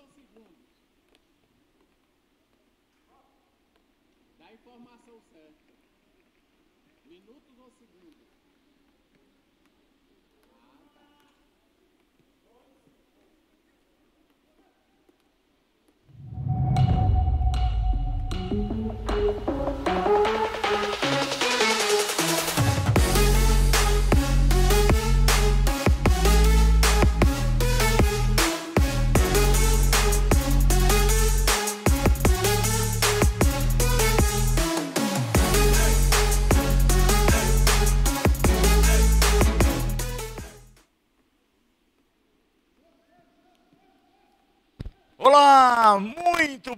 30 segundos. Da informação certa. Minutos ou segundos.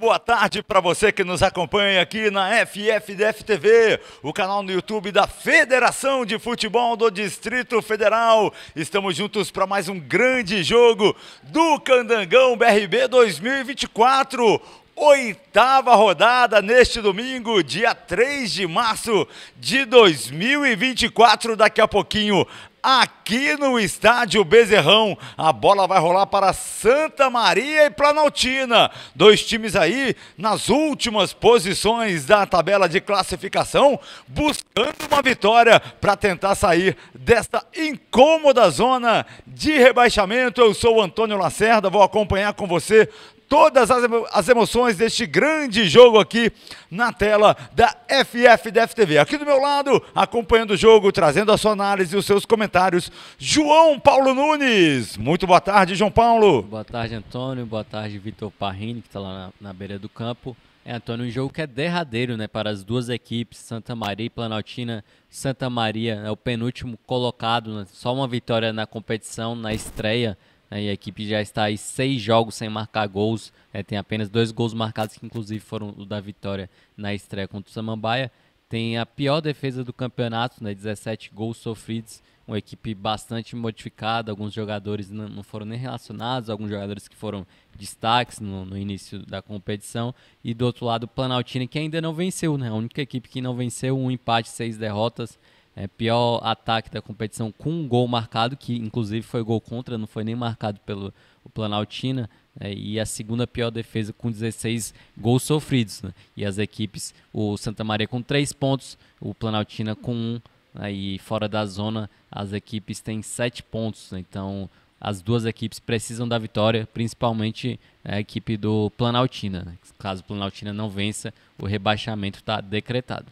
boa tarde para você que nos acompanha aqui na FFDF TV, o canal no YouTube da Federação de Futebol do Distrito Federal. Estamos juntos para mais um grande jogo do Candangão BRB 2024. Oitava rodada neste domingo, dia 3 de março de 2024. Daqui a pouquinho, aqui no estádio Bezerrão. A bola vai rolar para Santa Maria e Planaltina. Dois times aí nas últimas posições da tabela de classificação, buscando uma vitória para tentar sair desta incômoda zona de rebaixamento. Eu sou o Antônio Lacerda, vou acompanhar com você todas as emoções deste grande jogo aqui na tela da FFDF TV. Aqui do meu lado, acompanhando o jogo, trazendo a sua análise e os seus comentários, João Paulo Nunes. Muito boa tarde, João Paulo. Boa tarde, Antônio. Boa tarde, Vitor Parrini, que está lá na, na beira do campo. É, Antônio, um jogo que é derradeiro né, para as duas equipes, Santa Maria e Planaltina. Santa Maria é o penúltimo colocado, né, só uma vitória na competição, na estreia né? E a equipe já está aí seis jogos sem marcar gols. É, tem apenas dois gols marcados, que inclusive foram o da vitória na estreia contra o Samambaia. Tem a pior defesa do campeonato, né, 17 gols sofridos. Uma equipe bastante modificada. Alguns jogadores não, foram nem relacionados, alguns jogadores que foram destaques no, no, início da competição. E do outro lado, o Planaltina, que ainda não venceu. Né, a única equipe que não venceu, um empate, seis derrotas. É, pior ataque da competição com um gol marcado, que inclusive foi gol contra, não foi nem marcado pelo o Planaltina, é, e a segunda pior defesa com 16 gols sofridos. Né? E as equipes, o Santa Maria com 3 pontos, o Planaltina com 1, um, né? e fora da zona as equipes têm 7 pontos. Né? Então as duas equipes precisam da vitória, principalmente é, a equipe do Planaltina. Né. Caso o Planaltina não vença, o rebaixamento está decretado.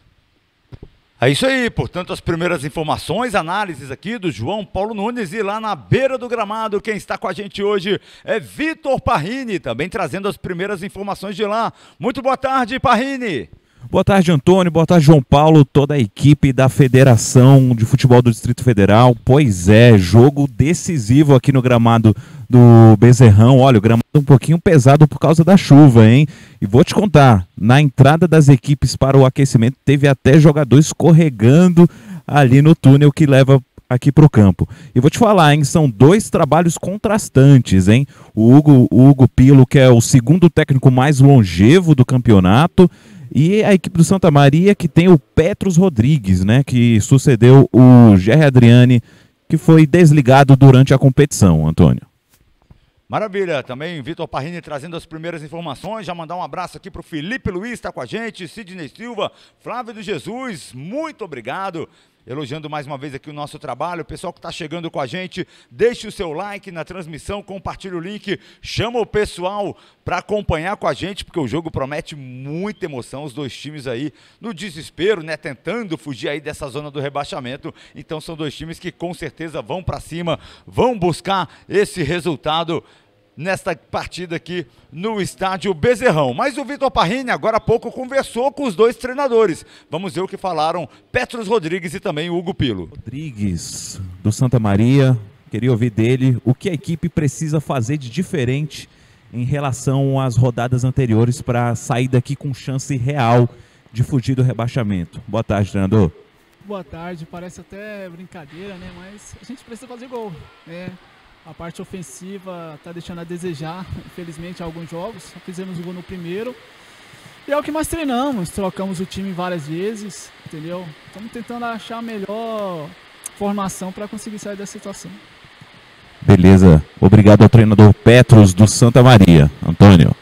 É isso aí, portanto, as primeiras informações, análises aqui do João Paulo Nunes e lá na beira do gramado, quem está com a gente hoje é Vitor Parrini, também trazendo as primeiras informações de lá. Muito boa tarde, Parrini. Boa tarde, Antônio. Boa tarde, João Paulo, toda a equipe da Federação de Futebol do Distrito Federal. Pois é, jogo decisivo aqui no gramado do Bezerrão, olha, o gramado é um pouquinho pesado por causa da chuva, hein? E vou te contar, na entrada das equipes para o aquecimento teve até jogador escorregando ali no túnel que leva aqui para o campo. E vou te falar, hein? São dois trabalhos contrastantes, hein? O Hugo, o Hugo Pilo, que é o segundo técnico mais longevo do campeonato, e a equipe do Santa Maria, que tem o Petros Rodrigues, né? Que sucedeu o Gerry Adriani, que foi desligado durante a competição, Antônio. Maravilha, também Vitor Parrini trazendo as primeiras informações. Já mandar um abraço aqui para o Felipe Luiz, está com a gente, Sidney Silva, Flávio do Jesus, muito obrigado. Elogiando mais uma vez aqui o nosso trabalho, o pessoal que está chegando com a gente, deixe o seu like na transmissão, compartilhe o link, chama o pessoal para acompanhar com a gente, porque o jogo promete muita emoção, os dois times aí no desespero, né, tentando fugir aí dessa zona do rebaixamento. Então são dois times que com certeza vão para cima, vão buscar esse resultado nesta partida aqui no estádio Bezerrão. Mas o Vitor Parrini agora há pouco conversou com os dois treinadores. Vamos ver o que falaram Petros Rodrigues e também Hugo Pilo. Rodrigues, do Santa Maria, queria ouvir dele o que a equipe precisa fazer de diferente em relação às rodadas anteriores para sair daqui com chance real de fugir do rebaixamento. Boa tarde, treinador. Boa tarde, parece até brincadeira, né? Mas a gente precisa fazer gol. né? A parte ofensiva está deixando a desejar, infelizmente, alguns jogos. fizemos o gol no primeiro. E é o que nós treinamos, trocamos o time várias vezes, entendeu? Estamos tentando achar a melhor formação para conseguir sair dessa situação. Beleza. Obrigado ao treinador Petros do Santa Maria, Antônio.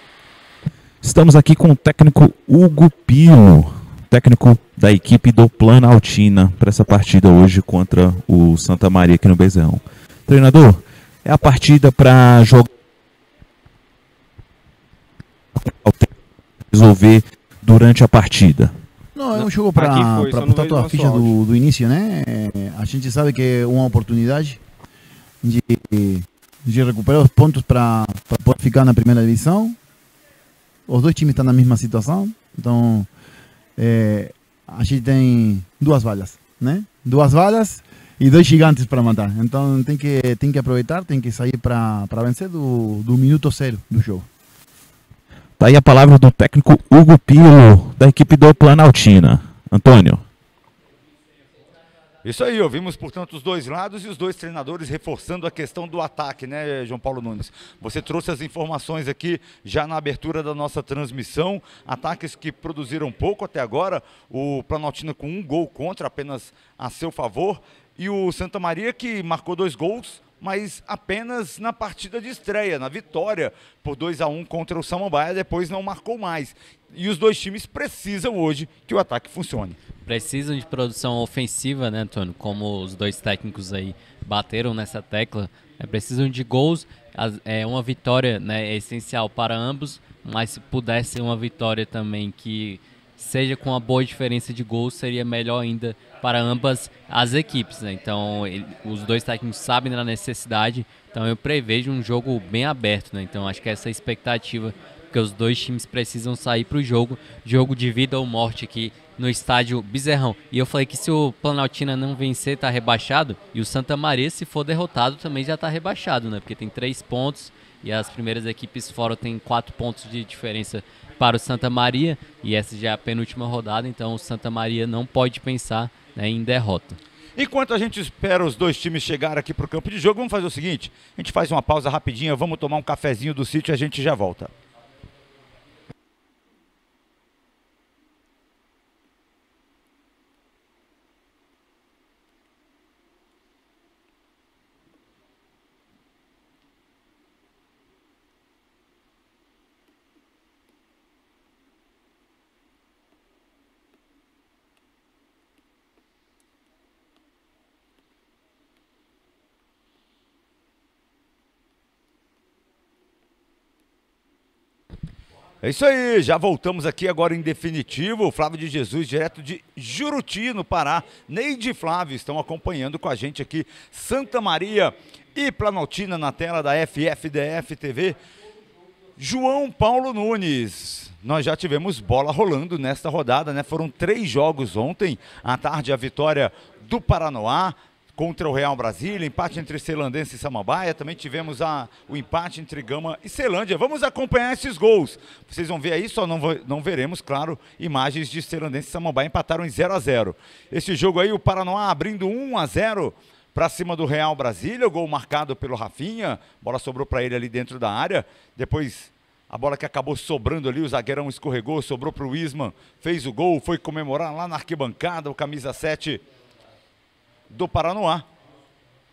Estamos aqui com o técnico Hugo Pino, técnico da equipe do Planaltina, para essa partida hoje contra o Santa Maria aqui no Bezerrão. Treinador, é a partida para jogar. Resolver durante a partida. Não, é um jogo para botar toda a ficha do, do início, né? A gente sabe que é uma oportunidade de, de recuperar os pontos para poder ficar na primeira divisão. Os dois times estão na mesma situação, então é, a gente tem duas vagas, né? Duas vagas e dois gigantes para matar. Então tem que, tem que aproveitar, tem que sair para vencer do, do minuto zero do jogo. Tá aí a palavra do técnico Hugo Pilo, da equipe do Planaltina. Antônio. Isso aí, ouvimos, portanto, os dois lados e os dois treinadores reforçando a questão do ataque, né, João Paulo Nunes? Você trouxe as informações aqui já na abertura da nossa transmissão. Ataques que produziram pouco até agora. O Planaltina com um gol contra, apenas a seu favor e o Santa Maria que marcou dois gols, mas apenas na partida de estreia, na vitória por 2 a 1 contra o Samambaia, depois não marcou mais. E os dois times precisam hoje que o ataque funcione. Precisam de produção ofensiva, né, Antônio? Como os dois técnicos aí bateram nessa tecla, é precisam de gols. É uma vitória né, é essencial para ambos, mas se pudesse uma vitória também que seja com uma boa diferença de gols, seria melhor ainda para ambas as equipes. Né? Então, ele, os dois técnicos sabem da necessidade, então eu prevejo um jogo bem aberto. Né? Então, acho que essa é expectativa, porque os dois times precisam sair para o jogo, jogo de vida ou morte aqui no estádio Bizerrão. E eu falei que se o Planaltina não vencer, está rebaixado, e o Santa Maria, se for derrotado, também já está rebaixado, né? porque tem três pontos e as primeiras equipes fora têm quatro pontos de diferença para o Santa Maria e essa já é a penúltima rodada, então o Santa Maria não pode pensar né, em derrota. Enquanto a gente espera os dois times chegar aqui para o campo de jogo, vamos fazer o seguinte: a gente faz uma pausa rapidinha, vamos tomar um cafezinho do sítio e a gente já volta. É isso aí, já voltamos aqui agora em definitivo. Flávio de Jesus, direto de Juruti, no Pará. Neide e Flávio estão acompanhando com a gente aqui Santa Maria e Planaltina na tela da FFDF TV. João Paulo Nunes, nós já tivemos bola rolando nesta rodada, né? Foram três jogos ontem. À tarde, a vitória do Paranoá, contra o Real Brasília, empate entre Ceilandense e Samambaia, também tivemos a, o empate entre Gama e Celândia. Vamos acompanhar esses gols. Vocês vão ver aí, só não, não veremos, claro, imagens de Ceilandense e Samambaia empataram em 0 a 0 Esse jogo aí, o Paraná abrindo 1 a 0 para cima do Real Brasília, o gol marcado pelo Rafinha, bola sobrou para ele ali dentro da área, depois a bola que acabou sobrando ali, o zagueirão escorregou, sobrou para o Isman, fez o gol, foi comemorar lá na arquibancada, o camisa 7 do Paranoá.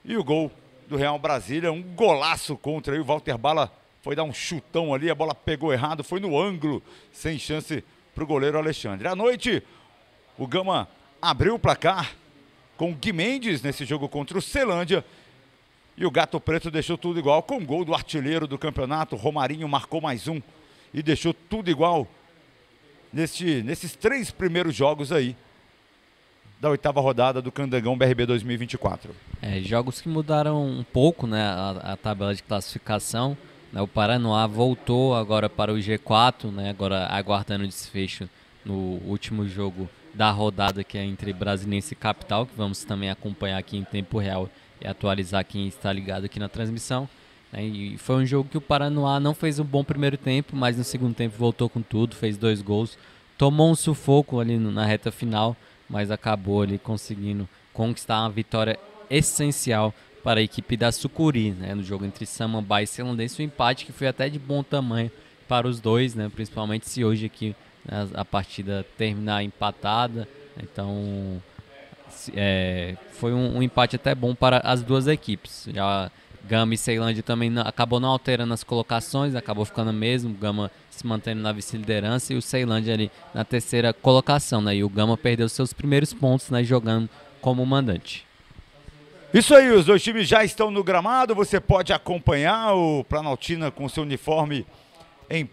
E o gol do Real Brasília, um golaço contra aí. O Walter Bala foi dar um chutão ali, a bola pegou errado, foi no ângulo, sem chance para o goleiro Alexandre. À noite, o Gama abriu o placar com o Guimendes nesse jogo contra o Celândia. E o Gato Preto deixou tudo igual com o gol do artilheiro do campeonato. Romarinho marcou mais um e deixou tudo igual neste, nesses três primeiros jogos aí da oitava rodada do Candangão BRB 2024. É, jogos que mudaram um pouco né, a, a tabela de classificação. Né, o Paranoá voltou agora para o G4, né, agora aguardando o desfecho no último jogo da rodada que é entre Brasiliense e Capital, que vamos também acompanhar aqui em tempo real e atualizar quem está ligado aqui na transmissão. Né, e foi um jogo que o Paranoá não fez um bom primeiro tempo, mas no segundo tempo voltou com tudo, fez dois gols, tomou um sufoco ali na reta final, mas acabou ali conseguindo conquistar uma vitória essencial para a equipe da Sucuri, né, no jogo entre Samambaia e Celandense, um empate que foi até de bom tamanho para os dois, né, principalmente se hoje aqui né, a partida terminar empatada, então é, foi um, um, empate até bom para as duas equipes. Já Gama e Ceilândia também não, acabou não alterando as colocações, acabou ficando mesmo, Gama se mantendo na vice-liderança e o Ceilândia ali na terceira colocação, né? E o Gama perdeu seus primeiros pontos, né? Jogando como mandante. Isso aí, os dois times já estão no gramado, você pode acompanhar o Planaltina com seu uniforme em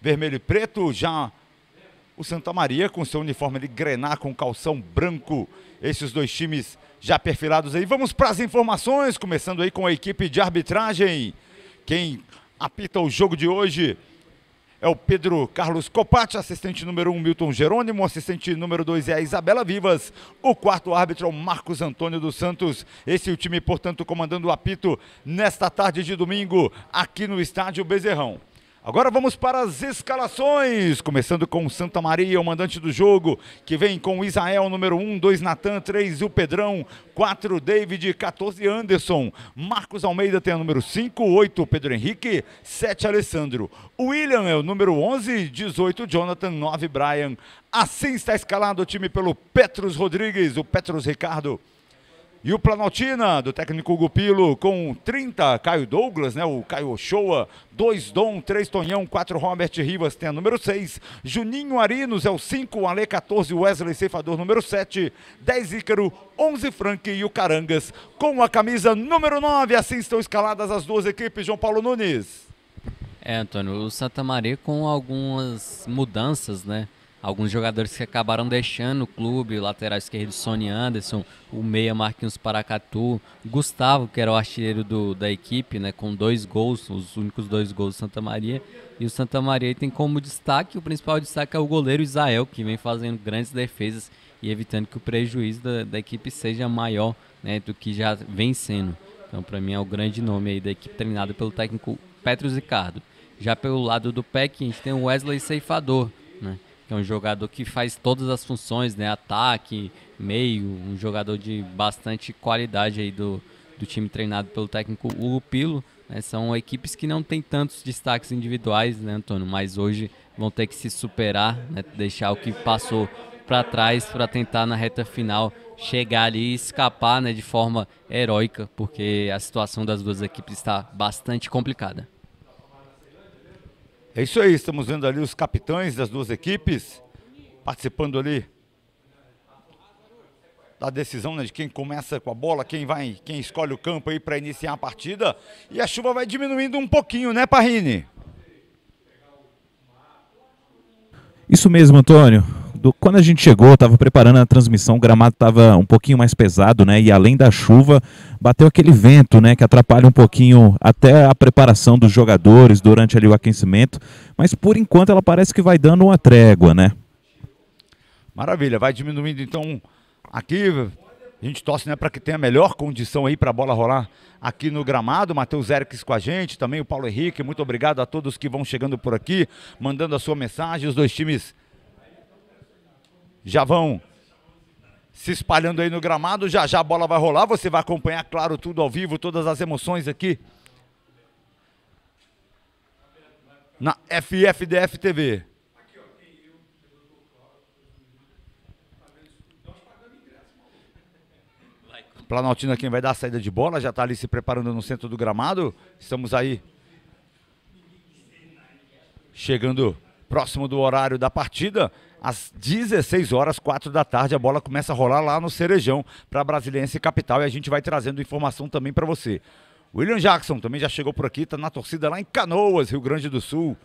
vermelho e preto, já o Santa Maria com seu uniforme de grená com calção branco. Esses dois times já perfilados aí. Vamos para as informações, começando aí com a equipe de arbitragem. Quem apita o jogo de hoje é o Pedro Carlos Copati, assistente número 1, um, Milton Jerônimo, assistente número 2 é a Isabela Vivas, o quarto árbitro é o Marcos Antônio dos Santos. Esse é o time, portanto, comandando o apito nesta tarde de domingo aqui no estádio Bezerrão. Agora vamos para as escalações, começando com Santa Maria, o mandante do jogo, que vem com Israel, número 1, 2 Natan, 3 o Pedrão, 4 David, 14 Anderson, Marcos Almeida tem o número 5, 8 Pedro Henrique, 7 Alessandro, William é o número 11, 18 Jonathan, 9 Brian. Assim está escalado o time pelo Petros Rodrigues, o Petros Ricardo, e o Planaltina, do técnico Gupilo, com 30, Caio Douglas, né? O Caio Ochoa, 2 Dom, 3 Tonhão, 4 Robert Rivas, tem a número 6. Juninho Arinos é o 5, Ale 14, Wesley Ceifador, número 7. 10 Ícaro, 11 Frank e o Carangas com a camisa número 9. Assim estão escaladas as duas equipes, João Paulo Nunes. É, Antônio, o Santa Maria com algumas mudanças, né? alguns jogadores que acabaram deixando o clube, o lateral esquerdo Sony Anderson, o meia Marquinhos Paracatu, Gustavo, que era o artilheiro do, da equipe, né, com dois gols, os únicos dois gols do Santa Maria. E o Santa Maria tem como destaque, o principal destaque é o goleiro Israel, que vem fazendo grandes defesas e evitando que o prejuízo da, da equipe seja maior né, do que já vem sendo. Então, para mim, é o grande nome aí da equipe treinada pelo técnico Petros Ricardo. Já pelo lado do PEC, a gente tem o Wesley Ceifador, é um jogador que faz todas as funções, né? Ataque, meio, um jogador de bastante qualidade aí do, do time treinado pelo técnico Hugo Pilo. Né? São equipes que não têm tantos destaques individuais, né, Antônio? Mas hoje vão ter que se superar, né? deixar o que passou para trás para tentar na reta final chegar ali e escapar né, de forma heróica, porque a situação das duas equipes está bastante complicada. É isso aí, estamos vendo ali os capitães das duas equipes participando ali da decisão né, de quem começa com a bola, quem vai, quem escolhe o campo aí para iniciar a partida. E a chuva vai diminuindo um pouquinho, né, Parrini? Isso mesmo, Antônio do, quando a gente chegou, estava preparando a transmissão, o gramado estava um pouquinho mais pesado, né? E além da chuva, bateu aquele vento, né? Que atrapalha um pouquinho até a preparação dos jogadores durante ali o aquecimento. Mas por enquanto ela parece que vai dando uma trégua, né? Maravilha, vai diminuindo então aqui. A gente torce né, para que tenha a melhor condição aí para a bola rolar aqui no gramado. Matheus Erics com a gente, também o Paulo Henrique. Muito obrigado a todos que vão chegando por aqui, mandando a sua mensagem. Os dois times já vão se espalhando aí no gramado. Já já a bola vai rolar. Você vai acompanhar, claro, tudo ao vivo, todas as emoções aqui na FFDF TV. Planaltina quem vai dar a saída de bola, já está ali se preparando no centro do gramado. Estamos aí chegando próximo do horário da partida às 16 horas, 4 da tarde, a bola começa a rolar lá no Cerejão para a Brasiliense Capital e a gente vai trazendo informação também para você. William Jackson também já chegou por aqui, está na torcida lá em Canoas, Rio Grande do Sul.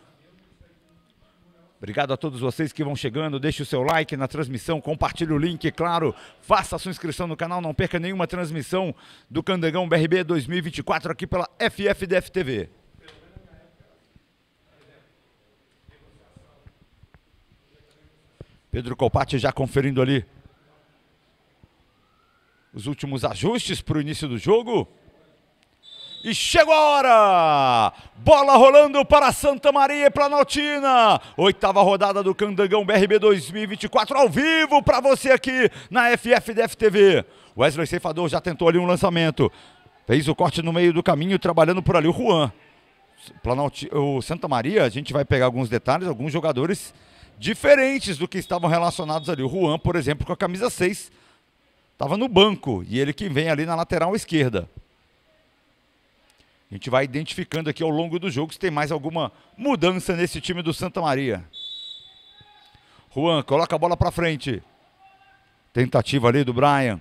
Obrigado a todos vocês que vão chegando. Deixe o seu like na transmissão, compartilhe o link, claro. Faça a sua inscrição no canal, não perca nenhuma transmissão do Candegão BRB 2024 aqui pela FFDF TV. Pedro Copati já conferindo ali os últimos ajustes para o início do jogo. E chegou a hora! Bola rolando para Santa Maria e Planaltina. Oitava rodada do Candangão BRB 2024 ao vivo para você aqui na FFDF TV. Wesley Ceifador já tentou ali um lançamento. Fez o corte no meio do caminho, trabalhando por ali o Juan. Planalti... O Santa Maria, a gente vai pegar alguns detalhes, alguns jogadores diferentes do que estavam relacionados ali. O Juan, por exemplo, com a camisa 6, estava no banco e ele que vem ali na lateral esquerda. A gente vai identificando aqui ao longo do jogo se tem mais alguma mudança nesse time do Santa Maria. Juan coloca a bola para frente. Tentativa ali do Brian.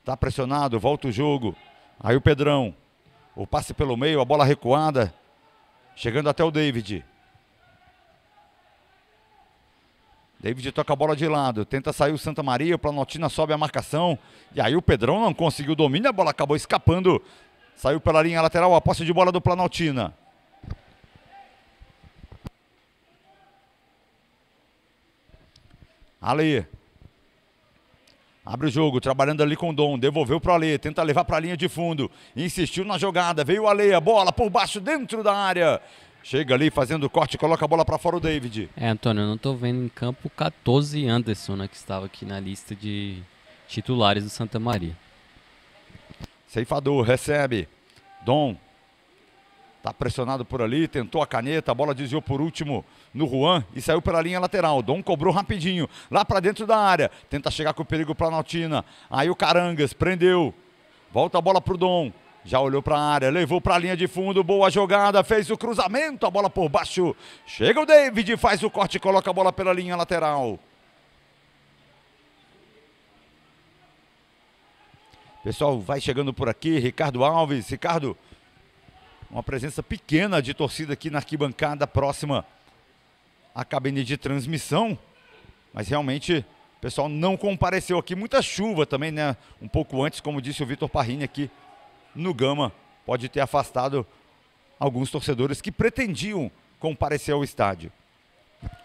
Está pressionado, volta o jogo. Aí o Pedrão. O passe pelo meio, a bola recuada. Chegando até o David. David toca a bola de lado, tenta sair o Santa Maria, o Planotina sobe a marcação. E aí o Pedrão não conseguiu o domínio, a bola acabou escapando. Saiu pela linha lateral a posse de bola do Planaltina. Ale. Abre o jogo, trabalhando ali com o Dom. Devolveu para o Ale, tenta levar para a linha de fundo. Insistiu na jogada, veio o Ale, a bola por baixo, dentro da área. Chega ali fazendo o corte, coloca a bola para fora o David. É, Antônio, eu não tô vendo em campo 14 Anderson, né, que estava aqui na lista de titulares do Santa Maria. Ceifador recebe. Dom Tá pressionado por ali, tentou a caneta, a bola desviou por último no Juan e saiu pela linha lateral. Dom cobrou rapidinho, lá para dentro da área. Tenta chegar com o perigo para Nautina. Aí o Carangas prendeu. Volta a bola pro Dom. Já olhou para a área, levou para a linha de fundo, boa jogada, fez o cruzamento, a bola por baixo. Chega o David, faz o corte, coloca a bola pela linha lateral. Pessoal, vai chegando por aqui, Ricardo Alves. Ricardo, uma presença pequena de torcida aqui na arquibancada próxima à cabine de transmissão, mas realmente o pessoal não compareceu aqui. Muita chuva também, né? Um pouco antes, como disse o Vitor Parrini aqui, no Gama pode ter afastado alguns torcedores que pretendiam comparecer ao estádio.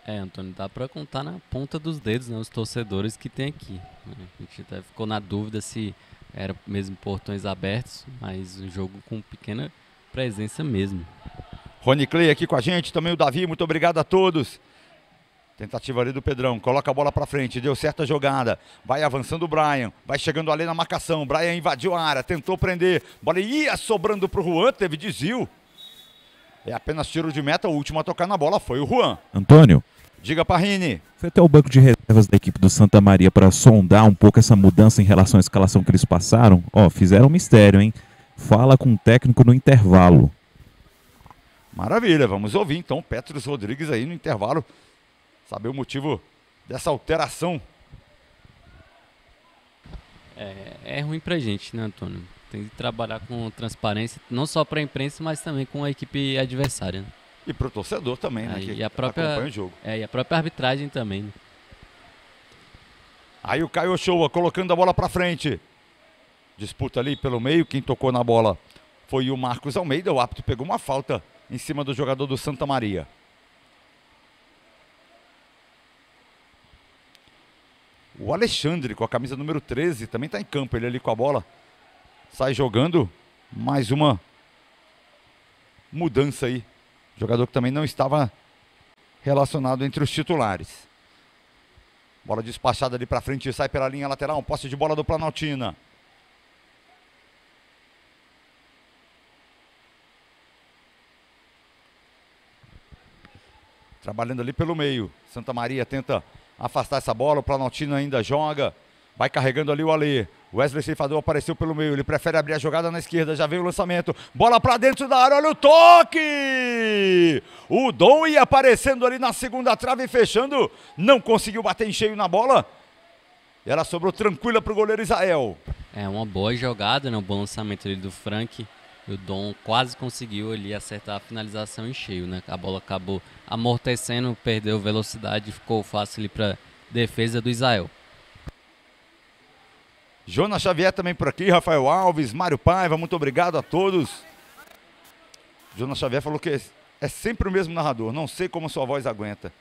É, Antônio, dá para contar na ponta dos dedos né, os torcedores que tem aqui. A gente até ficou na dúvida se era mesmo portões abertos, mas um jogo com pequena presença mesmo. Rony Clay aqui com a gente, também o Davi, muito obrigado a todos. Tentativa ali do Pedrão, coloca a bola para frente, deu certa jogada. Vai avançando o Brian, vai chegando ali na marcação. O Brian invadiu a área, tentou prender. Bola ia sobrando para o Juan, teve desvio. É apenas tiro de meta, o último a tocar na bola foi o Juan. Antônio. Diga, Parrini. Foi até o banco de reservas da equipe do Santa Maria para sondar um pouco essa mudança em relação à escalação que eles passaram? Ó, oh, fizeram um mistério, hein? Fala com o técnico no intervalo. Maravilha, vamos ouvir então Petros Rodrigues aí no intervalo saber o motivo dessa alteração. É, é ruim pra gente, né, Antônio? Tem que trabalhar com transparência, não só para a imprensa, mas também com a equipe adversária. Né? E para o torcedor também, é, né? e a própria, acompanha o jogo. É, e a própria arbitragem também. Né? Aí o Caio Showa colocando a bola para frente. Disputa ali pelo meio, quem tocou na bola foi o Marcos Almeida. O árbitro pegou uma falta em cima do jogador do Santa Maria. O Alexandre, com a camisa número 13, também está em campo. Ele ali com a bola. Sai jogando. Mais uma mudança aí. Jogador que também não estava relacionado entre os titulares. Bola despachada ali para frente, sai pela linha lateral, um posse de bola do Planaltina. Trabalhando ali pelo meio. Santa Maria tenta afastar essa bola. O Planaltino ainda joga. Vai carregando ali o Ale. Wesley Ceifador apareceu pelo meio. Ele prefere abrir a jogada na esquerda. Já vem o lançamento. Bola para dentro da área. Olha o toque! O Dom ia aparecendo ali na segunda trave, fechando. Não conseguiu bater em cheio na bola. E ela sobrou tranquila para o goleiro Israel. É uma boa jogada, né? um bom lançamento ali do Frank. O Dom quase conseguiu ali acertar a finalização em cheio. Né? A bola acabou amortecendo, perdeu velocidade e ficou fácil para defesa do Israel. Jonas Xavier também por aqui, Rafael Alves, Mário Paiva, muito obrigado a todos. Jonas Xavier falou que é sempre o mesmo narrador, não sei como sua voz aguenta.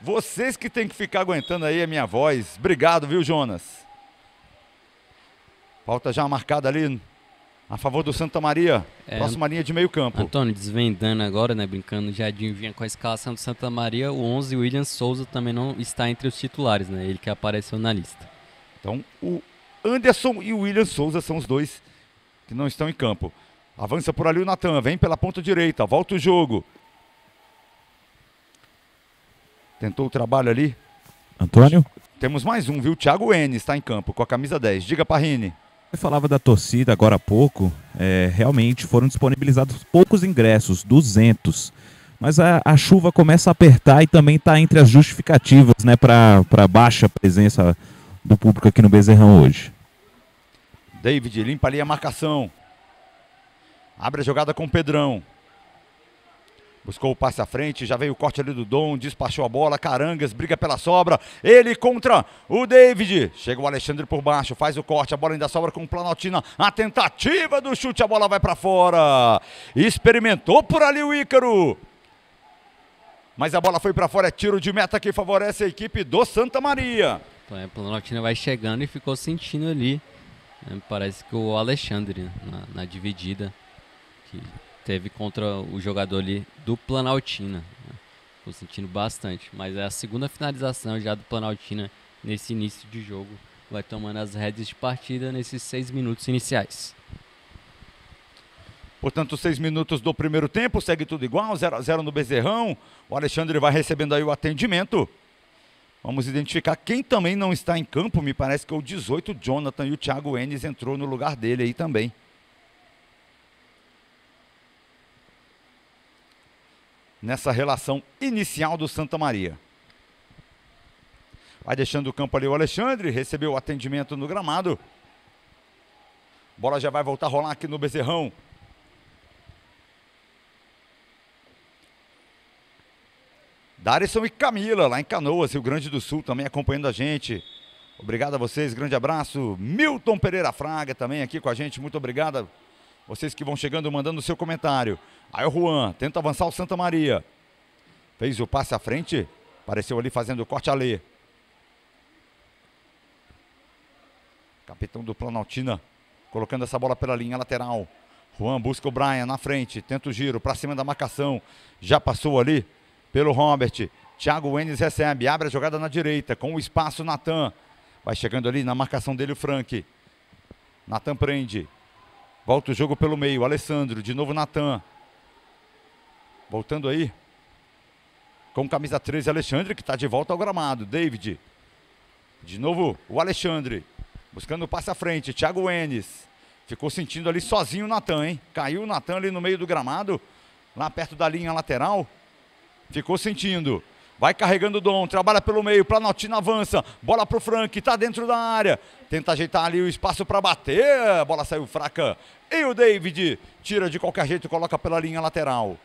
Vocês que tem que ficar aguentando aí a minha voz. Obrigado, viu, Jonas? Falta já marcada ali a favor do Santa Maria. É, próxima linha de meio campo. Antônio, desvendando agora, né? Brincando, Jardim vinha com a escalação do Santa Maria. O 11, William Souza, também não está entre os titulares, né? Ele que apareceu na lista. Então, o Anderson e o William Souza são os dois que não estão em campo. Avança por ali o Natan, vem pela ponta direita, volta o jogo. Tentou o trabalho ali. Antônio? Temos mais um, viu? Thiago N está em campo com a camisa 10. Diga, Parrini. Você falava da torcida agora há pouco, é, realmente foram disponibilizados poucos ingressos, 200. Mas a, a chuva começa a apertar e também está entre as justificativas né, para a baixa presença do público aqui no Bezerrão hoje. David limpa ali a marcação. Abre a jogada com o Pedrão. Buscou o passe à frente, já veio o corte ali do Dom, despachou a bola, Carangas briga pela sobra, ele contra o David. Chega o Alexandre por baixo, faz o corte, a bola ainda sobra com o Planaltina. A tentativa do chute, a bola vai para fora. Experimentou por ali o Ícaro. Mas a bola foi para fora, é tiro de meta que favorece a equipe do Santa Maria. Então, é, a Planaltina vai chegando e ficou sentindo ali. Né? Parece que o Alexandre na, na dividida. Que Teve contra o jogador ali do Planaltina. Estou né? sentindo bastante. Mas é a segunda finalização já do Planaltina nesse início de jogo. Vai tomando as redes de partida nesses seis minutos iniciais. Portanto, seis minutos do primeiro tempo, segue tudo igual, 0 x 0 no Bezerrão. O Alexandre vai recebendo aí o atendimento. Vamos identificar quem também não está em campo. Me parece que é o 18, Jonathan, e o Thiago Enes entrou no lugar dele aí também. nessa relação inicial do Santa Maria. Vai deixando o campo ali o Alexandre, recebeu o atendimento no gramado. Bola já vai voltar a rolar aqui no Bezerrão. Darison e Camila, lá em Canoas, Rio Grande do Sul, também acompanhando a gente. Obrigado a vocês, grande abraço. Milton Pereira Fraga também aqui com a gente, muito obrigado. Vocês que vão chegando, mandando o seu comentário. Aí o Juan tenta avançar o Santa Maria. Fez o passe à frente. Apareceu ali fazendo o corte ali. Capitão do Planaltina. Colocando essa bola pela linha lateral. Juan busca o Brian na frente. Tenta o giro para cima da marcação. Já passou ali pelo Robert. Thiago Enes recebe. Abre a jogada na direita. Com o espaço, Natan. Vai chegando ali na marcação dele o Frank. Natan prende. Volta o jogo pelo meio. Alessandro, de novo Natan. Voltando aí. Com camisa 13, Alexandre, que está de volta ao gramado. David. De novo o Alexandre. Buscando o passe à frente. Thiago Enes. Ficou sentindo ali sozinho o Natan, hein? Caiu o Natan ali no meio do gramado. Lá perto da linha lateral. Ficou sentindo. Vai carregando o Dom, trabalha pelo meio, Planaltina avança, bola para o Frank, está dentro da área, tenta ajeitar ali o espaço para bater, a bola saiu fraca, e o David tira de qualquer jeito, coloca pela linha lateral.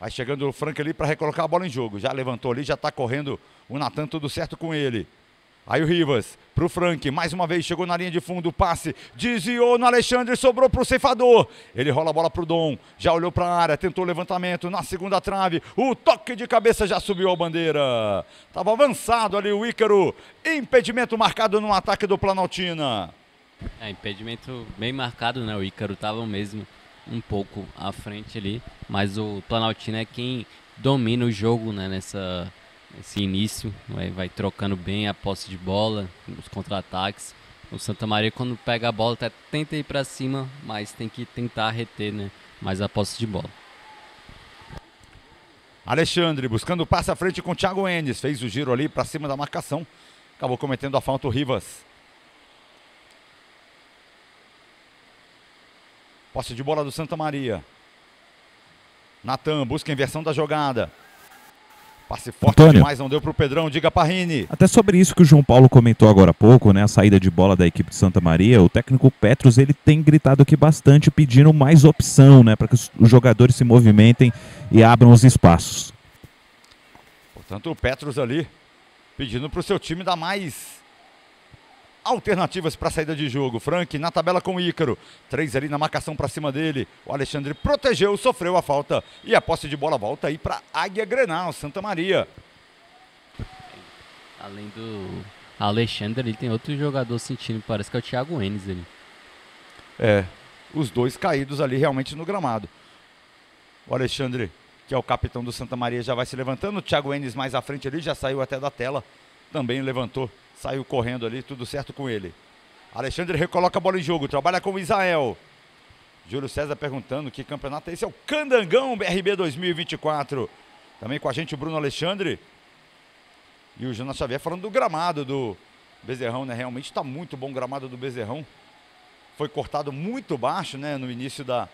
Vai chegando o Frank ali para recolocar a bola em jogo. Já levantou ali, já está correndo o Natan, tudo certo com ele. Aí o Rivas para o Frank, mais uma vez chegou na linha de fundo, passe, desviou no Alexandre, sobrou para o ceifador. Ele rola a bola para o Dom, já olhou para a área, tentou o levantamento na segunda trave, o toque de cabeça já subiu a bandeira. Estava avançado ali o Ícaro, impedimento marcado no ataque do Planaltina. É, impedimento bem marcado, né? O Ícaro estava mesmo um pouco à frente ali, mas o Planaltina é quem domina o jogo né? nessa esse início, vai trocando bem a posse de bola, os contra-ataques. O Santa Maria, quando pega a bola, até tenta ir para cima, mas tem que tentar reter né, mais a posse de bola. Alexandre buscando passe à frente com Thiago Enes. Fez o giro ali para cima da marcação. Acabou cometendo a falta o Rivas. Posse de bola do Santa Maria. Natan busca a inversão da jogada. Passe forte Antônio. demais, não deu para o Pedrão, diga Parrini. Até sobre isso que o João Paulo comentou agora há pouco, né, a saída de bola da equipe de Santa Maria, o técnico Petros ele tem gritado aqui bastante pedindo mais opção, né, para que os jogadores se movimentem e abram os espaços. Portanto, o Petros ali pedindo para o seu time dar mais alternativas para a saída de jogo. Frank na tabela com o Ícaro. Três ali na marcação para cima dele. O Alexandre protegeu, sofreu a falta. E a posse de bola volta aí para Águia Grenal, Santa Maria. Além do Alexandre, ele tem outro jogador sentindo, parece que é o Thiago Enes ali. É, os dois caídos ali realmente no gramado. O Alexandre, que é o capitão do Santa Maria, já vai se levantando. O Thiago Enes mais à frente ali, já saiu até da tela. Também levantou Saiu correndo ali, tudo certo com ele. Alexandre recoloca a bola em jogo, trabalha com o Israel. Júlio César perguntando que campeonato é esse? É o Candangão BRB 2024. Também com a gente o Bruno Alexandre. E o Jonas Xavier falando do gramado do Bezerrão, né? Realmente está muito bom o gramado do Bezerrão. Foi cortado muito baixo, né? No início da,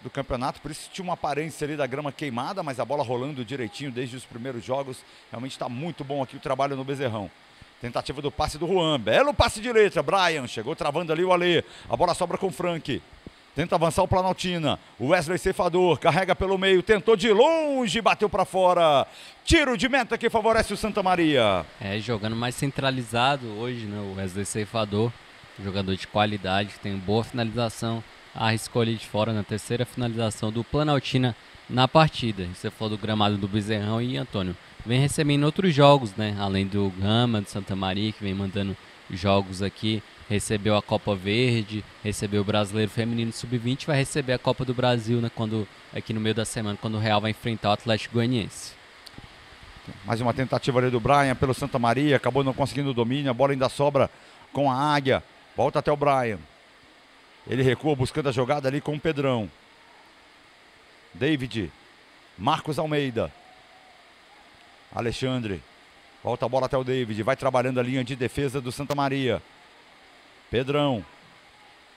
do campeonato. Por isso tinha uma aparência ali da grama queimada, mas a bola rolando direitinho desde os primeiros jogos. Realmente está muito bom aqui o trabalho no Bezerrão. Tentativa do passe do Juan. Belo passe de letra. Brian chegou travando ali o Alê. A bola sobra com o Frank. Tenta avançar o Planaltina. O Wesley ceifador carrega pelo meio, tentou de longe, bateu para fora. Tiro de meta que favorece o Santa Maria. É, jogando mais centralizado hoje, né? O Wesley ceifador, jogador de qualidade, que tem boa finalização. Arriscou ali de fora na terceira finalização do Planaltina na partida. Você falou do gramado do Bezerrão e Antônio vem recebendo outros jogos, né? Além do Gama, do Santa Maria, que vem mandando jogos aqui. Recebeu a Copa Verde, recebeu o Brasileiro Feminino Sub-20, vai receber a Copa do Brasil, né? Quando, aqui no meio da semana, quando o Real vai enfrentar o Atlético Goianiense. Mais uma tentativa ali do Brian pelo Santa Maria, acabou não conseguindo o domínio, a bola ainda sobra com a Águia. Volta até o Brian. Ele recua buscando a jogada ali com o Pedrão. David. Marcos Almeida. Alexandre. Volta a bola até o David. Vai trabalhando a linha de defesa do Santa Maria. Pedrão.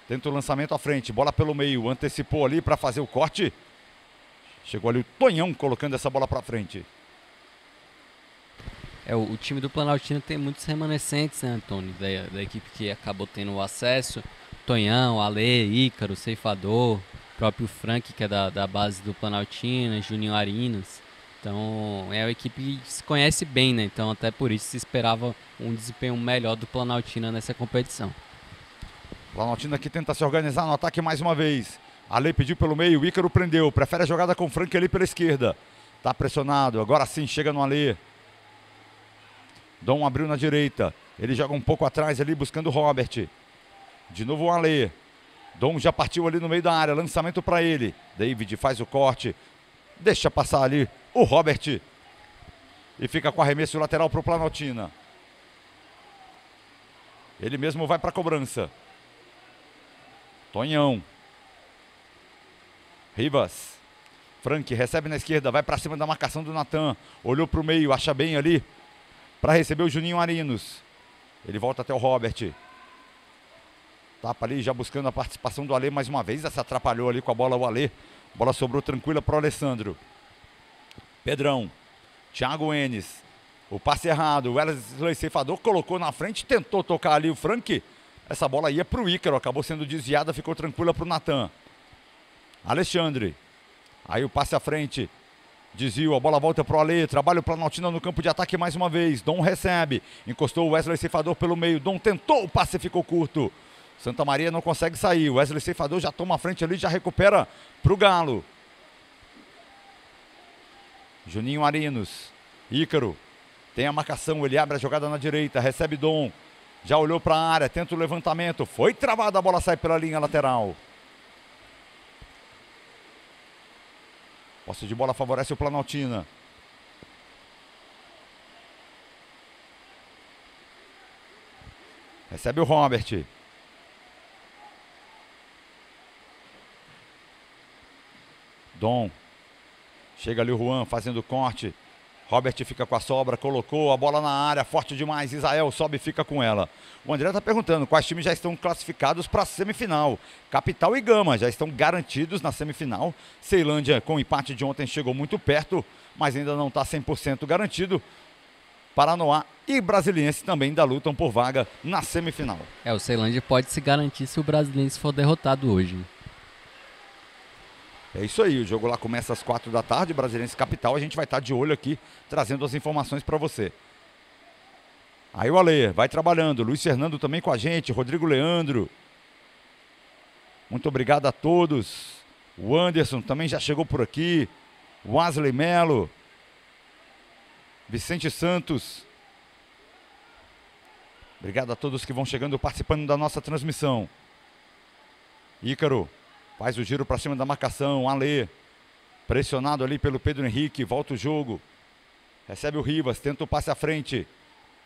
Tenta o lançamento à frente. Bola pelo meio. Antecipou ali para fazer o corte. Chegou ali o Tonhão colocando essa bola para frente. É, o, o, time do Planaltino tem muitos remanescentes, né, Antônio? Da, da equipe que acabou tendo o acesso. Tonhão, Ale, Ícaro, Ceifador, próprio Frank, que é da, da base do Planaltina, Juninho Arinas. Então é uma equipe que se conhece bem, né? Então até por isso se esperava um desempenho melhor do Planaltina nessa competição. Planaltina que tenta se organizar no ataque mais uma vez. Ale pediu pelo meio, o Ícaro prendeu. Prefere a jogada com o Frank ali pela esquerda. Tá pressionado, agora sim chega no Ale. Dom abriu na direita. Ele joga um pouco atrás ali buscando o Robert. De novo o Ale. Dom já partiu ali no meio da área, lançamento para ele. David faz o corte, deixa passar ali o Robert. E fica com arremesso lateral para o Planaltina. Ele mesmo vai para a cobrança. Tonhão. Rivas. Frank recebe na esquerda, vai para cima da marcação do Natan. Olhou para o meio, acha bem ali para receber o Juninho Arinos. Ele volta até o Robert. Tapa ali, já buscando a participação do Alê mais uma vez. Essa atrapalhou ali com a bola o Alê. Bola sobrou tranquila para o Alessandro. Pedrão. Thiago Enes. O passe errado. O Wesley Ceifador colocou na frente, tentou tocar ali o Frank. Essa bola ia para o Ícaro, acabou sendo desviada, ficou tranquila para o Natan. Alexandre. Aí o passe à frente. Desvio, a bola volta para o Ale. Trabalho para Planaltina no campo de ataque mais uma vez. Dom recebe. Encostou o Wesley Ceifador pelo meio. Dom tentou, o passe ficou curto. Santa Maria não consegue sair. Wesley Ceifador já toma a frente ali, já recupera para o Galo. Juninho Arinos. Ícaro. Tem a marcação, ele abre a jogada na direita, recebe Dom. Já olhou para a área, tenta o levantamento. Foi travada, a bola sai pela linha lateral. Posse de bola favorece o Planaltina. Recebe o Robert. Dom Chega ali o Juan fazendo corte. Robert fica com a sobra, colocou a bola na área, forte demais. Israel sobe e fica com ela. O André está perguntando quais times já estão classificados para a semifinal. Capital e Gama já estão garantidos na semifinal. Ceilândia, com o empate de ontem, chegou muito perto, mas ainda não está 100% garantido. Paranoá e Brasiliense também ainda lutam por vaga na semifinal. É, o Ceilândia pode se garantir se o Brasiliense for derrotado hoje. É isso aí, o jogo lá começa às quatro da tarde, Brasiliense Capital. A gente vai estar tá de olho aqui, trazendo as informações para você. Aí o Ale vai trabalhando, Luiz Fernando também com a gente, Rodrigo Leandro. Muito obrigado a todos. O Anderson também já chegou por aqui. Wesley Melo. Vicente Santos. Obrigado a todos que vão chegando participando da nossa transmissão. Ícaro, Faz o giro para cima da marcação. Alê. Pressionado ali pelo Pedro Henrique. Volta o jogo. Recebe o Rivas. Tenta o passe à frente.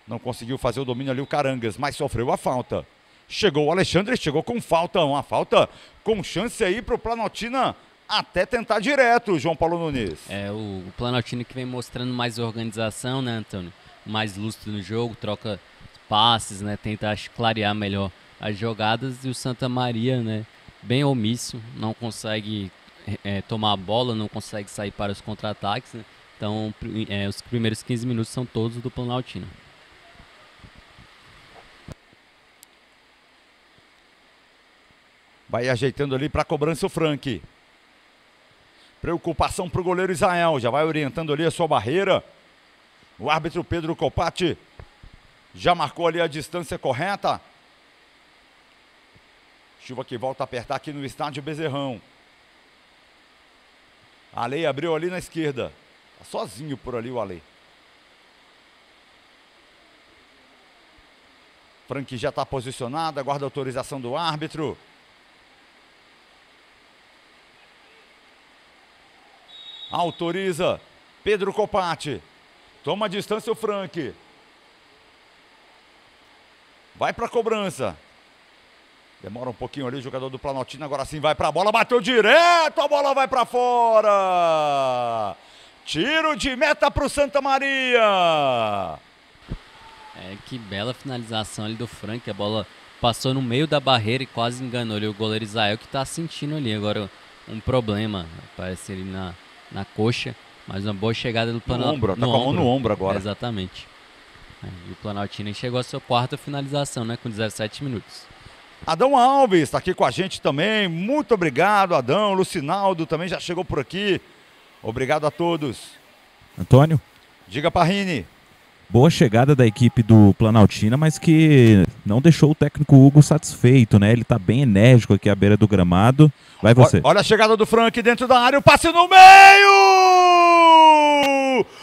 Não conseguiu fazer o domínio ali o Carangas, mas sofreu a falta. Chegou o Alexandre, chegou com falta. Uma falta com chance aí para o Planaltina até tentar direto, João Paulo Nunes. É, o, o que vem mostrando mais organização, né, Antônio? Mais lustro no jogo, troca passes, né? Tenta clarear melhor as jogadas e o Santa Maria, né? bem omisso, não consegue é, tomar a bola, não consegue sair para os contra-ataques. Né? Então, é, os primeiros 15 minutos são todos do Planaltino. Vai ajeitando ali para a cobrança o Frank. Preocupação para o goleiro Israel. Já vai orientando ali a sua barreira. O árbitro Pedro Copati já marcou ali a distância correta. Chuva que volta a apertar aqui no estádio Bezerrão. Alei abriu ali na esquerda. Tá sozinho por ali o Alei. Frank já está posicionado, aguarda autorização do árbitro. Autoriza Pedro Copati. Toma a distância o Frank. Vai para a cobrança. Demora um pouquinho ali o jogador do Planaltina, agora sim vai pra bola, bateu direto, a bola vai pra fora. Tiro de meta pro Santa Maria. É, que bela finalização ali do Frank, a bola passou no meio da barreira e quase enganou ali o goleiro Israel, que tá sentindo ali agora um problema, parece ali na, na coxa, mas uma boa chegada do Planaltina. No ombro, tá com a mão no ombro agora. Exatamente. É, e o Planaltina chegou à sua quarta finalização, né, com 17 minutos. Adão Alves está aqui com a gente também. Muito obrigado, Adão. Lucinaldo também já chegou por aqui. Obrigado a todos. Antônio. Diga, Parrini. Boa chegada da equipe do Planaltina, mas que não deixou o técnico Hugo satisfeito, né? Ele está bem enérgico aqui à beira do gramado. Vai você. Olha a chegada do Frank dentro da área, o passe no meio!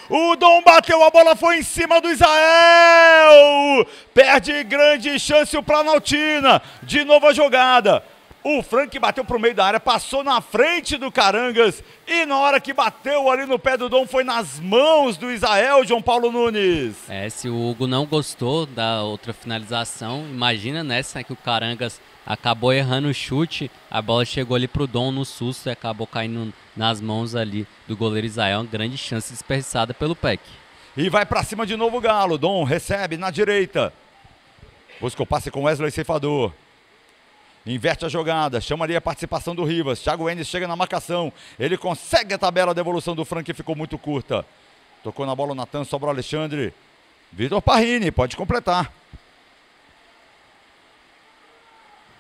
O Dom bateu, a bola foi em cima do Israel. Perde grande chance o Planaltina. De novo a jogada. O Frank bateu para o meio da área, passou na frente do Carangas e na hora que bateu ali no pé do Dom foi nas mãos do Israel João Paulo Nunes. É, se o Hugo não gostou da outra finalização, imagina nessa né, é que o Carangas acabou errando o chute, a bola chegou ali pro Dom no susto e acabou caindo nas mãos ali do goleiro Israel, uma grande chance desperdiçada pelo Peck. E vai para cima de novo o Galo, Dom recebe na direita. Busca o passe com Wesley Ceifador. Inverte a jogada, chama ali a participação do Rivas. Thiago Enes chega na marcação. Ele consegue a tabela da evolução do Frank, ficou muito curta. Tocou na bola o Natan, sobra o Alexandre. Vitor Parrini, pode completar.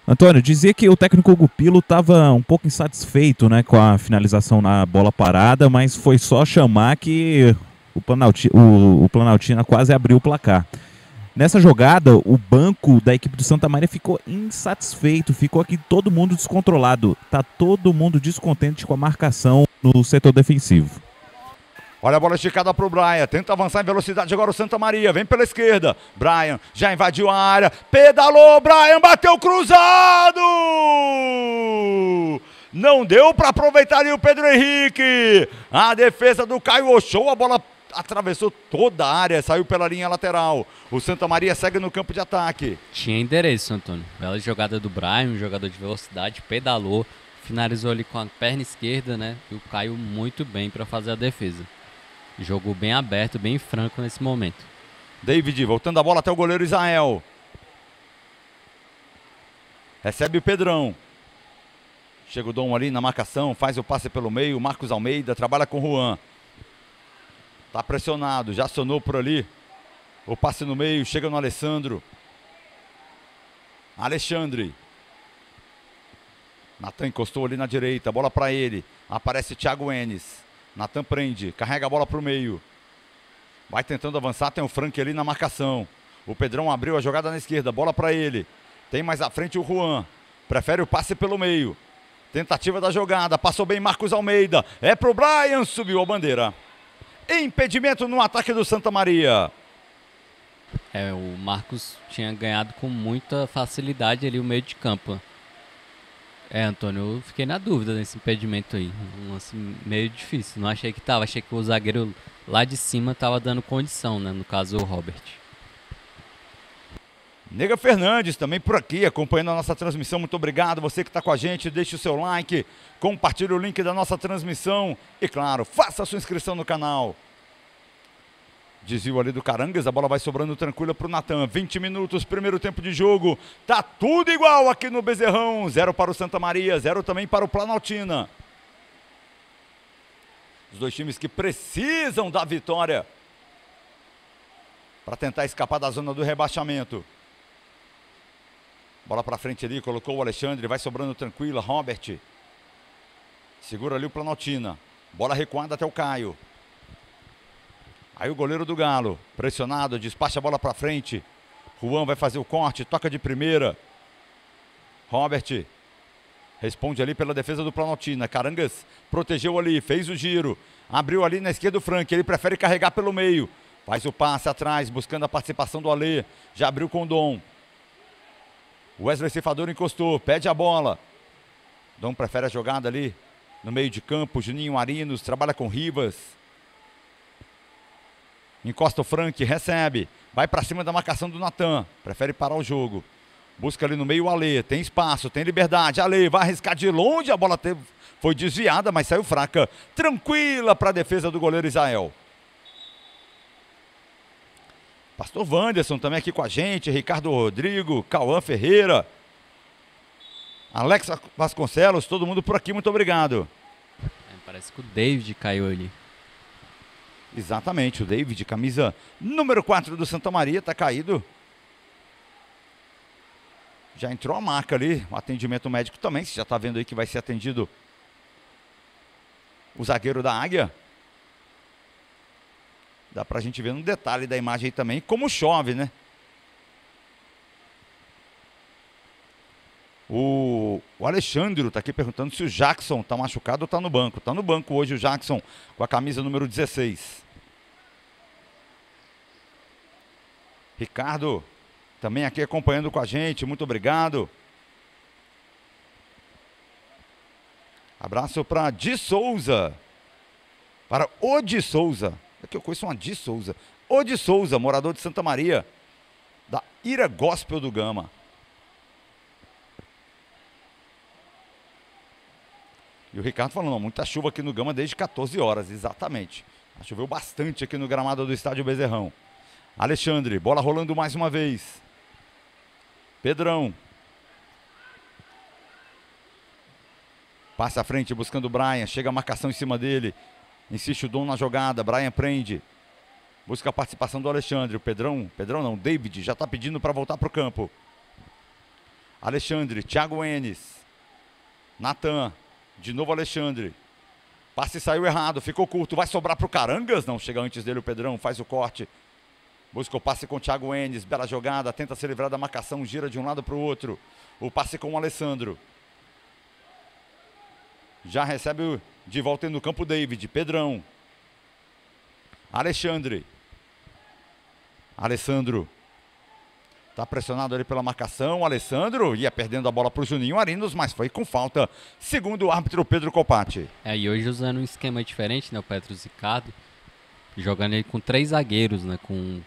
Antônio, dizia que o técnico Gupilo estava um pouco insatisfeito né, com a finalização na bola parada, mas foi só chamar que o, Planalti, o, o Planaltina quase abriu o placar. Nessa jogada, o banco da equipe do Santa Maria ficou insatisfeito, ficou aqui todo mundo descontrolado. Tá todo mundo descontente com a marcação no setor defensivo. Olha a bola esticada para o Brian. Tenta avançar em velocidade agora o Santa Maria. Vem pela esquerda. Brian já invadiu a área. Pedalou, Brian bateu cruzado! Não deu para aproveitar ali o Pedro Henrique. A defesa do Caio Oshou, a bola atravessou toda a área, saiu pela linha lateral. O Santa Maria segue no campo de ataque. Tinha endereço, Antônio. Bela jogada do Brian, jogador de velocidade, pedalou, finalizou ali com a perna esquerda, né? E o Caio muito bem para fazer a defesa. Jogo bem aberto, bem franco nesse momento. David voltando a bola até o goleiro Israel. Recebe o Pedrão. Chega o Dom ali na marcação, faz o passe pelo meio. Marcos Almeida trabalha com Juan. Tá pressionado, já acionou por ali. O passe no meio, chega no Alessandro. Alexandre. Natan encostou ali na direita, bola para ele. Aparece Thiago Enes. Natan prende, carrega a bola para o meio. Vai tentando avançar, tem o Frank ali na marcação. O Pedrão abriu a jogada na esquerda, bola para ele. Tem mais à frente o Juan. Prefere o passe pelo meio. Tentativa da jogada, passou bem Marcos Almeida. É pro Brian, subiu a bandeira. Impedimento no ataque do Santa Maria. É, o Marcos tinha ganhado com muita facilidade ali o meio de campo. É, Antônio, eu fiquei na dúvida nesse impedimento aí. Um lance assim, meio difícil. Não achei que tava, achei que o zagueiro lá de cima tava dando condição, né? No caso, o Robert. Nega Fernandes também por aqui, acompanhando a nossa transmissão. Muito obrigado. Você que está com a gente, deixe o seu like, compartilhe o link da nossa transmissão e, claro, faça a sua inscrição no canal. Desvio ali do Carangas, a bola vai sobrando tranquila para o Natan. 20 minutos, primeiro tempo de jogo. Tá tudo igual aqui no Bezerrão. Zero para o Santa Maria, zero também para o Planaltina. Os dois times que precisam da vitória para tentar escapar da zona do rebaixamento. Bola para frente ali, colocou o Alexandre, vai sobrando tranquila, Robert. Segura ali o Planaltina. Bola recuada até o Caio. Aí o goleiro do Galo, pressionado, despacha a bola para frente. Juan vai fazer o corte, toca de primeira. Robert responde ali pela defesa do Planaltina. Carangas protegeu ali, fez o giro. Abriu ali na esquerda o Frank, ele prefere carregar pelo meio. Faz o passe atrás, buscando a participação do Alê. Já abriu com o Dom. Wesley Cefador encostou, pede a bola. Dom prefere a jogada ali no meio de campo. Juninho Marinos trabalha com Rivas. Encosta o Frank, recebe. Vai para cima da marcação do Natan. Prefere parar o jogo. Busca ali no meio o Ale. Tem espaço, tem liberdade. Ale vai arriscar de longe. A bola teve, foi desviada, mas saiu fraca. Tranquila para a defesa do goleiro Israel. Pastor Wanderson também aqui com a gente. Ricardo Rodrigo, Cauã Ferreira. Alex Vasconcelos, todo mundo por aqui, muito obrigado. É, parece que o David caiu ali. Exatamente, o David, camisa número 4 do Santa Maria, está caído. Já entrou a marca ali, o atendimento médico também, você já está vendo aí que vai ser atendido o zagueiro da Águia. Dá para a gente ver no detalhe da imagem aí também como chove, né? O, Alexandre está aqui perguntando se o Jackson está machucado ou está no banco. Está no banco hoje o Jackson com a camisa número 16. Ricardo, também aqui acompanhando com a gente, muito obrigado. Abraço para Di Souza. Para o Di Souza. É que eu conheço uma Di Souza. O Di Souza, morador de Santa Maria, da Ira Gospel do Gama. E o Ricardo falando, muita chuva aqui no Gama desde 14 horas, exatamente. Choveu bastante aqui no gramado do estádio Bezerrão. Alexandre, bola rolando mais uma vez. Pedrão. Passa à frente buscando o Brian. Chega a marcação em cima dele. Insiste o Dom na jogada. Brian prende. Busca a participação do Alexandre. O Pedrão, Pedrão não, David já está pedindo para voltar para o campo. Alexandre, Thiago Enes. Natan. De novo Alexandre. Passe saiu errado, ficou curto, vai sobrar para o Carangas. Não chega antes dele o Pedrão, faz o corte. Busca o passe com o Thiago Enes. Bela jogada. Tenta se livrar da marcação. Gira de um lado para o outro. O passe com o Alessandro. Já recebe de volta no campo David. Pedrão. Alexandre. Alessandro. Está pressionado ali pela marcação. O Alessandro ia perdendo a bola para o Juninho Arinos, mas foi com falta, segundo o árbitro Pedro Copati. É, e hoje usando um esquema diferente, né? O Petro Zicardo jogando ele com três zagueiros, né? Com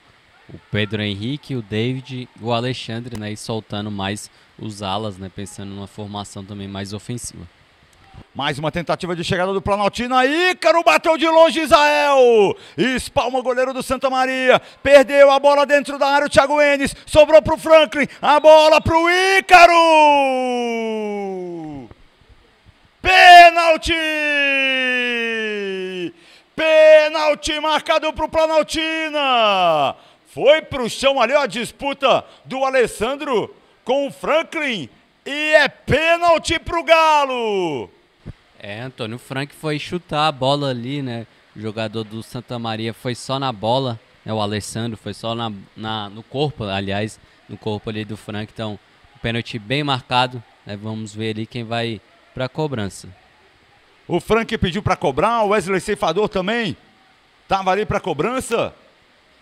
o Pedro Henrique, o David o Alexandre, né, e soltando mais os alas, né, pensando numa formação também mais ofensiva. Mais uma tentativa de chegada do Planaltino. Ícaro bateu de longe Israel. Espalma o goleiro do Santa Maria. Perdeu a bola dentro da área. O Thiago Enes sobrou para o Franklin. A bola para o Ícaro. Pênalti! Pênalti marcado para o Planaltina. Foi pro chão ali ó, a disputa do Alessandro com o Franklin. E é pênalti pro Galo. É, Antônio, o Frank foi chutar a bola ali, né? O jogador do Santa Maria foi só na bola. Né? O Alessandro foi só na, na, no corpo, aliás, no corpo ali do Frank. Então, pênalti bem marcado. Né? Vamos ver ali quem vai para a cobrança. O Frank pediu para cobrar, o Wesley Ceifador também Tava ali para cobrança.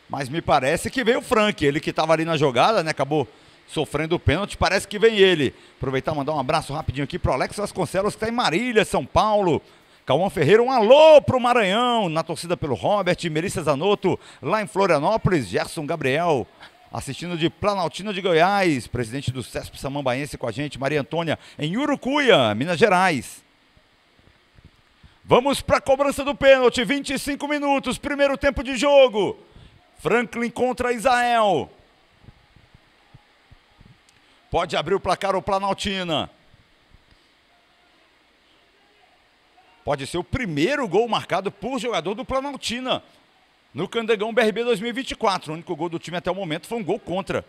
Mas me parece que veio o Frank, ele que estava ali na jogada, né? Acabou sofrendo o pênalti, parece que vem ele. Aproveitar mandar um abraço rapidinho aqui pro Alex Vasconcelos, que está em Marília, São Paulo. Cauã Ferreira, um alô pro Maranhão, na torcida pelo Robert, Melissa Zanotto, lá em Florianópolis, Gerson Gabriel, assistindo de Planaltina de Goiás, presidente do CESP Samambaense com a gente, Maria Antônia, em Urucuia, Minas Gerais. Vamos para a cobrança do pênalti, 25 minutos, primeiro tempo de jogo. Franklin contra Israel. Pode abrir o placar o Planaltina. Pode ser o primeiro gol marcado por jogador do Planaltina no Candegão BRB 2024. O único gol do time até o momento foi um gol contra.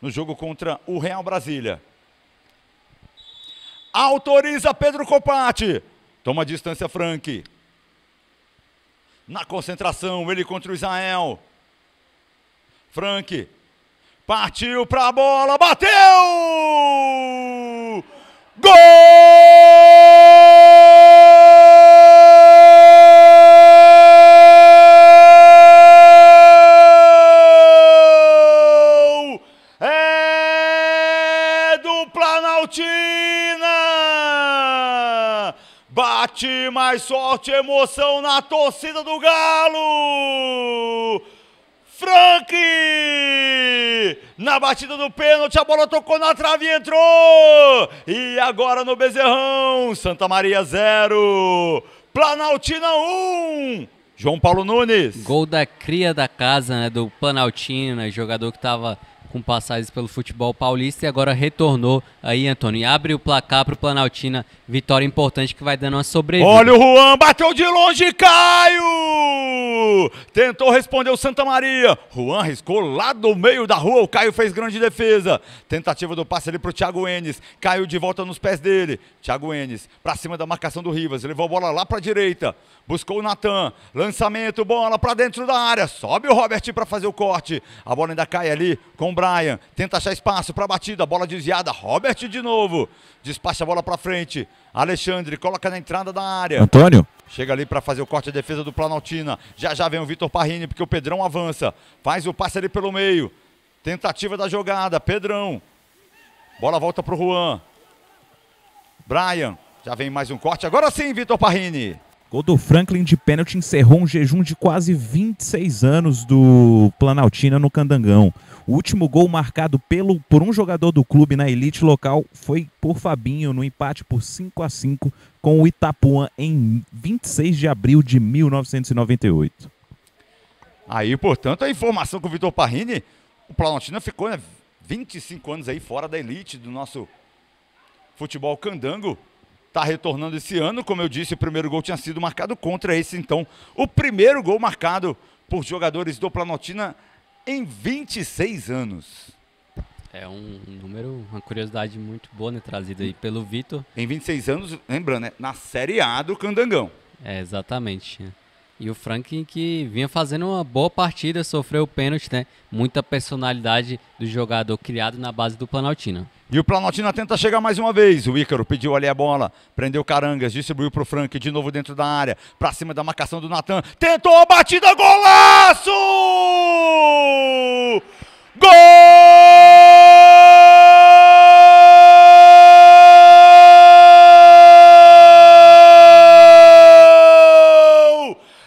No jogo contra o Real Brasília. Autoriza Pedro Copati. Toma distância, Frank. Na concentração, ele contra o Israel. Frank. Partiu para a bola, bateu! Gol! forte, mais forte emoção na torcida do Galo. Frank! Na batida do pênalti, a bola tocou na trave e entrou! E agora no Bezerrão, Santa Maria 0, Planaltina 1, um. João Paulo Nunes. Gol da cria da casa, né, do Planaltina, jogador que estava com passagens pelo futebol paulista e agora retornou aí, Antônio. E abre o placar para o Planaltina, vitória importante que vai dando uma sobrevida. Olha o Juan, bateu de longe, Caio! Tentou responder o Santa Maria. Juan riscou lá do meio da rua, o Caio fez grande defesa. Tentativa do passe ali para o Thiago Enes, caiu de volta nos pés dele. Thiago Enes para cima da marcação do Rivas, levou a bola lá para a direita. Buscou o Natan. Lançamento, bola para dentro da área. Sobe o Robert para fazer o corte. A bola ainda cai ali com o Brian. Tenta achar espaço para a batida. Bola desviada. Robert de novo. Despacha a bola para frente. Alexandre coloca na entrada da área. Antônio. Chega ali para fazer o corte a defesa do Planaltina. Já já vem o Vitor Parrini, porque o Pedrão avança. Faz o passe ali pelo meio. Tentativa da jogada. Pedrão. Bola volta para o Juan. Brian. Já vem mais um corte. Agora sim, Vitor Parrini. Gol do Franklin de pênalti encerrou um jejum de quase 26 anos do Planaltina no Candangão. O último gol marcado pelo, por um jogador do clube na elite local foi por Fabinho no empate por 5 a 5 com o Itapuã em 26 de abril de 1998. Aí, portanto, a informação com o Vitor Parrini, o Planaltina ficou né, 25 anos aí fora da elite do nosso futebol candango está retornando esse ano. Como eu disse, o primeiro gol tinha sido marcado contra esse, então, o primeiro gol marcado por jogadores do Planotina em 26 anos. É um número, uma curiosidade muito boa, né, trazida aí pelo Vitor. Em 26 anos, lembrando, né, na Série A do Candangão. É, exatamente. E o Franklin que vinha fazendo uma boa partida, sofreu o pênalti, né? Muita personalidade do jogador criado na base do Planaltina. E o Planaltina tenta chegar mais uma vez. O Ícaro pediu ali a bola, prendeu Carangas, distribuiu para o Frank de novo dentro da área, para cima da marcação do Natan. Tentou a batida, golaço! Gol!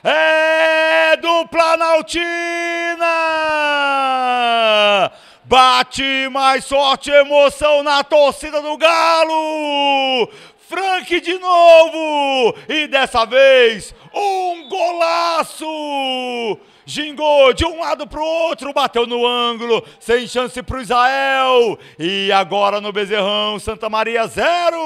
É Planaltina! Bate mais sorte, emoção na torcida do Galo! Frank de novo! E dessa vez, um golaço! Gingou de um lado pro outro, bateu no ângulo, sem chance pro Israel. E agora no Bezerrão, Santa Maria 0,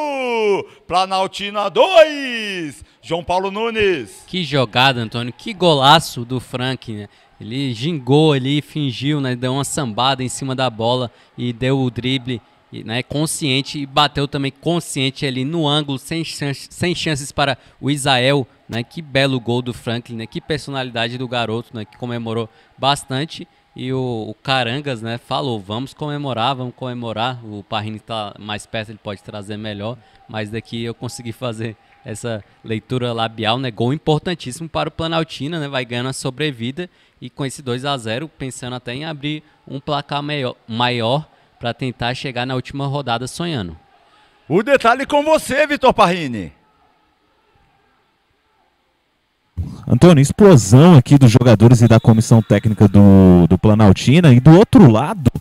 Planaltina 2. João Paulo Nunes. Que jogada, Antônio. Que golaço do Frank, né? Ele gingou ali, fingiu, né? Deu uma sambada em cima da bola e deu o drible né, consciente e bateu também consciente ali no ângulo, sem, chance, sem chances para o Isael. Né, que belo gol do Franklin, né, que personalidade do garoto, né, que comemorou bastante. E o, o Carangas né, falou: vamos comemorar, vamos comemorar. O Parrini está mais perto, ele pode trazer melhor, mas daqui eu consegui fazer essa leitura labial, né? Gol importantíssimo para o Planaltina, né? Vai ganhando a sobrevida e com esse 2 a 0 pensando até em abrir um placar maior, para tentar chegar na última rodada sonhando. O detalhe com você, Vitor Parrini. Antônio, explosão aqui dos jogadores e da comissão técnica do, do Planaltina. E do outro lado,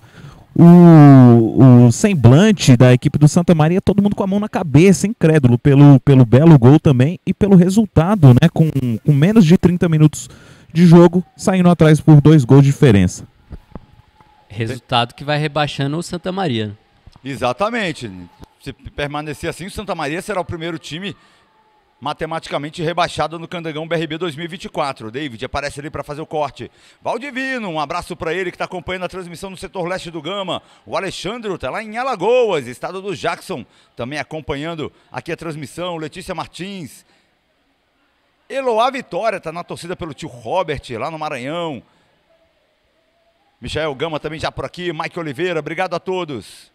o, o, semblante da equipe do Santa Maria, todo mundo com a mão na cabeça, incrédulo, pelo, pelo belo gol também e pelo resultado, né? Com, com menos de 30 minutos de jogo, saindo atrás por dois gols de diferença. Resultado que vai rebaixando o Santa Maria. Exatamente. Se permanecer assim, o Santa Maria será o primeiro time matematicamente rebaixado no Candangão BRB 2024. David aparece ali para fazer o corte. Valdivino, um abraço para ele que está acompanhando a transmissão no setor leste do Gama. O Alexandre está lá em Alagoas, estado do Jackson, também acompanhando aqui a transmissão. Letícia Martins, Eloá Vitória está na torcida pelo tio Robert, lá no Maranhão. Michel Gama também já por aqui, Mike Oliveira, obrigado a todos.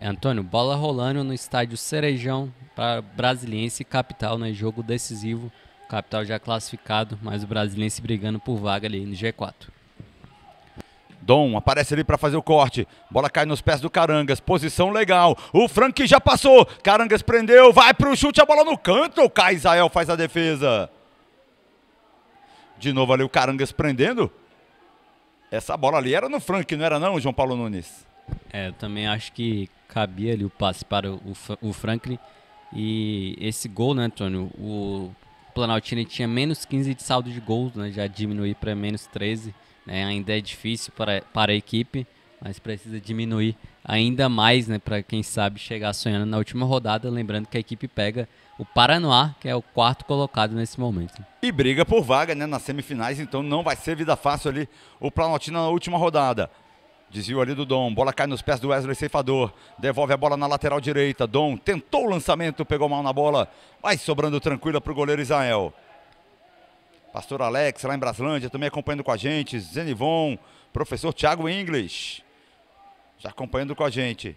É, Antônio, bola rolando no estádio Cerejão para Brasiliense Capital, né? Jogo decisivo. Capital já classificado, mas o Brasiliense brigando por vaga ali no G4. Dom aparece ali para fazer o corte. Bola cai nos pés do Carangas. Posição legal. O Frank já passou. Carangas prendeu. Vai para o chute. A bola no canto. Caisael faz a defesa. De novo ali o Carangas prendendo. Essa bola ali era no Frank, não era não, João Paulo Nunes? É, eu também acho que cabia ali o passe para o, o Franklin. E esse gol, né, Antônio? O Planaltina tinha menos 15 de saldo de gols, né? Já diminui para menos 13. Né, ainda é difícil para, para a equipe, mas precisa diminuir ainda mais, né? Para quem sabe chegar sonhando na última rodada. Lembrando que a equipe pega o Paranoá, que é o quarto colocado nesse momento. E briga por vaga né, nas semifinais, então não vai ser vida fácil ali o Planaltina na última rodada. Desvio ali do Dom, bola cai nos pés do Wesley Ceifador, devolve a bola na lateral direita. Dom tentou o lançamento, pegou mal na bola, vai sobrando tranquila para o goleiro Israel. Pastor Alex, lá em Braslândia, também acompanhando com a gente. Zenivon, professor Thiago English, já acompanhando com a gente.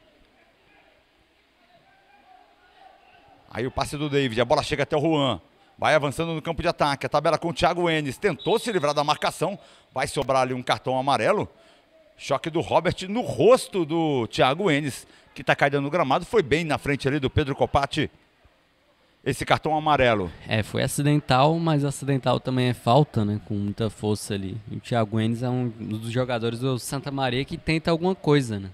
Aí o passe do David, a bola chega até o Juan. Vai avançando no campo de ataque. A tabela com o Thiago Enes. Tentou se livrar da marcação. Vai sobrar ali um cartão amarelo. Choque do Robert no rosto do Thiago Enes, que está caindo no gramado. Foi bem na frente ali do Pedro Copati. Esse cartão amarelo. É, foi acidental, mas acidental também é falta, né? Com muita força ali. E o Thiago Enes é um dos jogadores do Santa Maria que tenta alguma coisa, né?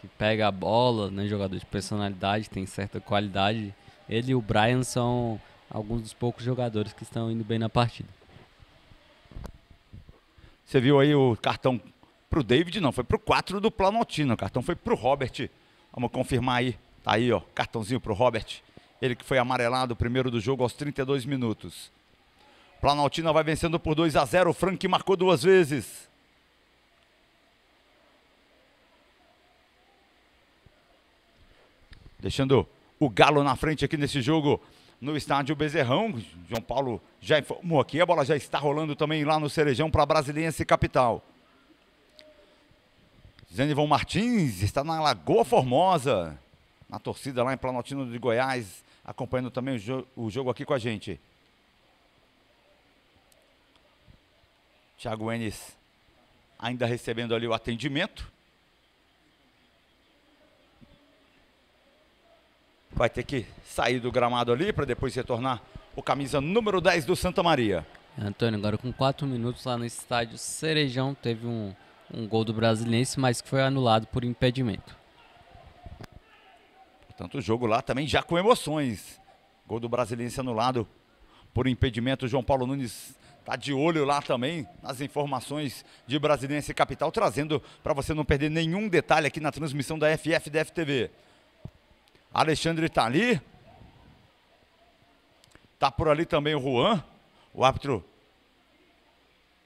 Que pega a bola, né? Jogador de personalidade, tem certa qualidade ele e o Brian são alguns dos poucos jogadores que estão indo bem na partida. Você viu aí o cartão pro David, não, foi pro 4 do Planaltino, o cartão foi pro Robert. Vamos confirmar aí. Tá aí, ó, cartãozinho pro Robert. Ele que foi amarelado primeiro do jogo aos 32 minutos. Planaltina vai vencendo por 2 a 0. O Frank marcou duas vezes. Deixando o Galo na frente aqui nesse jogo no estádio Bezerrão. João Paulo já informou aqui, a bola já está rolando também lá no Cerejão para a Brasiliense Capital. Zenivon Martins está na Lagoa Formosa, na torcida lá em Planaltino de Goiás, acompanhando também o, jo o jogo aqui com a gente. Thiago Enes ainda recebendo ali o atendimento. Vai ter que sair do gramado ali para depois retornar o camisa número 10 do Santa Maria. Antônio, agora com 4 minutos lá no estádio Cerejão, teve um, um gol do Brasilense, mas que foi anulado por impedimento. Portanto, o jogo lá também já com emoções. Gol do Brasilense anulado por impedimento. João Paulo Nunes Tá de olho lá também nas informações de Brasilense Capital, trazendo para você não perder nenhum detalhe aqui na transmissão da FFDFTV. Alexandre está ali. Está por ali também o Juan. O árbitro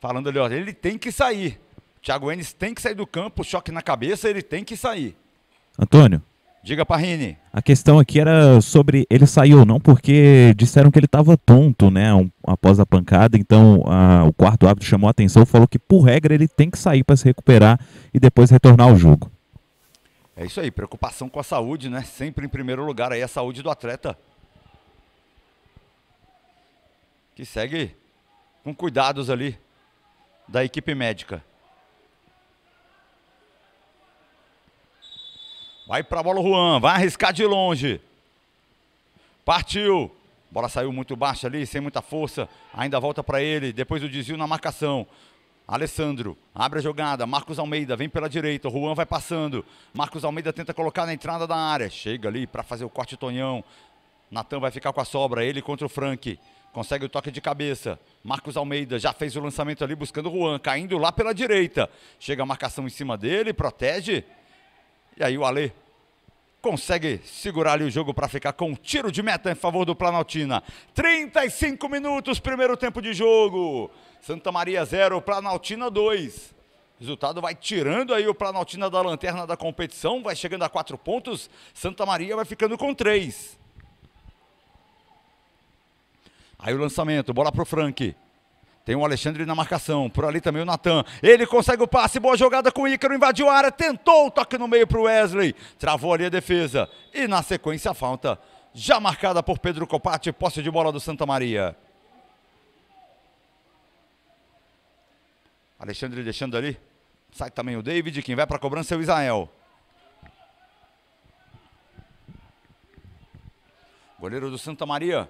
falando ali, ele tem que sair. O Thiago Enes tem que sair do campo, choque na cabeça, ele tem que sair. Antônio. Diga, para Rini. A questão aqui era sobre ele saiu ou não, porque disseram que ele estava tonto, né, um, após a pancada. Então, a, o quarto árbitro chamou a atenção, falou que, por regra, ele tem que sair para se recuperar e depois retornar ao jogo. É isso aí, preocupação com a saúde, né? Sempre em primeiro lugar aí a saúde do atleta. Que segue com cuidados ali da equipe médica. Vai pra bola o Juan, vai arriscar de longe. Partiu. Bola saiu muito baixa ali, sem muita força. Ainda volta para ele. Depois o desvio na marcação. Alessandro, abre a jogada, Marcos Almeida vem pela direita, Juan vai passando. Marcos Almeida tenta colocar na entrada da área, chega ali para fazer o corte Tonhão. Natan vai ficar com a sobra, ele contra o Frank. Consegue o toque de cabeça. Marcos Almeida já fez o lançamento ali buscando o Juan, caindo lá pela direita. Chega a marcação em cima dele, protege. E aí o Alê consegue segurar ali o jogo para ficar com um tiro de meta em favor do Planaltina. 35 minutos, primeiro tempo de jogo. Santa Maria 0, Planaltina 2. Resultado vai tirando aí o Planaltina da lanterna da competição, vai chegando a quatro pontos. Santa Maria vai ficando com três. Aí o lançamento, bola para o Frank. Tem o Alexandre na marcação, por ali também o Natan. Ele consegue o passe, boa jogada com o Ícaro, invadiu a área, tentou o toque no meio para o Wesley. Travou ali a defesa. E na sequência a falta, já marcada por Pedro Copati, posse de bola do Santa Maria. Alexandre deixando ali. Sai também o David. Quem vai para a cobrança é o Israel. Goleiro do Santa Maria.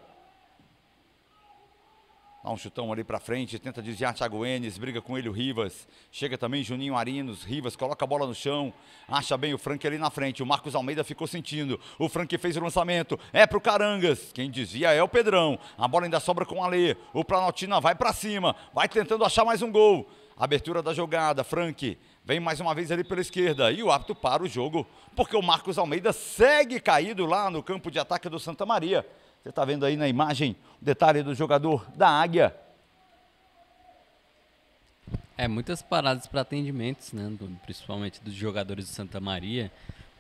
Dá um chutão ali para frente, tenta desviar Thiago Enes, briga com ele o Rivas. Chega também Juninho Arinos, Rivas coloca a bola no chão, acha bem o Frank ali na frente. O Marcos Almeida ficou sentindo. O Frank fez o lançamento, é pro Carangas. Quem desvia é o Pedrão. A bola ainda sobra com o Alê. O Planaltina vai para cima, vai tentando achar mais um gol. Abertura da jogada, Frank vem mais uma vez ali pela esquerda e o árbitro para o jogo, porque o Marcos Almeida segue caído lá no campo de ataque do Santa Maria. Você está vendo aí na imagem o detalhe do jogador da Águia. É, muitas paradas para atendimentos, né? Do, principalmente dos jogadores do Santa Maria,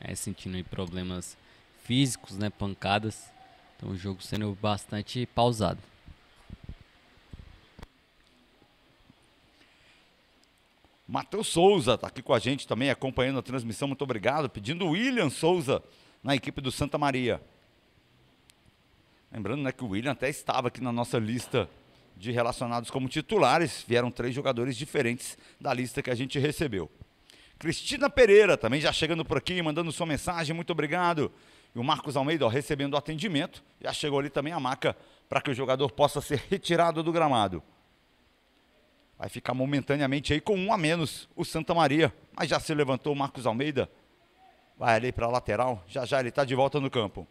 é, sentindo problemas físicos, né? Pancadas. Então o jogo sendo bastante pausado. Matheus Souza está aqui com a gente também, acompanhando a transmissão. Muito obrigado. Pedindo William Souza na equipe do Santa Maria. Lembrando né, que o William até estava aqui na nossa lista de relacionados como titulares. Vieram três jogadores diferentes da lista que a gente recebeu. Cristina Pereira também já chegando por aqui, mandando sua mensagem. Muito obrigado. E o Marcos Almeida ó, recebendo o atendimento. Já chegou ali também a maca para que o jogador possa ser retirado do gramado. Vai ficar momentaneamente aí com um a menos o Santa Maria. Mas já se levantou o Marcos Almeida. Vai ali para a lateral. Já já ele está de volta no campo.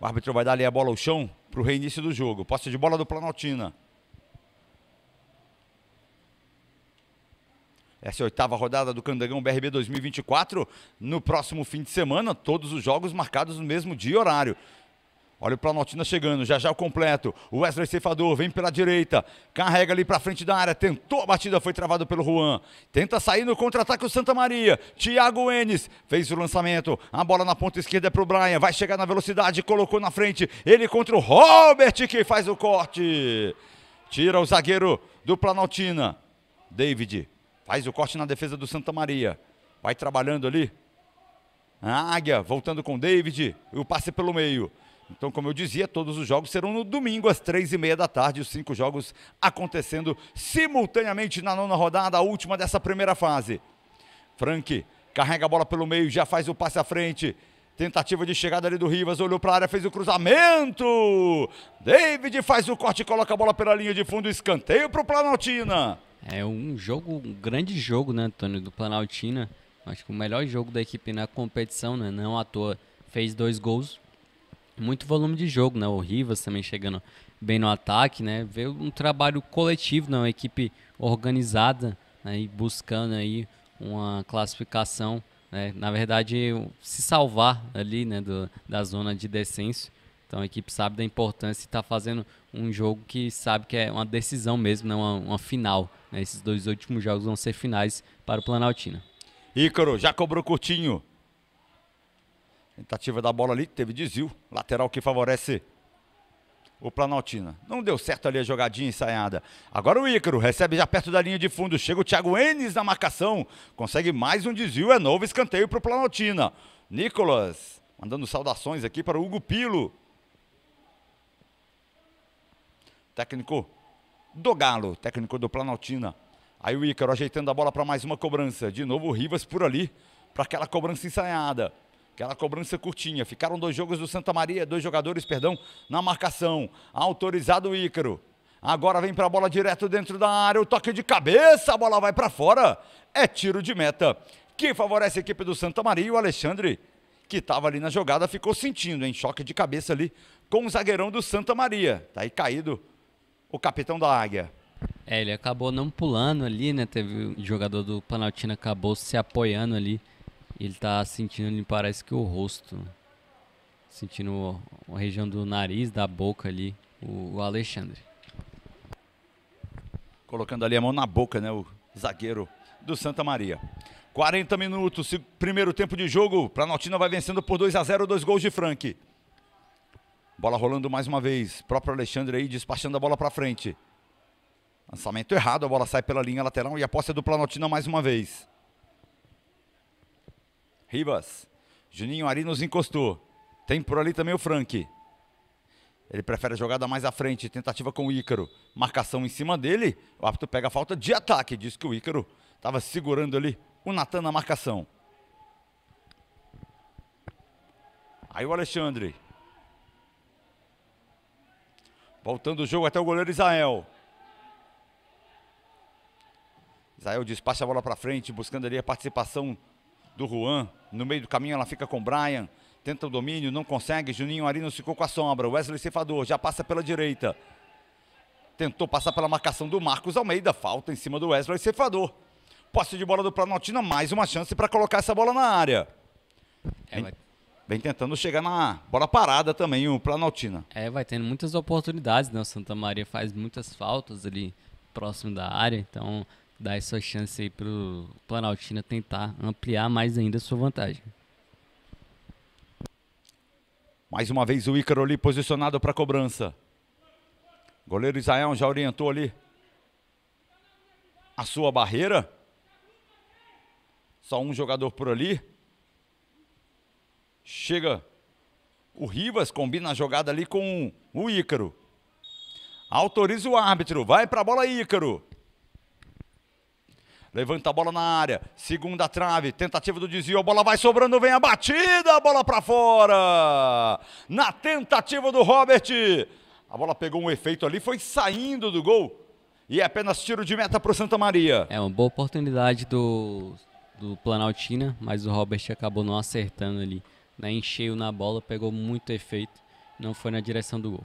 O árbitro vai dar ali a bola ao chão para o reinício do jogo. Posse de bola do Planaltina. Essa é a oitava rodada do Candangão BRB 2024. No próximo fim de semana, todos os jogos marcados no mesmo dia e horário. Olha o Planaltina chegando, já já o completo. O Wesley Ceifador vem pela direita, carrega ali para frente da área, tentou a batida, foi travado pelo Juan. Tenta sair no contra-ataque o Santa Maria. Thiago Enes fez o lançamento, a bola na ponta esquerda é pro Brian, vai chegar na velocidade, colocou na frente. Ele contra o Robert que faz o corte. Tira o zagueiro do Planaltina. David faz o corte na defesa do Santa Maria. Vai trabalhando ali. A águia voltando com David. E o passe pelo meio. Então, como eu dizia, todos os jogos serão no domingo às três e meia da tarde. Os cinco jogos acontecendo simultaneamente na nona rodada, a última dessa primeira fase. Frank carrega a bola pelo meio, já faz o passe à frente. Tentativa de chegada ali do Rivas, olhou para a área, fez o cruzamento. David faz o corte, coloca a bola pela linha de fundo, escanteio para o Planaltina. É um jogo, um grande jogo, né, Antônio, do Planaltina. Acho que o melhor jogo da equipe na competição, né? Não à toa fez dois gols, muito volume de jogo, né? O Rivas também chegando bem no ataque, né? Veio um trabalho coletivo, né? uma equipe organizada né? e buscando aí uma classificação, né? na verdade se salvar ali né? Do, da zona de descenso. Então a equipe sabe da importância e está fazendo um jogo que sabe que é uma decisão mesmo, né? uma, uma final. Né? Esses dois últimos jogos vão ser finais para o Planaltina. Ícaro, já cobrou curtinho. Tentativa da bola ali, teve desvio. Lateral que favorece o Planaltina. Não deu certo ali a jogadinha ensaiada. Agora o Ícaro recebe já perto da linha de fundo. Chega o Thiago Enes na marcação. Consegue mais um desvio. É novo escanteio para o Planaltina. Nicolas mandando saudações aqui para o Hugo Pilo. Técnico do Galo, técnico do Planaltina. Aí o Ícaro ajeitando a bola para mais uma cobrança. De novo o Rivas por ali para aquela cobrança ensaiada. Aquela cobrança curtinha. Ficaram dois jogos do Santa Maria, dois jogadores, perdão, na marcação. Autorizado o Ícaro. Agora vem para a bola direto dentro da área. O toque de cabeça, a bola vai para fora. É tiro de meta que favorece a equipe do Santa Maria. E o Alexandre, que estava ali na jogada, ficou sentindo em choque de cabeça ali com o zagueirão do Santa Maria. Tá aí caído o capitão da Águia. É, ele acabou não pulando ali, né? Teve o jogador do Planaltina acabou se apoiando ali ele tá sentindo, ele parece que o rosto. Sentindo a região do nariz, da boca ali, o, Alexandre. Colocando ali a mão na boca, né? O zagueiro do Santa Maria. 40 minutos, primeiro tempo de jogo. Planaltina vai vencendo por 2 a 0 dois gols de Frank. Bola rolando mais uma vez. Próprio Alexandre aí despachando a bola para frente. Lançamento errado, a bola sai pela linha lateral e a posse é do Planaltina mais uma vez. Ribas. Juninho Ari nos encostou. Tem por ali também o Frank. Ele prefere a jogada mais à frente, tentativa com o Ícaro. Marcação em cima dele. O árbitro pega a falta de ataque. Diz que o Ícaro estava segurando ali o Natan na marcação. Aí o Alexandre. Voltando o jogo até o goleiro Israel. Israel despacha a bola para frente, buscando ali a participação do Juan. No meio do caminho ela fica com o Brian. Tenta o domínio, não consegue. Juninho Arino ficou com a sombra. Wesley Cefador já passa pela direita. Tentou passar pela marcação do Marcos Almeida. Falta em cima do Wesley Cefador. Posse de bola do Planaltina. Mais uma chance para colocar essa bola na área. É, Vem tentando chegar na bola parada também o Planaltina. É, vai tendo muitas oportunidades, né? O Santa Maria faz muitas faltas ali próximo da área. Então dar essa chance aí pro Planaltina tentar ampliar mais ainda a sua vantagem. Mais uma vez o Ícaro ali posicionado para cobrança. Goleiro Isael já orientou ali a sua barreira. Só um jogador por ali. Chega o Rivas, combina a jogada ali com o Ícaro. Autoriza o árbitro, vai para a bola Ícaro levanta a bola na área, segunda trave, tentativa do desvio, a bola vai sobrando, vem a batida, a bola para fora. Na tentativa do Robert, a bola pegou um efeito ali, foi saindo do gol e é apenas tiro de meta para o Santa Maria. É uma boa oportunidade do, do Planaltina, mas o Robert acabou não acertando ali. Né? Encheu na bola, pegou muito efeito, não foi na direção do gol.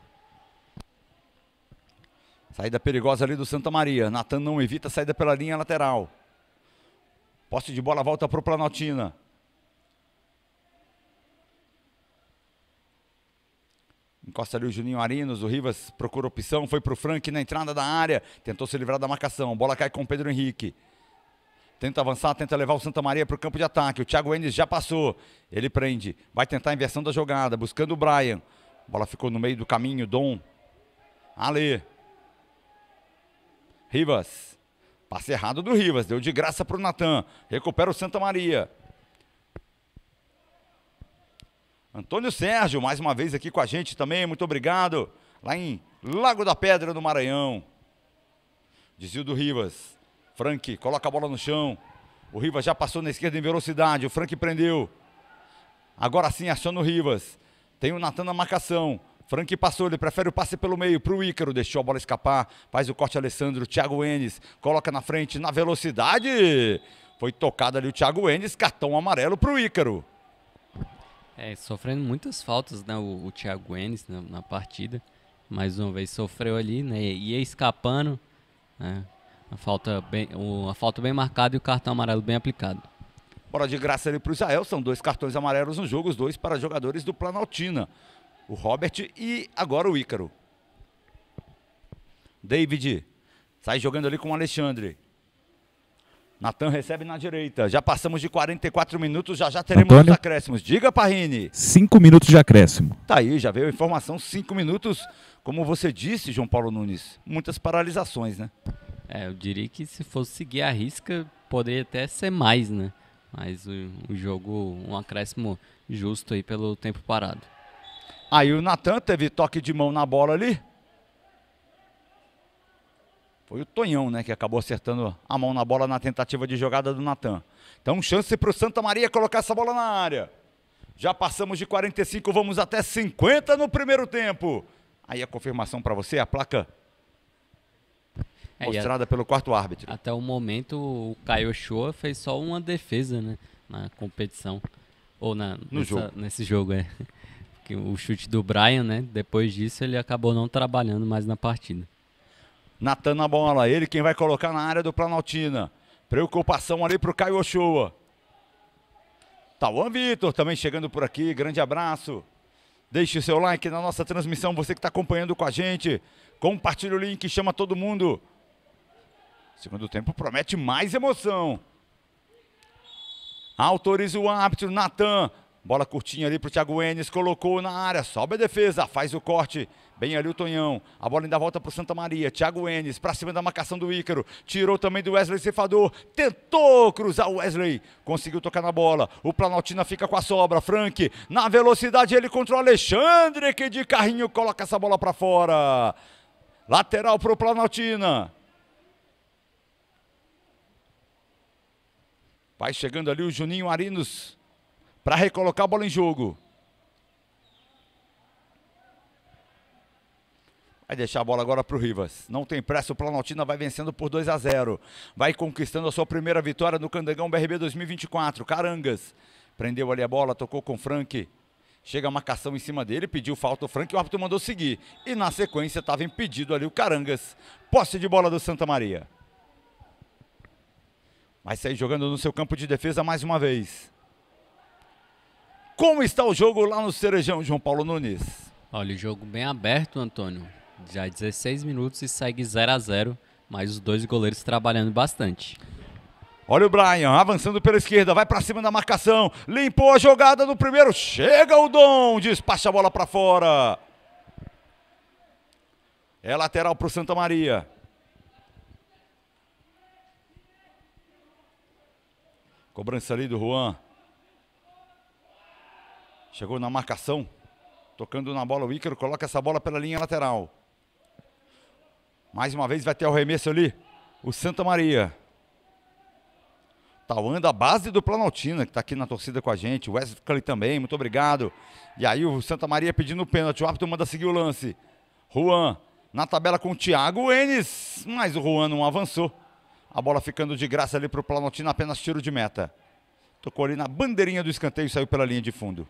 Saída perigosa ali do Santa Maria. Natan não evita a saída pela linha lateral. Posse de bola volta para o Planaltina. Encosta ali o Juninho Arinos, o Rivas procura opção, foi para o Frank na entrada da área, tentou se livrar da marcação, bola cai com o Pedro Henrique. Tenta avançar, tenta levar o Santa Maria para o campo de ataque. O Thiago Enes já passou. Ele prende. Vai tentar a inversão da jogada, buscando o Brian. bola ficou no meio do caminho. Dom. Ale. Rivas. Passe errado do Rivas, deu de graça para o Natan. Recupera o Santa Maria. Antônio Sérgio, mais uma vez aqui com a gente também, muito obrigado. Lá em Lago da Pedra no Maranhão. Desvio do Rivas. Frank coloca a bola no chão. O Rivas já passou na esquerda em velocidade. O Frank prendeu. Agora sim aciona o Rivas. Tem o Natan na marcação. Frank passou, ele prefere o passe pelo meio para o Ícaro, deixou a bola escapar, faz o corte Alessandro, Thiago Enes, coloca na frente, na velocidade. Foi tocado ali o Thiago Enes, cartão amarelo para o Ícaro. É, sofrendo muitas faltas né, o, o Thiago Enes na, na, partida. Mais uma vez sofreu ali, né, ia escapando. Né, a, falta bem, o, a falta bem marcada e o cartão amarelo bem aplicado. Bora de graça ali para o Israel, são dois cartões amarelos no jogo, os dois para jogadores do Planaltina o Robert e agora o Ícaro. David sai jogando ali com o Alexandre. Natan recebe na direita. Já passamos de 44 minutos, já já teremos Antônio, os acréscimos. Diga, Parrini. Cinco minutos de acréscimo. Tá aí, já veio a informação, cinco minutos. Como você disse, João Paulo Nunes, muitas paralisações, né? É, eu diria que se fosse seguir a risca, poderia até ser mais, né? Mas o, o jogo, um acréscimo justo aí pelo tempo parado. Aí o Natan teve toque de mão na bola ali. Foi o Tonhão, né, que acabou acertando a mão na bola na tentativa de jogada do Natan. Então, chance para o Santa Maria colocar essa bola na área. Já passamos de 45, vamos até 50 no primeiro tempo. Aí a confirmação para você, a placa é, mostrada é, pelo quarto árbitro. Até o momento, o Caio Shoa fez só uma defesa, né, na competição. Ou na, no nessa, jogo. nesse jogo, é que o chute do Brian, né? Depois disso ele acabou não trabalhando mais na partida. Natan na bola, ele quem vai colocar na área do Planaltina. Preocupação ali para o Caio Ochoa. Tauan Vitor também chegando por aqui, grande abraço. Deixe o seu like na nossa transmissão, você que está acompanhando com a gente. Compartilhe o link, chama todo mundo. Segundo tempo promete mais emoção. Autoriza o árbitro, Natan. Bola curtinha ali para o Thiago Enes, colocou na área, sobe a defesa, faz o corte. Bem ali o Tonhão. A bola ainda volta para o Santa Maria. Thiago Enes para cima da marcação do Ícaro. Tirou também do Wesley Cefador. Tentou cruzar o Wesley. Conseguiu tocar na bola. O Planaltina fica com a sobra. Frank, na velocidade, ele contra o Alexandre, que de carrinho coloca essa bola para fora. Lateral para o Planaltina. Vai chegando ali o Juninho Arinos para recolocar a bola em jogo. Vai deixar a bola agora para o Rivas. Não tem pressa, o Planaltina vai vencendo por 2 a 0. Vai conquistando a sua primeira vitória no Candegão BRB 2024. Carangas prendeu ali a bola, tocou com o Frank. Chega a marcação em cima dele, pediu falta o Frank, e o árbitro mandou seguir. E na sequência estava impedido ali o Carangas. Posse de bola do Santa Maria. Vai sair jogando no seu campo de defesa mais uma vez. Como está o jogo lá no Cerejão, João Paulo Nunes? Olha, o jogo bem aberto, Antônio. Já 16 é minutos e segue 0 a 0 mas os dois goleiros trabalhando bastante. Olha o Brian avançando pela esquerda, vai para cima da marcação, limpou a jogada do primeiro, chega o Dom, despacha a bola para fora. É lateral para o Santa Maria. Cobrança ali do Juan. Chegou na marcação, tocando na bola o Ícaro, coloca essa bola pela linha lateral. Mais uma vez vai ter o remesso ali, o Santa Maria. Tauanda, a base do Planaltina, que está aqui na torcida com a gente. Wesley também, muito obrigado. E aí o Santa Maria pedindo o pênalti. O árbitro manda seguir o lance. Juan na tabela com o Thiago Enes, mas o Juan não avançou. A bola ficando de graça ali para o Planaltina, apenas tiro de meta. Tocou ali na bandeirinha do escanteio e saiu pela linha de fundo.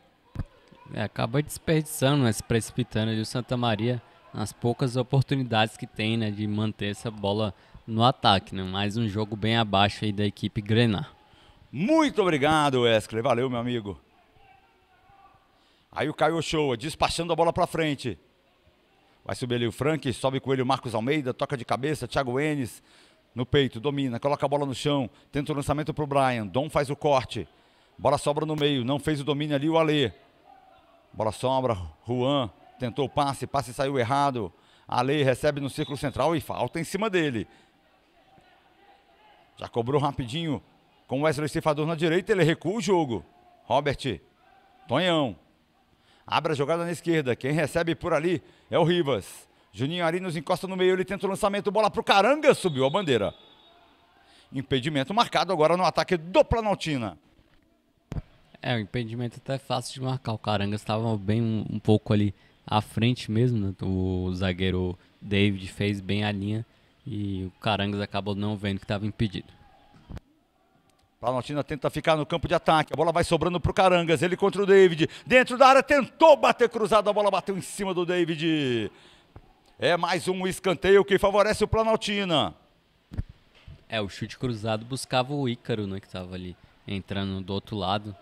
É, acaba desperdiçando, né, se precipitando ali o Santa Maria nas poucas oportunidades que tem né, de manter essa bola no ataque. Né? Mais um jogo bem abaixo aí da equipe Grenar. Muito obrigado, Wesley. Valeu, meu amigo. Aí o Caio Show, despachando a bola para frente. Vai subir ali o Frank, sobe com ele o Marcos Almeida, toca de cabeça, Thiago Enes no peito, domina, coloca a bola no chão, tenta o lançamento para o Brian. Dom faz o corte. Bola sobra no meio, não fez o domínio ali o Alê. Bola sobra, Juan tentou o passe, passe saiu errado. Ale recebe no círculo central e falta em cima dele. Já cobrou rapidinho com o Wesley Cifador na direita, ele recua o jogo. Robert, Tonhão. Abre a jogada na esquerda, quem recebe por ali é o Rivas. Juninho Arinos encosta no meio, ele tenta o lançamento, bola pro Caranga, subiu a bandeira. Impedimento marcado agora no ataque do Planaltina. É, o impedimento até é fácil de marcar. O Caranga estava bem um, um, pouco ali à frente mesmo. Né? O zagueiro David fez bem a linha e o Carangas acabou não vendo que estava impedido. Planaltina tenta ficar no campo de ataque. A bola vai sobrando para o Carangas. Ele contra o David. Dentro da área tentou bater cruzado. A bola bateu em cima do David. É mais um escanteio que favorece o Planaltina. É, o chute cruzado buscava o Ícaro, né? Que estava ali entrando do outro lado.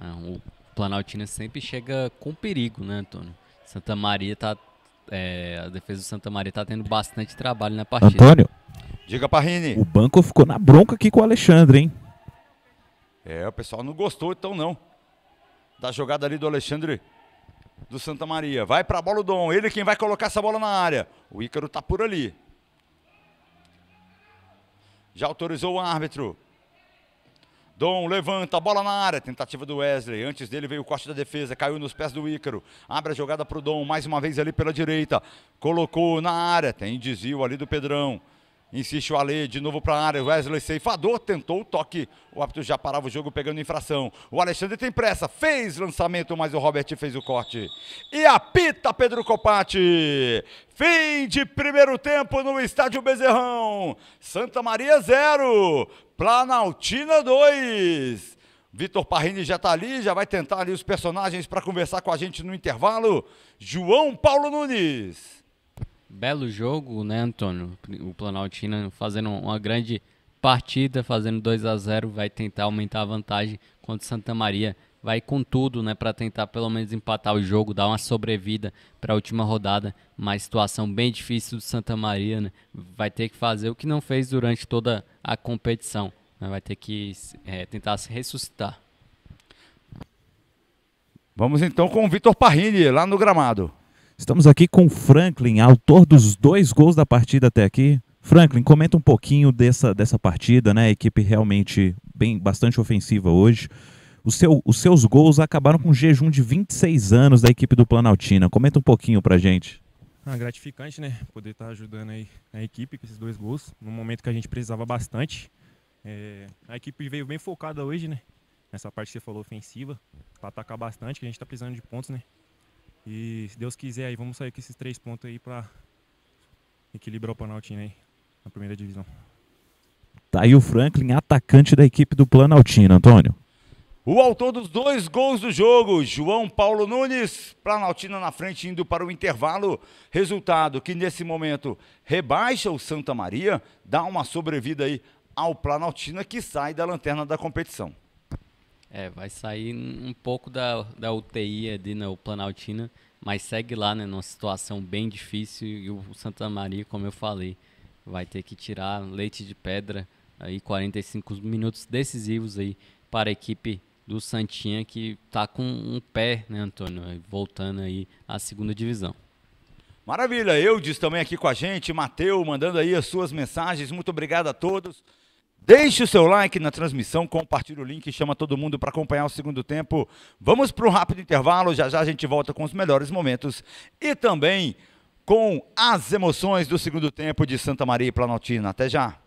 É, o Planaltina sempre chega com perigo, né, Antônio? Santa Maria tá. É, a defesa do Santa Maria tá tendo bastante trabalho na partida. Antônio. Diga, Rini. O banco ficou na bronca aqui com o Alexandre, hein? É, o pessoal não gostou, então não. Da jogada ali do Alexandre do Santa Maria. Vai pra bola o Dom. Ele quem vai colocar essa bola na área. O Ícaro tá por ali. Já autorizou o árbitro. Dom levanta, a bola na área, tentativa do Wesley. Antes dele veio o corte da defesa, caiu nos pés do Ícaro. Abre a jogada para o Dom, mais uma vez ali pela direita. Colocou na área, tem desvio ali do Pedrão. Insiste o Ale, de novo para a área. Wesley ceifador, tentou o toque. O árbitro já parava o jogo pegando infração. O Alexandre tem pressa, fez lançamento, mas o Robert fez o corte. E apita Pedro Copati. Fim de primeiro tempo no estádio Bezerrão. Santa Maria 0, Planaltina 2. Vitor Parrini já está ali, já vai tentar ali os personagens para conversar com a gente no intervalo. João Paulo Nunes. Belo jogo, né, Antônio? O Planaltina fazendo uma grande partida, fazendo 2 a 0 vai tentar aumentar a vantagem contra Santa Maria vai com tudo, né, para tentar pelo menos empatar o jogo, dar uma sobrevida para a última rodada, Uma situação bem difícil do Santa Maria, né? Vai ter que fazer o que não fez durante toda a competição, né? vai ter que é, tentar se ressuscitar. Vamos então com o Vitor Parrini lá no gramado. Estamos aqui com Franklin, autor dos dois gols da partida até aqui. Franklin, comenta um pouquinho dessa, dessa partida, né? A equipe realmente bem bastante ofensiva hoje seu, os seus gols acabaram com um jejum de 26 anos da equipe do Planaltina. Comenta um pouquinho pra gente. Ah, gratificante, né? Poder estar tá ajudando aí a equipe com esses dois gols, num momento que a gente precisava bastante. É, a equipe veio bem focada hoje, né? Nessa parte que você falou ofensiva, para atacar bastante, que a gente tá precisando de pontos, né? E se Deus quiser aí, vamos sair com esses três pontos aí para equilibrar o Planaltina aí na primeira divisão. Tá aí o Franklin, atacante da equipe do Planaltina, Antônio. O autor dos dois gols do jogo, João Paulo Nunes, Planaltina na frente indo para o intervalo. Resultado que nesse momento rebaixa o Santa Maria, dá uma sobrevida aí ao Planaltina que sai da lanterna da competição. É, vai sair um pouco da, da UTI ali, é, no né, Planaltina, mas segue lá, né, numa situação bem difícil e o Santa Maria, como eu falei, vai ter que tirar leite de pedra aí 45 minutos decisivos aí para a equipe do Santinha que está com um pé, né, Antônio, voltando aí à segunda divisão. Maravilha, eu diz também aqui com a gente, Matheus mandando aí as suas mensagens. Muito obrigado a todos. Deixe o seu like na transmissão, compartilhe o link, chama todo mundo para acompanhar o segundo tempo. Vamos para um rápido intervalo, já já a gente volta com os melhores momentos e também com as emoções do segundo tempo de Santa Maria e Planaltina. Até já.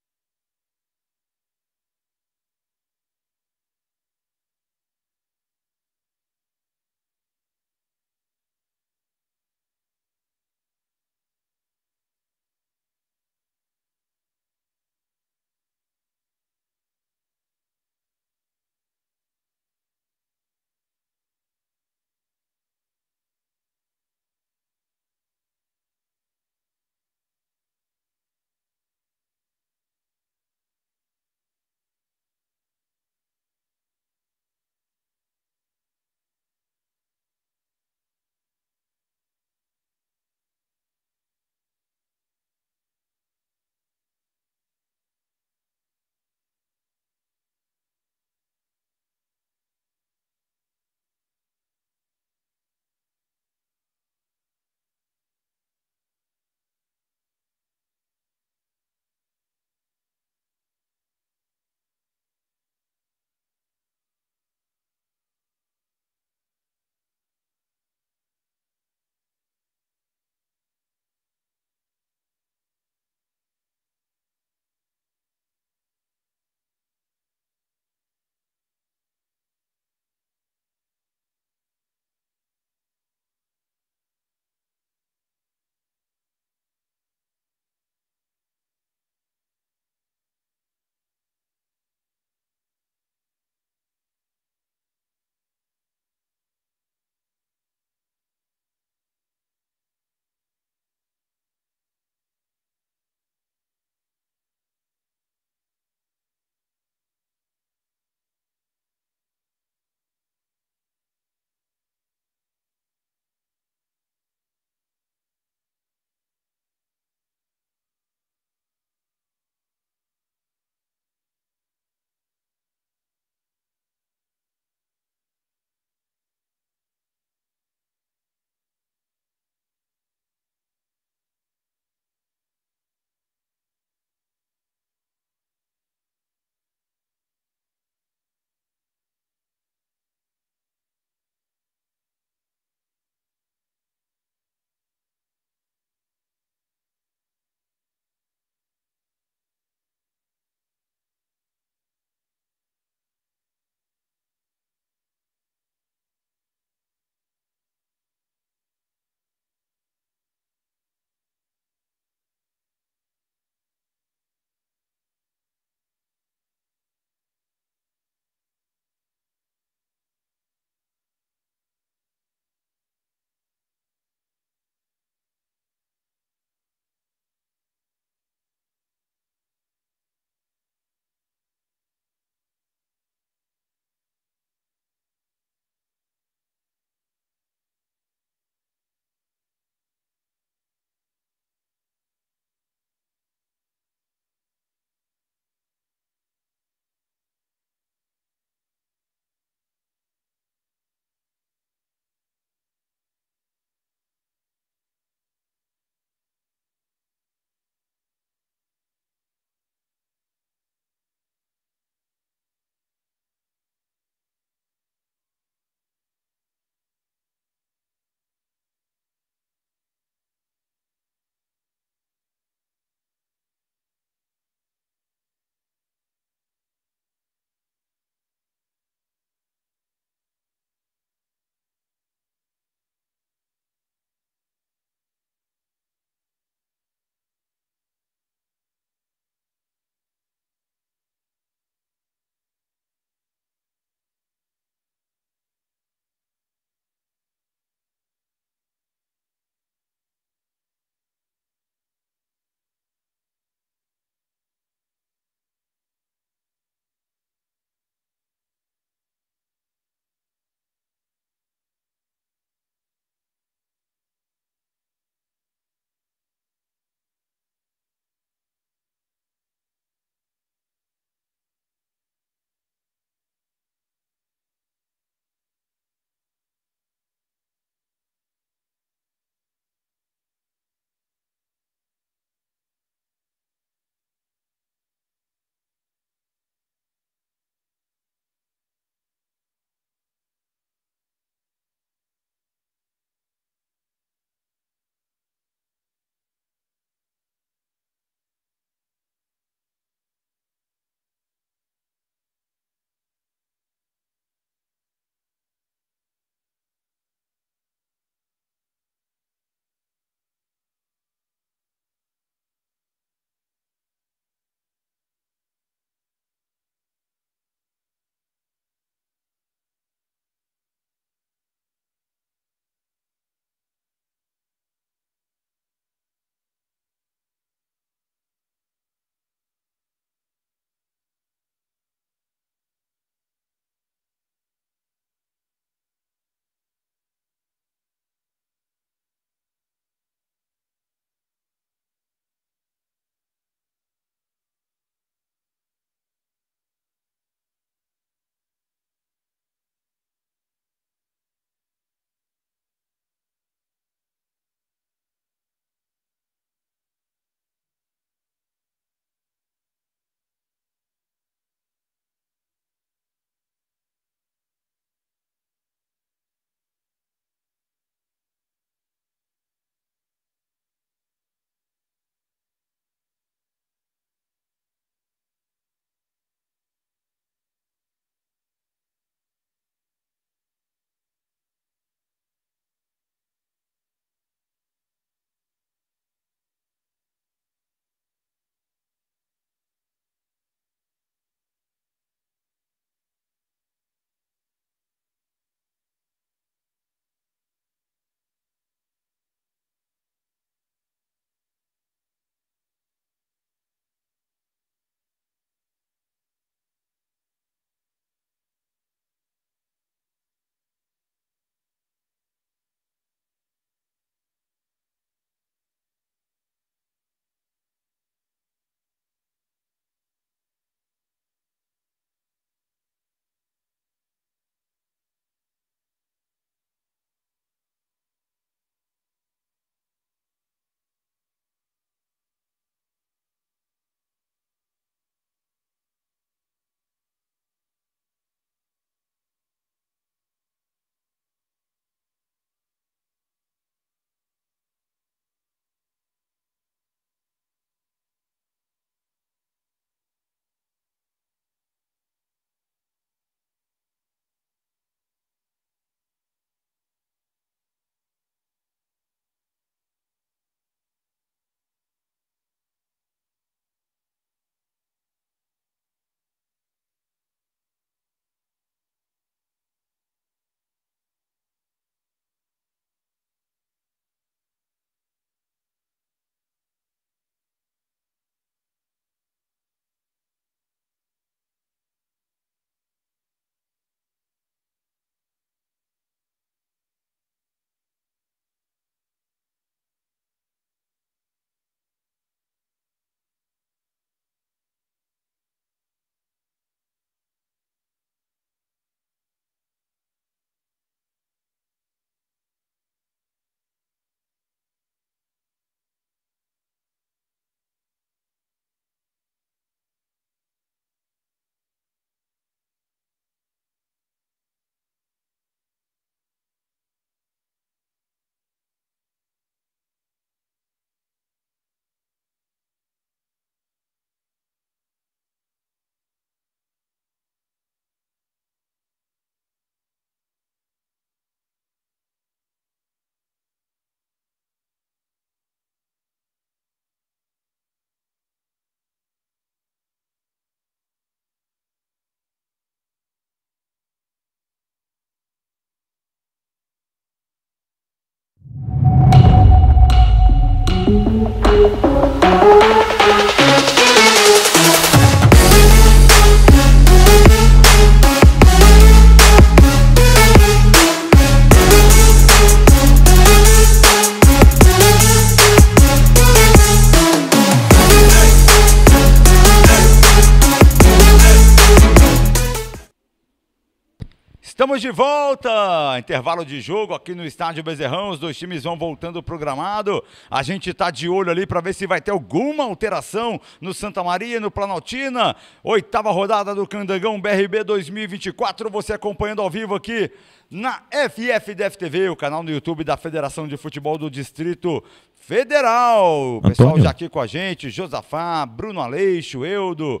Estamos de volta! Intervalo de jogo aqui no estádio Bezerrão. Os dois times vão voltando pro gramado. A gente tá de olho ali para ver se vai ter alguma alteração no Santa Maria, no Planaltina. Oitava rodada do Candangão BRB 2024. Você acompanhando ao vivo aqui na FFDF TV, o canal no YouTube da Federação de Futebol do Distrito Federal. pessoal já aqui com a gente, Josafá, Bruno Aleixo, Eudo,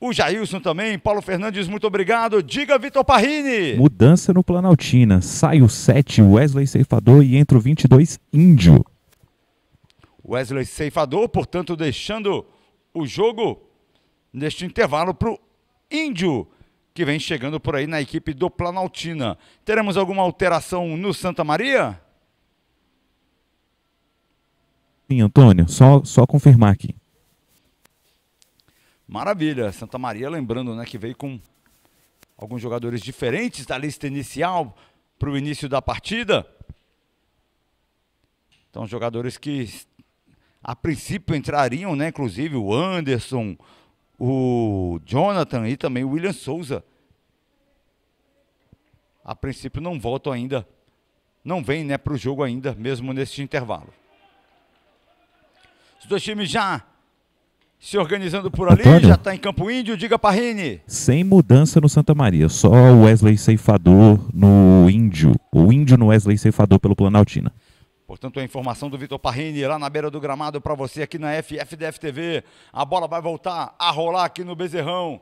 o Jailson também, Paulo Fernandes, muito obrigado. Diga Vitor Parrini. Mudança no Planaltina. Sai o 7, Wesley Ceifador e entra o 22, Índio. Wesley Ceifador, portanto, deixando o jogo neste intervalo para o Índio, que vem chegando por aí na equipe do Planaltina. Teremos alguma alteração no Santa Maria? Sim, Antônio, só, só confirmar aqui. Maravilha. Santa Maria, lembrando, né, que veio com alguns jogadores diferentes da lista inicial para o início da partida. Então, jogadores que a princípio entrariam, né, inclusive o Anderson, o Jonathan e também o William Souza. A princípio não voltam ainda, não vem, né, para o jogo ainda, mesmo neste intervalo. Os dois times já se organizando por ali, Antônio, já está em Campo Índio, diga Parrini. Sem mudança no Santa Maria, só o Wesley Ceifador no Índio, o Índio no Wesley Ceifador pelo Planaltina. Portanto, a informação do Vitor Parrini lá na beira do gramado para você aqui na FFDF TV. A bola vai voltar a rolar aqui no Bezerrão.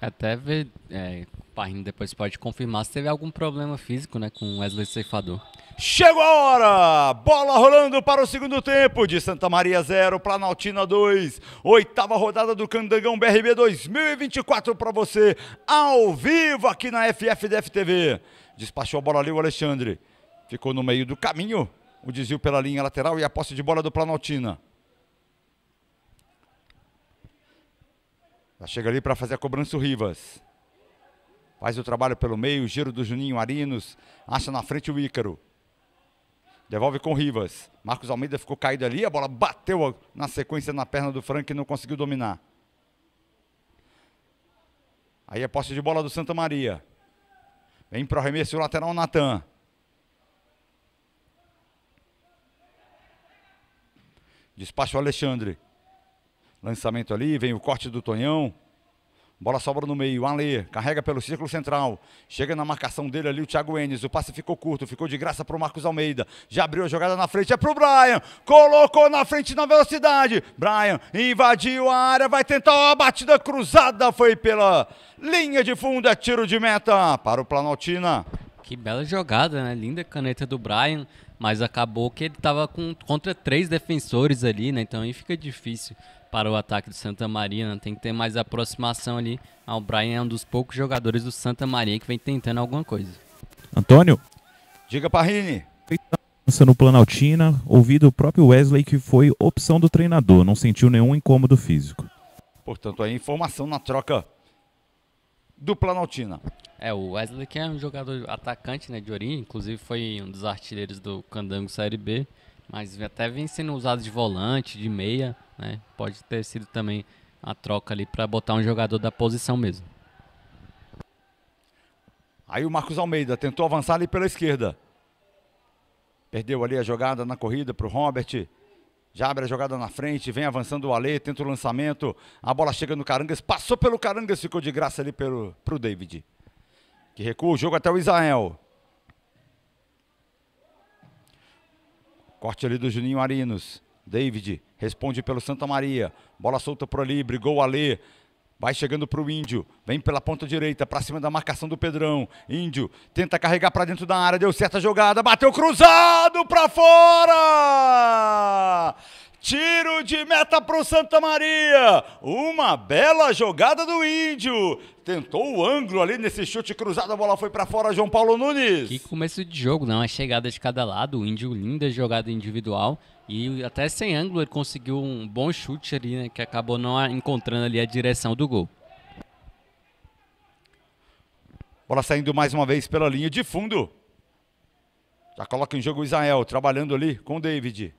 Até ver, é, Parrinho depois pode confirmar se teve algum problema físico né, com Wesley Ceifador. Chegou a hora! Bola rolando para o segundo tempo de Santa Maria 0, Planaltina 2. Oitava rodada do Candangão BRB 2024 para você, ao vivo aqui na FFDF TV. Despachou a bola ali o Alexandre. Ficou no meio do caminho, o desvio pela linha lateral e a posse de bola do Planaltina. Já chega ali para fazer a cobrança o Rivas. Faz o trabalho pelo meio, giro do Juninho Arinos. Acha na frente o Ícaro. Devolve com o Rivas. Marcos Almeida ficou caído ali, a bola bateu na sequência na perna do Frank e não conseguiu dominar. Aí a é posse de bola do Santa Maria. Vem para o arremesso o lateral Natan. Despacha o Alexandre. Lançamento ali, vem o corte do Tonhão. Bola sobra no meio, Alê, carrega pelo círculo central. Chega na marcação dele ali o Thiago Enes. O passe ficou curto, ficou de graça para o Marcos Almeida. Já abriu a jogada na frente, é para o Brian. Colocou na frente na velocidade. Brian invadiu a área, vai tentar a batida cruzada. Foi pela linha de fundo, é tiro de meta para o Planaltina. Que bela jogada, né? Linda caneta do Brian, mas acabou que ele estava com, contra três defensores ali, né? Então aí fica difícil para o ataque do Santa Maria. Né? Tem que ter mais aproximação ali. Ah, o Brian é um dos poucos jogadores do Santa Maria que vem tentando alguma coisa. Antônio? Diga, Parrini. No Planaltina, ouvi do próprio Wesley que foi opção do treinador, não sentiu nenhum incômodo físico. Portanto, aí informação na troca do Planaltina. É, o Wesley que é um jogador atacante né, de origem, inclusive foi um dos artilheiros do Candango Série B. Mas até vem sendo usado de volante, de meia, né? Pode ter sido também a troca ali para botar um jogador da posição mesmo. Aí o Marcos Almeida tentou avançar ali pela esquerda. Perdeu ali a jogada na corrida para o Robert. Já abre a jogada na frente, vem avançando o Ale, tenta o lançamento. A bola chega no Carangas, passou pelo Carangas, ficou de graça ali para o David. Que recua o jogo até o Israel. Corte ali do Juninho Arinos. David responde pelo Santa Maria. Bola solta pro ali, brigou Alê. Vai chegando para o Índio, vem pela ponta direita, para cima da marcação do Pedrão. Índio tenta carregar para dentro da área, deu certa jogada, bateu cruzado para fora! Tiro de meta para o Santa Maria. Uma bela jogada do Índio. Tentou o ângulo ali nesse chute cruzado, a bola foi para fora, João Paulo Nunes. Que começo de jogo, não, é chegada de cada lado, o Índio linda jogada individual e até sem ângulo ele conseguiu um bom chute ali, né, que acabou não encontrando ali a direção do gol. Bola saindo mais uma vez pela linha de fundo. Já coloca em jogo o Israel, trabalhando ali com o David.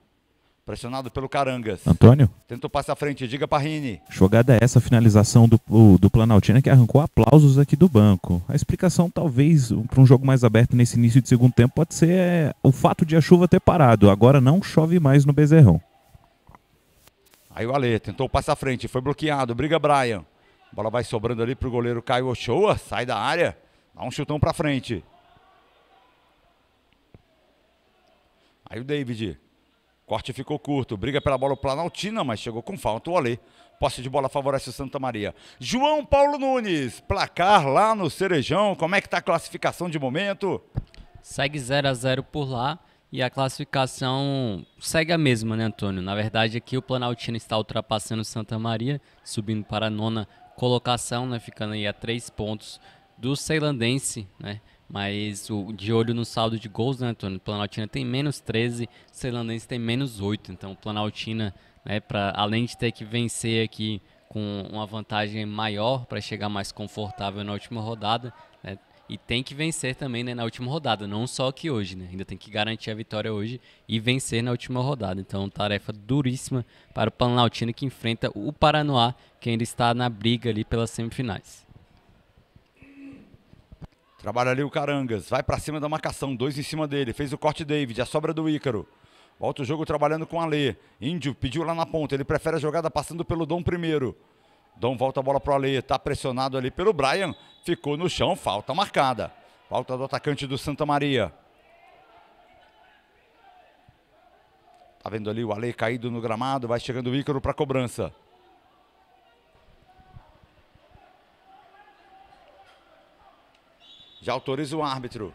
Pressionado pelo Carangas. Antônio. Tentou passar à frente, diga Parrini. Jogada é essa, finalização do, do Planaltina que arrancou aplausos aqui do banco. A explicação, talvez, para um jogo mais aberto nesse início de segundo tempo, pode ser é, o fato de a chuva ter parado. Agora não chove mais no Bezerrão. Aí o Ale tentou passar à frente, foi bloqueado, briga Brian. bola vai sobrando ali para o goleiro Caio Ochoa, sai da área, dá um chutão para frente. Aí o David Corte ficou curto, briga pela bola o Planaltina, mas chegou com falta o Alê. Posse de bola favorece o Santa Maria. João Paulo Nunes, placar lá no Cerejão. Como é que está a classificação de momento? Segue 0 a 0 por lá e a classificação segue a mesma, né, Antônio? Na verdade, aqui o Planaltina está ultrapassando o Santa Maria, subindo para a nona colocação, né, ficando aí a três pontos do Ceilandense, né? Mas o, de olho no saldo de gols, né, Antônio? Planaltina tem menos 13, Ceilandense tem menos 8. Então, Planaltina, né, pra, além de ter que vencer aqui com uma vantagem maior para chegar mais confortável na última rodada, né, e tem que vencer também né, na última rodada, não só que hoje, né? Ainda tem que garantir a vitória hoje e vencer na última rodada. Então, tarefa duríssima para o Planaltina que enfrenta o Paranoá, que ainda está na briga ali pelas semifinais. Trabalha ali o Carangas. Vai para cima da marcação. Dois em cima dele. Fez o corte David. A sobra do Ícaro. Volta o jogo trabalhando com o ale Índio pediu lá na ponta. Ele prefere a jogada passando pelo Dom primeiro. Dom volta a bola para o Ale. Está pressionado ali pelo Brian. Ficou no chão. Falta marcada. Falta do atacante do Santa Maria. Tá vendo ali o Ale caído no gramado. Vai chegando o Ícaro para cobrança. Já autoriza o árbitro.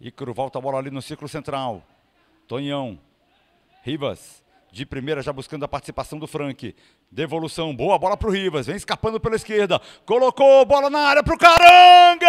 Ícaro volta a bola ali no círculo central. Tonhão. Rivas. De primeira já buscando a participação do Frank. Devolução. Boa bola para o Rivas. Vem escapando pela esquerda. Colocou bola na área para o Carangas.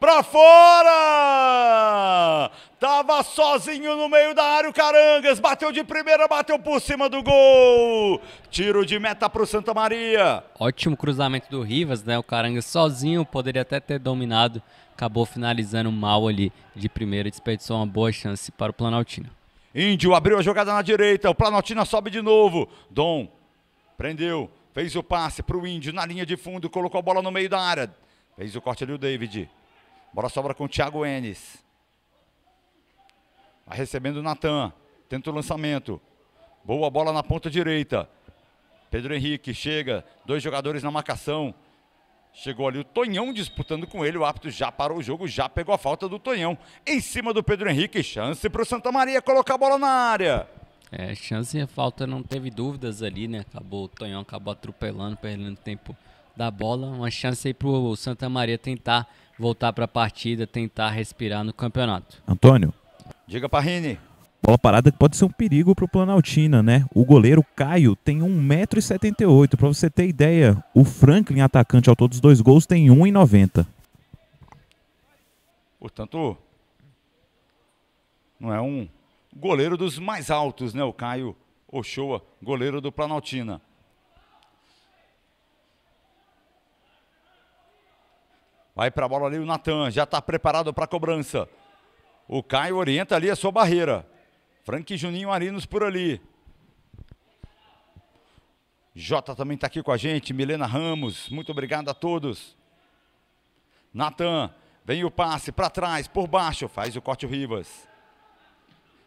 Para fora. Estava sozinho no meio da área o Carangas. Bateu de primeira, bateu por cima do gol. Tiro de meta pro Santa Maria. Ótimo cruzamento do Rivas, né? O Carangas sozinho poderia até ter dominado. Acabou finalizando mal ali de primeira. Desperdiçou uma boa chance para o Planaltino. Índio abriu a jogada na direita. O Planaltina sobe de novo. Dom prendeu. Fez o passe para o Índio na linha de fundo. Colocou a bola no meio da área. Fez o corte ali o David. Bola sobra com o Thiago Enes. Vai tá recebendo o Natan. Tenta o lançamento. Boa bola na ponta direita. Pedro Henrique chega. Dois jogadores na marcação. Chegou ali o Tonhão disputando com ele. O árbitro já parou o jogo, já pegou a falta do Tonhão. Em cima do Pedro Henrique. Chance para o Santa Maria colocar a bola na área. É, chance e falta não teve dúvidas ali, né? Acabou, o Tonhão acabou atropelando, perdendo tempo da bola. Uma chance aí para o Santa Maria tentar voltar para a partida, tentar respirar no campeonato. Antônio, Diga, para Rini. Bola parada que pode ser um perigo para o Planaltina, né? O goleiro Caio tem 1,78m. Para você ter ideia, o Franklin, atacante ao todo dos dois gols, tem 1,90m. Portanto, não é um goleiro dos mais altos, né? O Caio Ochoa, goleiro do Planaltina. Vai para a bola ali o Natan, já está preparado para a cobrança. O Caio orienta ali a sua barreira. Frank Juninho Arinos por ali. Jota também está aqui com a gente. Milena Ramos, muito obrigado a todos. Natan, vem o passe para trás, por baixo, faz o corte o Rivas.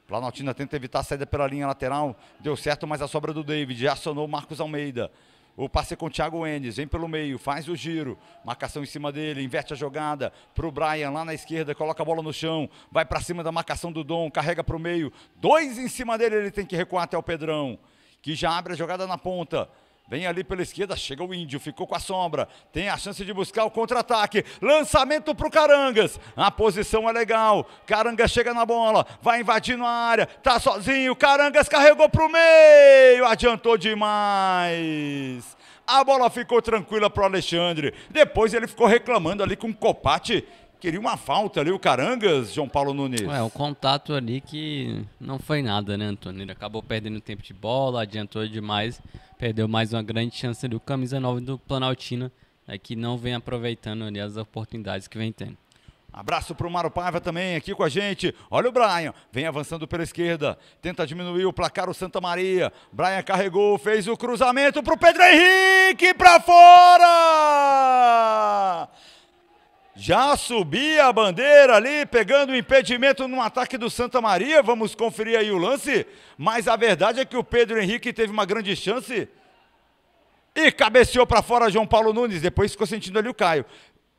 Planaltina tenta evitar a saída pela linha lateral. Deu certo, mas a sobra do David. Acionou o Marcos Almeida. O passe com o Thiago Enes, vem pelo meio, faz o giro, marcação em cima dele, inverte a jogada para o Brian lá na esquerda, coloca a bola no chão, vai para cima da marcação do Dom, carrega para o meio, dois em cima dele, ele tem que recuar até o Pedrão, que já abre a jogada na ponta. Vem ali pela esquerda, chega o índio, ficou com a sombra. Tem a chance de buscar o contra-ataque. Lançamento para o Carangas. A posição é legal. Carangas chega na bola, vai invadindo a área, tá sozinho. Carangas carregou para o meio, adiantou demais. A bola ficou tranquila para o Alexandre. Depois ele ficou reclamando ali com o Copate queria uma falta ali, o Carangas, João Paulo Nunes. É, o contato ali que não foi nada, né, Antônio? Ele acabou perdendo tempo de bola, adiantou demais, perdeu mais uma grande chance do camisa 9 do Planaltina, né, que não vem aproveitando ali as oportunidades que vem tendo. Abraço para o Mário Paiva também aqui com a gente. Olha o Brian, vem avançando pela esquerda, tenta diminuir o placar o Santa Maria. Brian carregou, fez o cruzamento para o Pedro Henrique, para fora! Já subia a bandeira ali, pegando o impedimento no ataque do Santa Maria. Vamos conferir aí o lance. Mas a verdade é que o Pedro Henrique teve uma grande chance. E cabeceou para fora João Paulo Nunes. Depois ficou sentindo ali o Caio.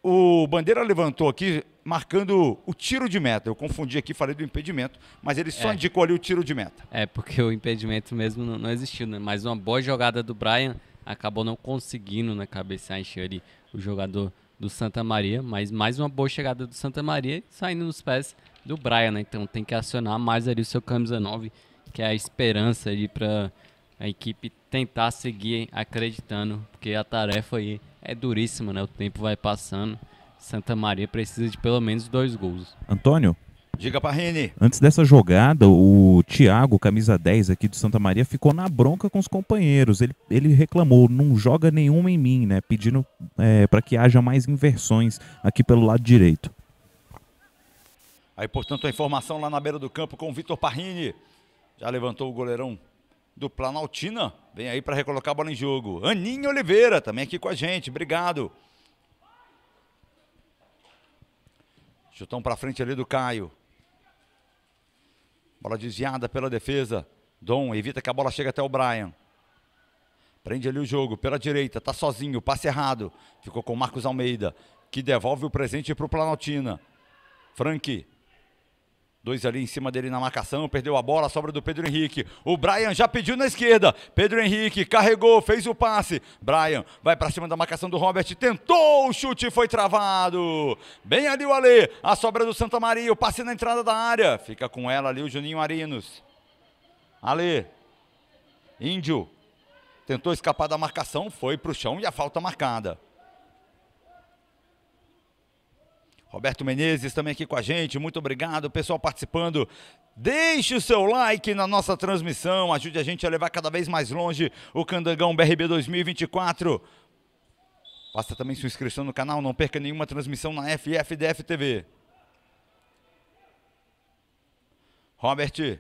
O Bandeira levantou aqui, marcando o tiro de meta. Eu confundi aqui, falei do impedimento, mas ele só é. indicou ali o tiro de meta. É, porque o impedimento mesmo não, não existiu, né? Mas uma boa jogada do Brian acabou não conseguindo, né, cabeça encher ali o jogador do Santa Maria, mas mais uma boa chegada do Santa Maria saindo nos pés do Brian, né? Então tem que acionar mais ali o seu camisa 9, que é a esperança ali para a equipe tentar seguir acreditando, porque a tarefa aí é duríssima, né? O tempo vai passando. Santa Maria precisa de pelo menos dois gols. Antônio, Diga para Rene. Antes dessa jogada, o Thiago, camisa 10 aqui do Santa Maria, ficou na bronca com os companheiros. Ele, ele reclamou, não joga nenhuma em mim, né? Pedindo é, para que haja mais inversões aqui pelo lado direito. Aí, portanto, a informação lá na beira do campo com o Vitor Parrini. Já levantou o goleirão do Planaltina. Vem aí para recolocar a bola em jogo. Aninha Oliveira também aqui com a gente. Obrigado. Chutão para frente ali do Caio. Bola desviada pela defesa. Dom evita que a bola chegue até o Brian. Prende ali o jogo pela direita. está sozinho. Passe errado. Ficou com o Marcos Almeida. Que devolve o presente para o Planaltina. Frank Dois ali em cima dele na marcação, perdeu a bola, sobra do Pedro Henrique. O Brian já pediu na esquerda. Pedro Henrique carregou, fez o passe. Brian vai para cima da marcação do Robert, tentou o chute, foi travado. Bem ali o Ale, a sobra do Santa Maria, o passe na entrada da área. Fica com ela ali o Juninho Arinos. Ale, Índio, tentou escapar da marcação, foi para o chão e a falta marcada. Roberto Menezes também aqui com a gente, muito obrigado, pessoal participando. Deixe o seu like na nossa transmissão, ajude a gente a levar cada vez mais longe o Candangão BRB 2024. Faça também sua inscrição no canal, não perca nenhuma transmissão na FFDF TV. Robert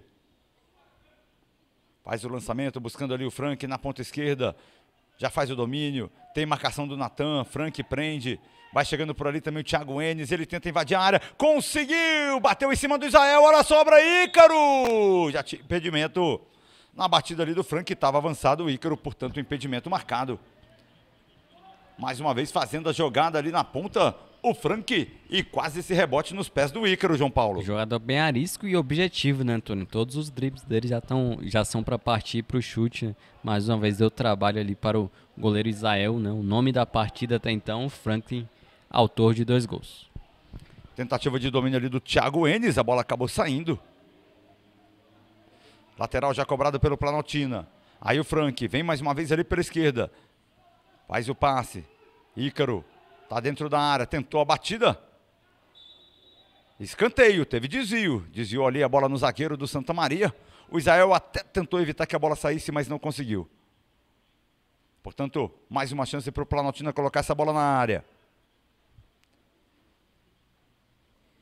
faz o lançamento buscando ali o Frank na ponta esquerda, já faz o domínio, tem marcação do Natan, Frank prende, Vai chegando por ali também o Thiago Enes, ele tenta invadir a área, conseguiu, bateu em cima do Israel, olha a sobra, Ícaro! Já tinha impedimento na batida ali do Frank, estava avançado o Ícaro, portanto, impedimento marcado. Mais uma vez fazendo a jogada ali na ponta, o Frank e quase esse rebote nos pés do Ícaro, João Paulo. Jogador bem arisco e objetivo, né, Antônio? Todos os dribles dele já, tão, já são para partir para o chute. Né? Mais uma vez deu trabalho ali para o goleiro Israel, né? O nome da partida até então, Franklin autor de dois gols. Tentativa de domínio ali do Thiago Enes, a bola acabou saindo. Lateral já cobrado pelo Planaltina. Aí o Frank vem mais uma vez ali pela esquerda. Faz o passe. Ícaro está dentro da área, tentou a batida. Escanteio, teve desvio. Desviou ali a bola no zagueiro do Santa Maria. O Israel até tentou evitar que a bola saísse, mas não conseguiu. Portanto, mais uma chance para o Planaltina colocar essa bola na área.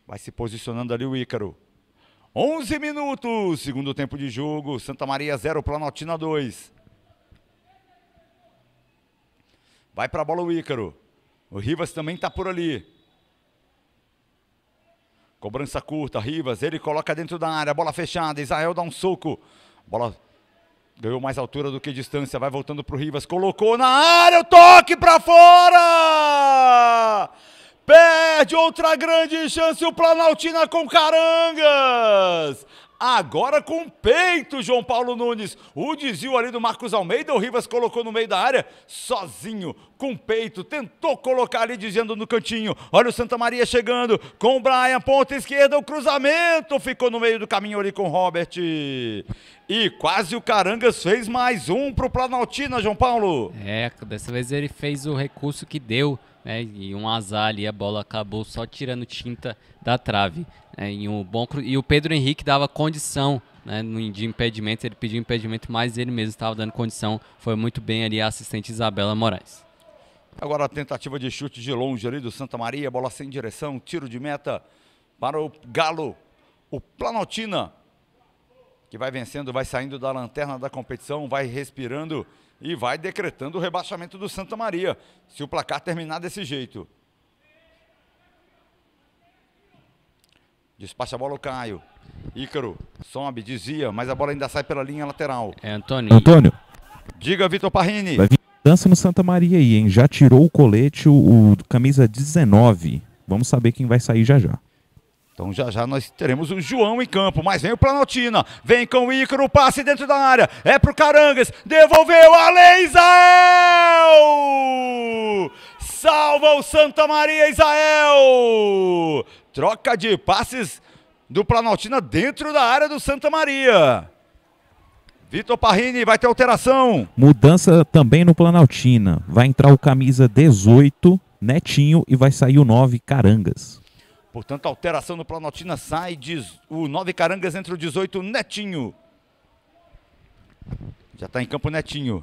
Vai se posicionando ali o Ícaro. 11 minutos, segundo tempo de jogo. Santa Maria 0, Planaltina 2. Vai para a bola o Ícaro. O Rivas também está por ali. Cobrança curta, Rivas, ele coloca dentro da área, bola fechada, Israel dá um soco. Bola ganhou mais altura do que distância, vai voltando para o Rivas, colocou na área, o toque para fora! Perde outra grande chance o Planaltina com Carangas. Agora com peito, João Paulo Nunes. O desvio ali do Marcos Almeida, o Rivas colocou no meio da área, sozinho, com peito. Tentou colocar ali, dizendo no cantinho. Olha o Santa Maria chegando com o Brian, ponta esquerda, o cruzamento. Ficou no meio do caminho ali com o Robert. E quase o Carangas fez mais um pro Planaltina, João Paulo. É, dessa vez ele fez o recurso que deu né, e um azar ali, a bola acabou só tirando tinta da trave. Né, e, um bom, e o Pedro Henrique dava condição né, de impedimento, ele pediu impedimento, mas ele mesmo estava dando condição. Foi muito bem ali a assistente Isabela Moraes. Agora a tentativa de chute de longe ali do Santa Maria, bola sem direção, tiro de meta para o Galo, o Planaltina, que vai vencendo, vai saindo da lanterna da competição, vai respirando e vai decretando o rebaixamento do Santa Maria, se o placar terminar desse jeito. Despacha a bola o Caio. Ícaro sobe, dizia, mas a bola ainda sai pela linha lateral. É Antônio. Antônio. Diga, Vitor Parrini. Vai vir dança no Santa Maria aí, hein? Já tirou o colete o, o camisa 19. Vamos saber quem vai sair já já. Então já já nós teremos o João em campo, mas vem o Planaltina, vem com o Ícaro, passe dentro da área, é pro Carangas, devolveu, a Isael! Salva o Santa Maria Isael. Troca de passes do Planaltina dentro da área do Santa Maria. Vitor Parrini vai ter alteração. Mudança também no Planaltina. Vai entrar o camisa 18, Netinho, e vai sair o 9, Carangas. Portanto, alteração no Planaltina sai diz, o nove Carangas entre o 18, Netinho. Já está em campo Netinho.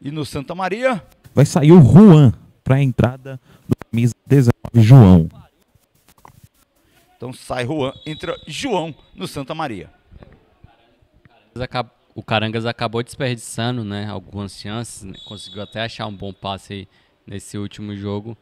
E no Santa Maria. Vai sair o Juan para a entrada do camisa 19, João. Então sai Juan, entra João no Santa Maria. O Carangas acabou desperdiçando né, algumas chances, né? conseguiu até achar um bom passe aí nesse último jogo.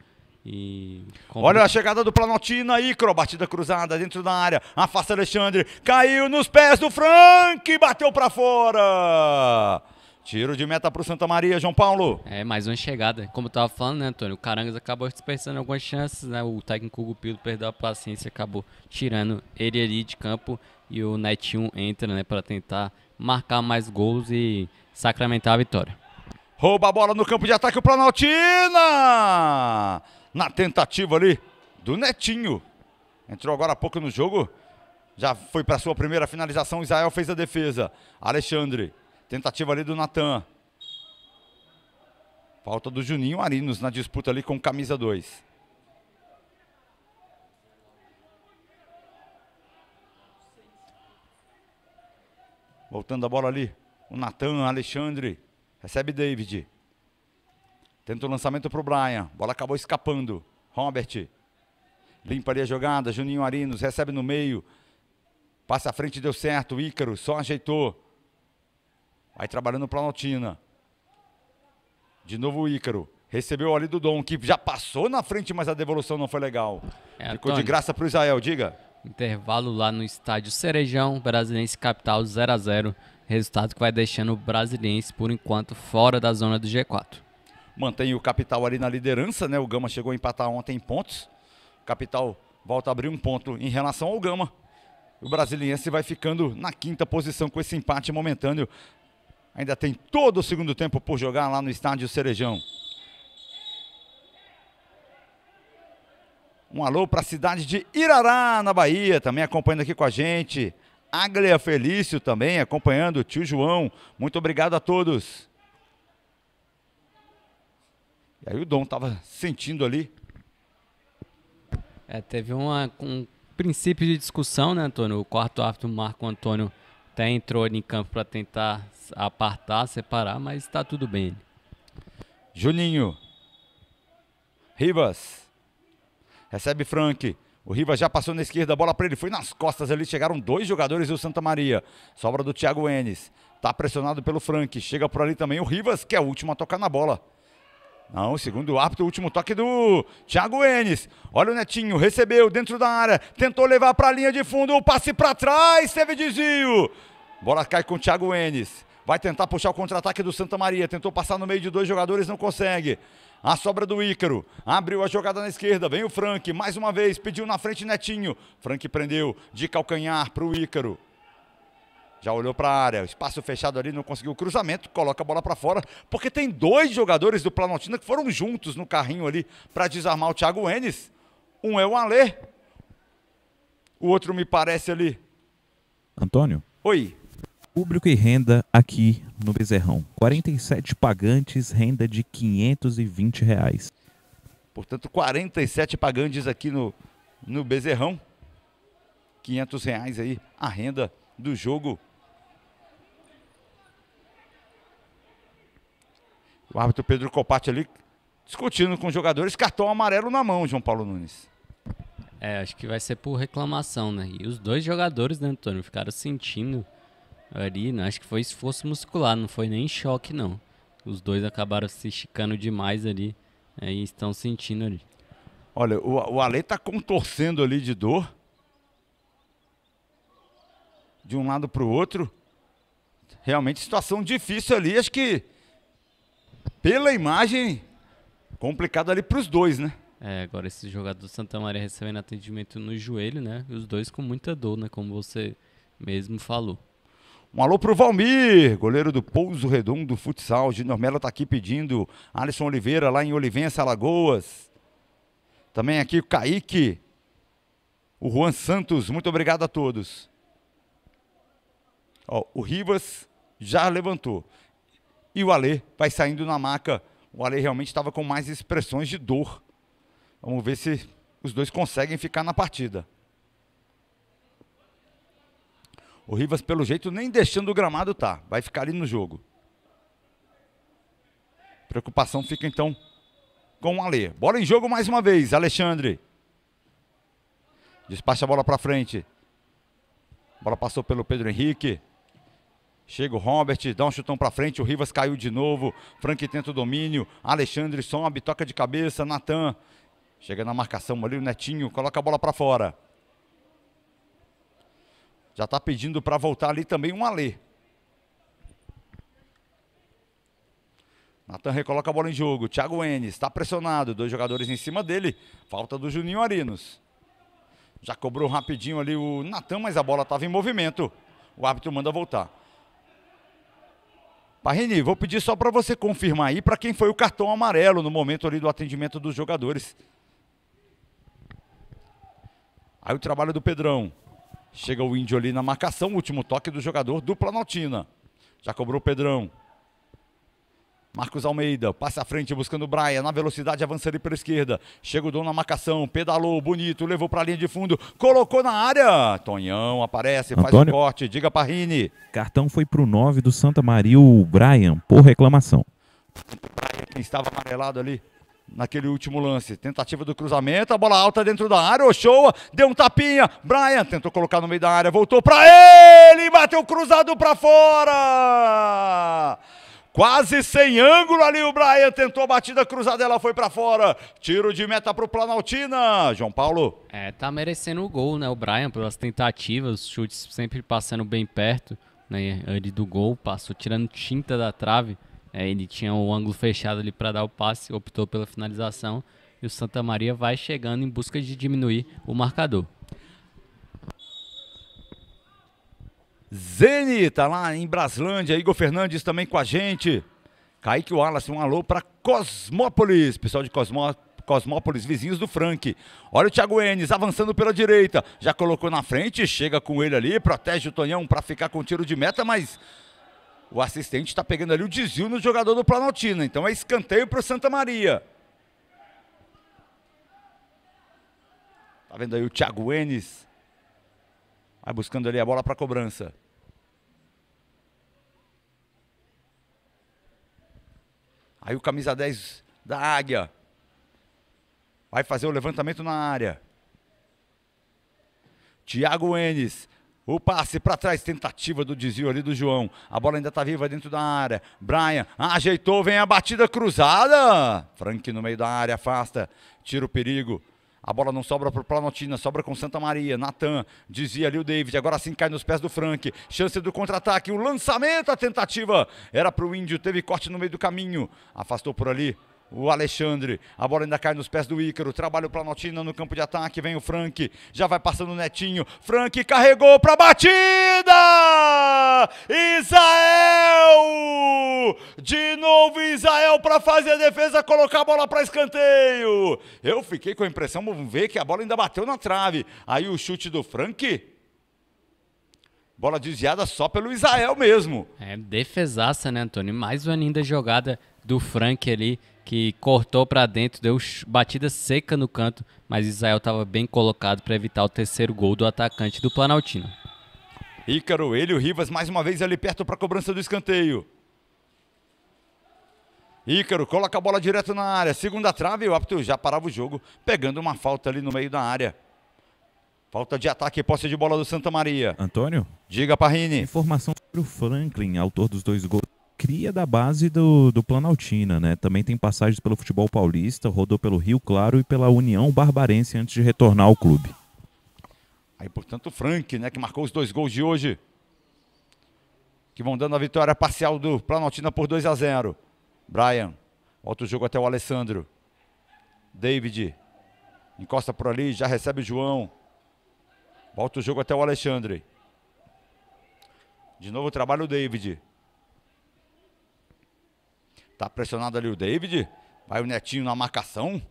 E... Olha a chegada do Planaltino aí, Cro, batida cruzada dentro da área, afasta Alexandre, caiu nos pés do Frank, bateu para fora. Tiro de meta para o Santa Maria, João Paulo. É, mais uma chegada. Como eu tava falando, né, Antônio? O Carangas acabou dispersando algumas chances, né? O técnico Gupilo perdeu a paciência, acabou tirando ele ali de campo e o Netinho entra, né, para tentar marcar mais gols e sacramentar a vitória. Rouba a bola no campo de ataque o Planaltina. Na tentativa ali do Netinho. Entrou agora há pouco no jogo. Já foi para sua primeira finalização. Israel fez a defesa. Alexandre. Tentativa ali do Natan. Falta do Juninho Arinos na disputa ali com camisa 2. Voltando a bola ali. O Natan, Alexandre. Recebe David. Tenta o um lançamento para o Brian. Bola acabou escapando. Robert. Limpa ali a jogada. Juninho Arinos recebe no meio. Passa à frente, deu certo. Ícaro só ajeitou. Vai trabalhando para Notina. De novo o Ícaro. Recebeu ali do Dom, que já passou na frente, mas a devolução não foi legal. É, Ficou Antônio, de graça para o Israel, diga. Intervalo lá no estádio Cerejão, Brasilense Capital 0 a 0 resultado que vai deixando o Brasiliense, por enquanto, fora da zona do G4. Mantém o Capital ali na liderança, né? O Gama chegou a empatar ontem em pontos. O Capital volta a abrir um ponto em relação ao Gama. O Brasiliense vai ficando na quinta posição com esse empate momentâneo. Ainda tem todo o segundo tempo por jogar lá no estádio Cerejão. Um alô para a cidade de Irará, na Bahia, também acompanhando aqui com a gente. Aglia Felício também acompanhando, tio João. Muito obrigado a todos. E aí o Dom estava sentindo ali. É, teve uma, um princípio de discussão, né, Antônio? O quarto árbitro Marco Antônio até entrou em campo para tentar apartar, separar, mas está tudo bem. Juninho. Rivas. Recebe Frank. O Rivas já passou na esquerda, a bola para ele, foi nas costas ali, chegaram dois jogadores do Santa Maria. Sobra do Thiago Enes. Tá pressionado pelo Frank, chega por ali também o Rivas, que é o último a tocar na bola. Não, segundo árbitro, o último toque do Thiago Enes. Olha o Netinho, recebeu dentro da área, tentou levar para a linha de fundo, o passe para trás, teve desvio. Bola cai com o Thiago Enes. Vai tentar puxar o contra-ataque do Santa Maria, tentou passar no meio de dois jogadores, não consegue. A sobra do Ícaro. Abriu a jogada na esquerda. Vem o Frank. Mais uma vez. Pediu na frente Netinho. Frank prendeu de calcanhar para o Ícaro. Já olhou para a área, espaço fechado ali, não conseguiu o cruzamento, coloca a bola para fora, porque tem dois jogadores do Planaltina que foram juntos no carrinho ali para desarmar o Thiago Enes. Um é o Alê, o outro me parece ali. Antônio? Oi. Público e renda aqui no Bezerrão. 47 pagantes, renda de 520 reais. Portanto, 47 pagantes aqui no, no Bezerrão. 500 reais aí a renda do jogo. O árbitro Pedro Copati ali discutindo com os jogadores, cartão amarelo na mão, João Paulo Nunes. É, acho que vai ser por reclamação, né? E os dois jogadores, né, Antônio, ficaram sentindo ali, né? acho que foi esforço muscular, não foi nem choque não. Os dois acabaram se esticando demais ali é, e estão sentindo ali. Olha, o, o Ale tá contorcendo ali de dor. De um lado para o outro. Realmente situação difícil ali, acho que pela imagem complicado ali para os dois, né? É, agora esse jogador do Santa Maria recebendo atendimento no joelho, né? E os dois com muita dor, né? Como você mesmo falou. Um alô pro Valmir, goleiro do Pouso Redondo Futsal. De Melo tá aqui pedindo. Alisson Oliveira lá em Olivença, Alagoas. Também aqui o Kaique. O Juan Santos, muito obrigado a todos. Ó, o Rivas já levantou. E o Alê vai saindo na maca. O Alê realmente estava com mais expressões de dor. Vamos ver se os dois conseguem ficar na partida. O Rivas, pelo jeito, nem deixando o gramado tá. Vai ficar ali no jogo. Preocupação fica então com o Alê. Bola em jogo mais uma vez, Alexandre. Despacha a bola para frente. Bola passou pelo Pedro Henrique. Chega o Robert, dá um chutão para frente, o Rivas caiu de novo. Frank tenta o domínio, Alexandre sobe, toca de cabeça, Natan. Chega na marcação ali o Netinho, coloca a bola para fora. Já está pedindo para voltar ali também um Alê. Natan recoloca a bola em jogo. Thiago Enes está pressionado. Dois jogadores em cima dele. Falta do Juninho Arinos. Já cobrou rapidinho ali o Natan, mas a bola estava em movimento. O árbitro manda voltar. Parrini, vou pedir só para você confirmar aí para quem foi o cartão amarelo no momento ali do atendimento dos jogadores. Aí o trabalho do Pedrão. Chega o índio ali na marcação, último toque do jogador do Planaltina. Já cobrou o Pedrão. Marcos Almeida, passa à frente buscando o Braia, na velocidade avança ali pela esquerda. Chega o Dom na marcação, pedalou, bonito, levou para a linha de fundo, colocou na área. Tonhão aparece, Antônio, faz o corte, diga Rini. Cartão foi para o 9 do Santa Maria, o Brian, por reclamação. Brian, estava amarelado ali, naquele último lance. Tentativa do cruzamento, a bola alta dentro da área, Ochoa deu um tapinha, Brian tentou colocar no meio da área, voltou para ele, bateu cruzado para fora. Quase sem ângulo ali o Brian tentou a batida cruzada, ela foi para fora. Tiro de meta para o Planaltina. João Paulo. É, tá merecendo o gol, né? O Brian pelas tentativas, os chutes sempre passando bem perto, né? Ali do gol, passou tirando tinta da trave. É, ele tinha o ângulo fechado ali para dar o passe, optou pela finalização e o Santa Maria vai chegando em busca de diminuir o marcador. Zeni tá lá em Braslândia, Igor Fernandes também com a gente. Kaique Wallace, um alô para Cosmópolis, pessoal de Cosmó, Cosmópolis, vizinhos do Frank. Olha o Thiago Enes avançando pela direita, já colocou na frente, chega com ele ali, protege o Tonhão para ficar com tiro de meta, mas o assistente está pegando ali o desvio no jogador do Planaltina. Então é escanteio para o Santa Maria. Tá vendo aí o Thiago Enes. Vai buscando ali a bola para cobrança. Aí o camisa 10 da Águia. Vai fazer o levantamento na área. Thiago Enes. O passe para trás, tentativa do desvio ali do João. A bola ainda está viva dentro da área. Brian ajeitou, vem a batida cruzada. Frank no meio da área, afasta, tira o perigo. A bola não sobra para o Planotina, sobra com Santa Maria. Natan dizia ali o David. Agora sim cai nos pés do Frank. Chance do contra-ataque. O lançamento, a tentativa era para o Índio. Teve corte no meio do caminho. Afastou por ali. O Alexandre, a bola ainda cai nos pés do Ícaro. Trabalha o Planotina no campo de ataque. Vem o Frank, já vai passando o Netinho. Frank carregou para batida! Israel! De novo Israel para fazer a defesa, colocar a bola para escanteio. Eu fiquei com a impressão, vamos ver que a bola ainda bateu na trave. Aí o chute do Frank. Bola desviada só pelo Israel mesmo. É, defesaça, né, Antônio? Mais uma linda jogada do Frank ali que cortou para dentro, deu batida seca no canto, mas Israel estava bem colocado para evitar o terceiro gol do atacante do Planaltino. Ícaro, ele o Rivas mais uma vez ali perto para a cobrança do escanteio. Ícaro coloca a bola direto na área, segunda trave e o árbitro já parava o jogo, pegando uma falta ali no meio da área. Falta de ataque e posse de bola do Santa Maria. Antônio? Diga, Parrini. Informação sobre o Franklin, autor dos dois gols cria da base do, do Planaltina, né? Também tem passagens pelo futebol paulista, rodou pelo Rio Claro e pela União Barbarense antes de retornar ao clube. Aí, portanto, o Frank, né, que marcou os dois gols de hoje, que vão dando a vitória parcial do Planaltina por 2 a 0. Brian, volta o jogo até o Alessandro. David, encosta por ali, já recebe o João. Volta o jogo até o Alexandre. De novo trabalha o David. Tá pressionado ali o David. Vai o Netinho na marcação.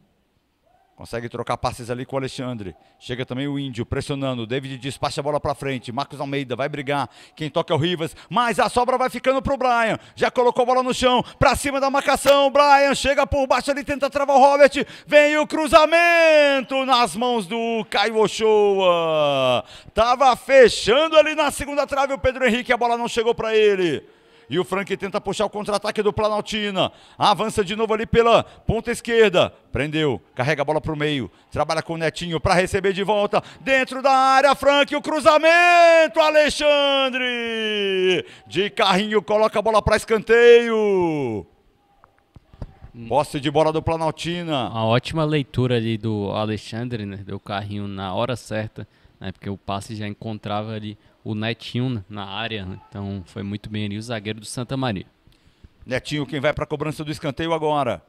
Consegue trocar passes ali com o Alexandre. Chega também o Índio pressionando. David despacha a bola para frente. Marcos Almeida vai brigar. Quem toca é o Rivas. Mas a sobra vai ficando pro Brian. Já colocou a bola no chão. Para cima da marcação. Brian chega por baixo. ali tenta travar o Robert. Vem o cruzamento nas mãos do Caio Ochoa. Tava fechando ali na segunda trave o Pedro Henrique. A bola não chegou para ele. E o Frank tenta puxar o contra-ataque do Planaltina. Avança de novo ali pela ponta esquerda. Prendeu. Carrega a bola para o meio. Trabalha com o Netinho para receber de volta. Dentro da área, Frank. O cruzamento. Alexandre. De carrinho coloca a bola para escanteio. Hum. Posse de bola do Planaltina. Uma ótima leitura ali do Alexandre, né? Deu carrinho na hora certa, né? Porque o passe já encontrava ali o Netinho na área, né? então foi muito bem ali o zagueiro do Santa Maria. Netinho, quem vai para a cobrança do escanteio agora?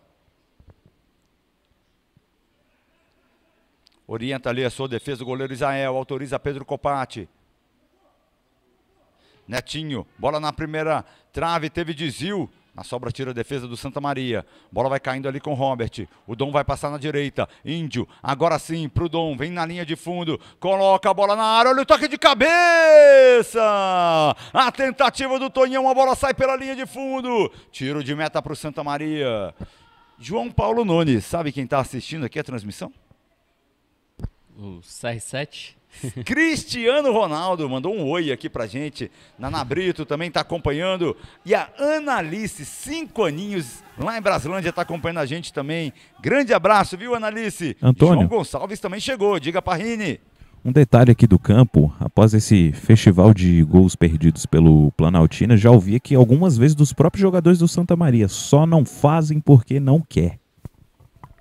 Orienta ali a sua defesa o goleiro Israel, autoriza Pedro Copati. Netinho, bola na primeira trave, teve desvio a sobra tira a defesa do Santa Maria. Bola vai caindo ali com o Robert. O Dom vai passar na direita. Índio. Agora sim, pro Dom. Vem na linha de fundo. Coloca a bola na área. Olha o toque de cabeça. A tentativa do Tonhão. A bola sai pela linha de fundo. Tiro de meta pro Santa Maria. João Paulo Nunes. Sabe quem está assistindo aqui a transmissão? O CR7. Cristiano Ronaldo mandou um oi aqui pra gente. Nana Brito também tá acompanhando. E a Analice, cinco aninhos, lá em Brasilândia, tá acompanhando a gente também. Grande abraço, viu, Analice? Antônio. João Gonçalves também chegou. Diga, Parrini. Um detalhe aqui do campo, após esse festival de gols perdidos pelo Planaltina, já ouvi aqui algumas vezes dos próprios jogadores do Santa Maria, só não fazem porque não quer.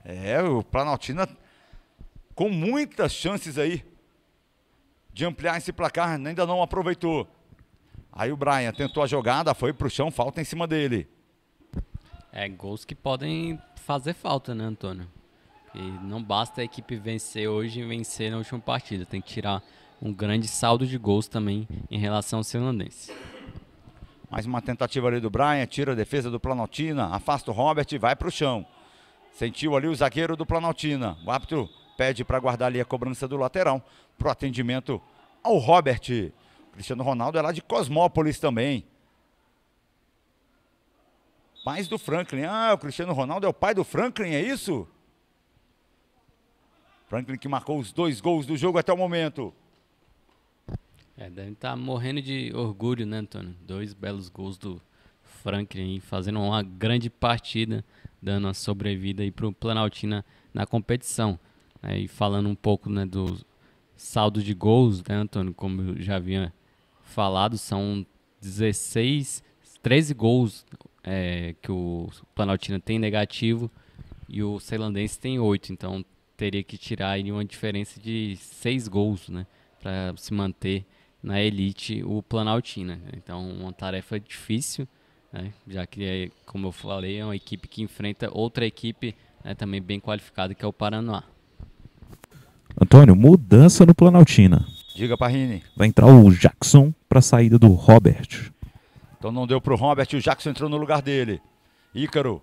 É, o Planaltina com muitas chances aí de ampliar esse placar, ainda não aproveitou. Aí o Brian tentou a jogada, foi pro chão, falta em cima dele. É, gols que podem fazer falta, né, Antônio? E não basta a equipe vencer hoje e vencer na última partida, tem que tirar um grande saldo de gols também em relação ao Ceilandense. Mais uma tentativa ali do Brian, tira a defesa do Planaltina, afasta o Robert e vai pro chão. Sentiu ali o zagueiro do Planaltina. O árbitro pede para guardar ali a cobrança do lateral para o atendimento ao Robert. Cristiano Ronaldo é lá de Cosmópolis também. Pais do Franklin. Ah, o Cristiano Ronaldo é o pai do Franklin, é isso? Franklin que marcou os dois gols do jogo até o momento. É, deve estar tá morrendo de orgulho, né, Antônio? Dois belos gols do Franklin fazendo uma grande partida, dando uma sobrevida para o Planaltina na competição. É, e falando um pouco né, do, saldo de gols, né, Antônio? Como eu já havia falado, são 16, 13 gols é, que o Planaltina tem negativo e o Ceilandense tem 8. Então teria que tirar aí uma diferença de 6 gols, né? Para se manter na elite o Planaltina. Então, uma tarefa difícil, né, já que, é, como eu falei, é uma equipe que enfrenta outra equipe né, também bem qualificada, que é o Paraná. Antônio, mudança no Planaltina. Diga, Parrini. Vai entrar o Jackson para a saída do Robert. Então não deu para o Robert, o Jackson entrou no lugar dele. Ícaro.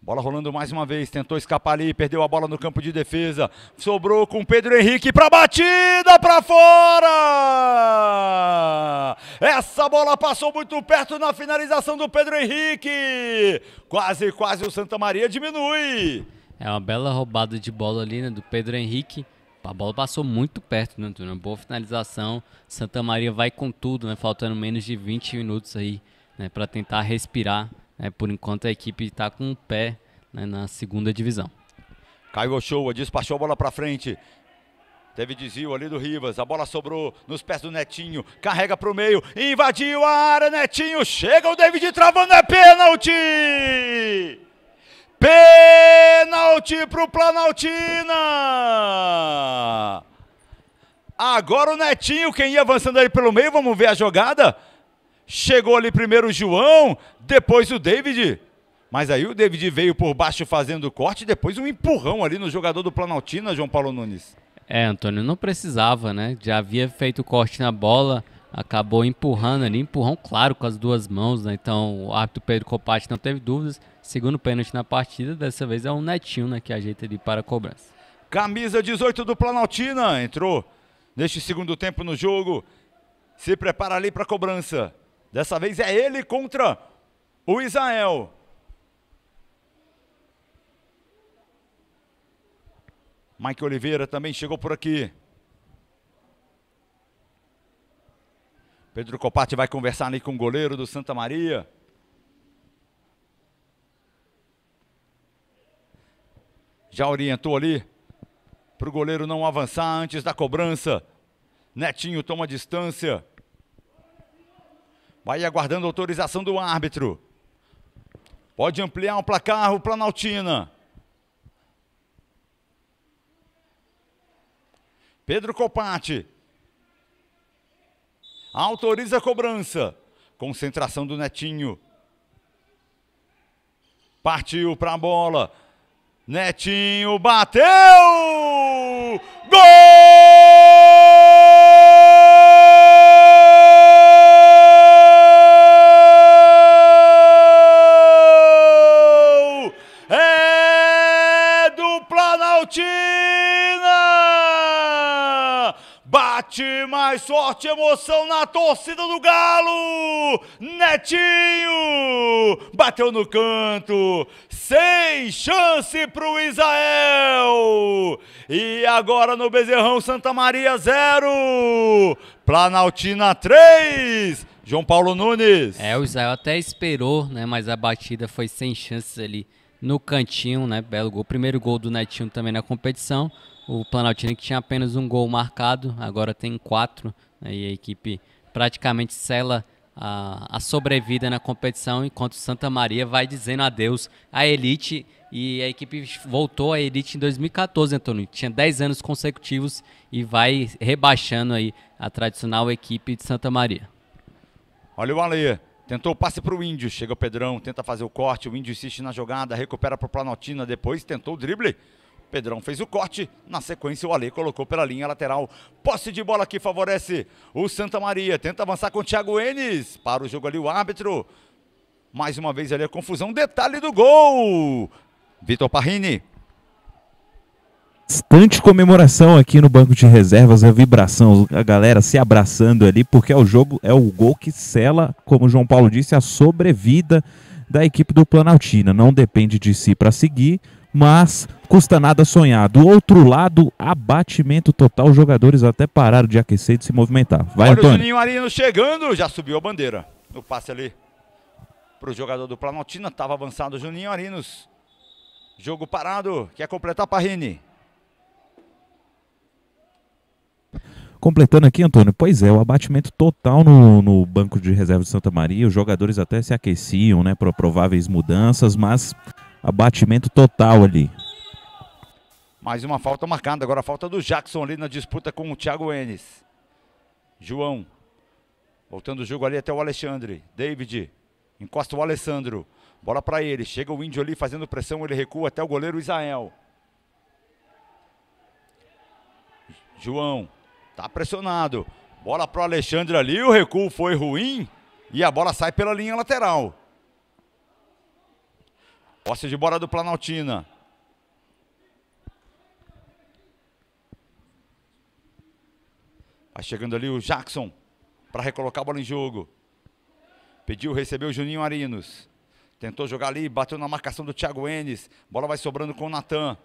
Bola rolando mais uma vez, tentou escapar ali, perdeu a bola no campo de defesa. Sobrou com Pedro Henrique para batida para fora! Essa bola passou muito perto na finalização do Pedro Henrique. Quase, quase o Santa Maria diminui. É uma bela roubada de bola ali, né, do Pedro Henrique. A bola passou muito perto, né, Antônio? Boa finalização. Santa Maria vai com tudo, né? Faltando menos de 20 minutos aí, né? Para tentar respirar. Né, por enquanto a equipe está com o pé né, na segunda divisão. Caio Ochoa despachou a bola para frente. Teve desvio ali do Rivas, a bola sobrou nos pés do Netinho, carrega para o meio, invadiu a área, Netinho, chega o David travando, é pênalti! Pênalti para o Planaltina! Agora o Netinho, quem ia avançando ali pelo meio, vamos ver a jogada. Chegou ali primeiro o João, depois o David. Mas aí o David veio por baixo fazendo o corte, depois um empurrão ali no jogador do Planaltina, João Paulo Nunes. É, Antônio, não precisava, né? Já havia feito corte na bola, acabou empurrando ali, empurrão claro com as duas mãos, né? Então o árbitro Pedro Copati não teve dúvidas, segundo pênalti na partida, dessa vez é o um Netinho, né, que ajeita ali para a cobrança. Camisa 18 do Planaltina, entrou neste segundo tempo no jogo, se prepara ali para a cobrança. Dessa vez é ele contra o Israel. Mike Oliveira também chegou por aqui. Pedro Copati vai conversar ali com o goleiro do Santa Maria. Já orientou ali para o goleiro não avançar antes da cobrança. Netinho toma distância. Vai aguardando autorização do árbitro. Pode ampliar o placar, o Planaltina. Pedro Copati Autoriza a cobrança. Concentração do Netinho. Partiu para a bola. Netinho bateu! Gol! É do Planaltino! bate mais forte, emoção na torcida do Galo. Netinho bateu no canto, sem chance para o Israel. E agora no Bezerrão Santa Maria 0, Planaltina 3. João Paulo Nunes. É, o Israel até esperou, né? Mas a batida foi sem chances ali no cantinho, né? Belo gol. Primeiro gol do Netinho também na competição. O Planaltina que tinha apenas um gol marcado, agora tem quatro, né, e a equipe praticamente sela a, a, sobrevida na competição, enquanto Santa Maria vai dizendo adeus à elite. E a equipe voltou à elite em 2014, Antônio. Tinha 10 anos consecutivos e vai rebaixando aí a tradicional equipe de Santa Maria. Olha o Ale. Tentou o passe para o Índio, chega o Pedrão, tenta fazer o corte, o Índio insiste na jogada, recupera para o Planaltina, depois tentou o drible, Pedrão fez o corte, na sequência o Ale colocou pela linha lateral. Posse de bola que favorece o Santa Maria. Tenta avançar com o Thiago Enes. Para o jogo ali o árbitro. Mais uma vez ali a confusão. Detalhe do gol. Vitor Parrini. Bastante comemoração aqui no banco de reservas, a vibração, a galera se abraçando ali, porque é o jogo, é o gol que sela, como o João Paulo disse, a sobrevida da equipe do Planaltina. Não depende de si para seguir, mas custa nada sonhar. Do outro lado, abatimento total, os jogadores até pararam de aquecer e de se movimentar. Vai, Olha Antônio. o Juninho Arino chegando, já subiu a bandeira. No passe ali para o jogador do Planaltina, estava avançado o Juninho Arinos. Jogo parado, quer completar Parrini. Completando aqui, Antônio, pois é, o abatimento total no, no banco de reserva de Santa Maria, os jogadores até se aqueciam, né, para prováveis mudanças, mas abatimento total ali. Mais uma falta marcada, agora a falta do Jackson ali na disputa com o Thiago Enes. João, voltando o jogo ali até o Alexandre. David, encosta o Alessandro. Bola para ele, chega o Índio ali fazendo pressão, ele recua até o goleiro Israel. João, tá pressionado. Bola para o Alexandre ali, o recuo foi ruim e a bola sai pela linha lateral. Posse de bola do Planaltina. Vai chegando ali o Jackson para recolocar a bola em jogo. Pediu, recebeu o Juninho Arinos. Tentou jogar ali, bateu na marcação do Thiago Enes. Bola vai sobrando com o Natan.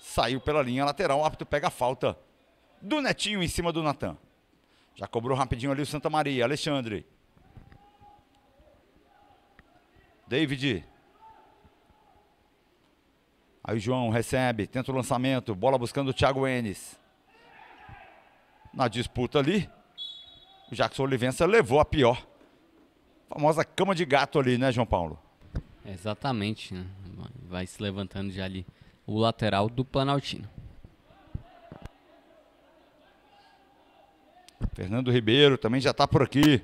Saiu pela linha lateral, o árbitro pega a falta do Netinho em cima do Natan. Já cobrou rapidinho ali o Santa Maria. Alexandre. David. Aí o João recebe, tenta o lançamento, bola buscando o Thiago Enes. Na disputa ali, o Jackson Olivença levou a pior. famosa cama de gato ali, né, João Paulo? Exatamente, né? Vai se levantando já ali o lateral do Planaltino. Fernando Ribeiro também já está por aqui.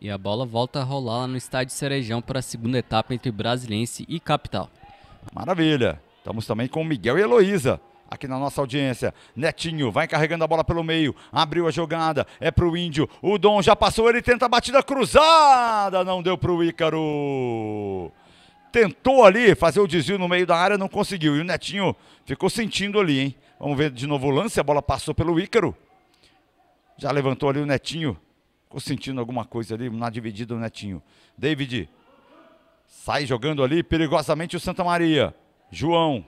E a bola volta a rolar lá no estádio Cerejão para a segunda etapa entre Brasiliense e Capital. Maravilha. Estamos também com Miguel e Heloísa aqui na nossa audiência. Netinho vai carregando a bola pelo meio, abriu a jogada, é pro Índio. O Dom já passou, ele tenta a batida cruzada, não deu pro Ícaro. Tentou ali fazer o desvio no meio da área, não conseguiu. E o Netinho ficou sentindo ali, hein? Vamos ver de novo o lance, a bola passou pelo Ícaro. Já levantou ali o Netinho. Ficou sentindo alguma coisa ali, na dividida o Netinho. David sai jogando ali perigosamente o Santa Maria. João.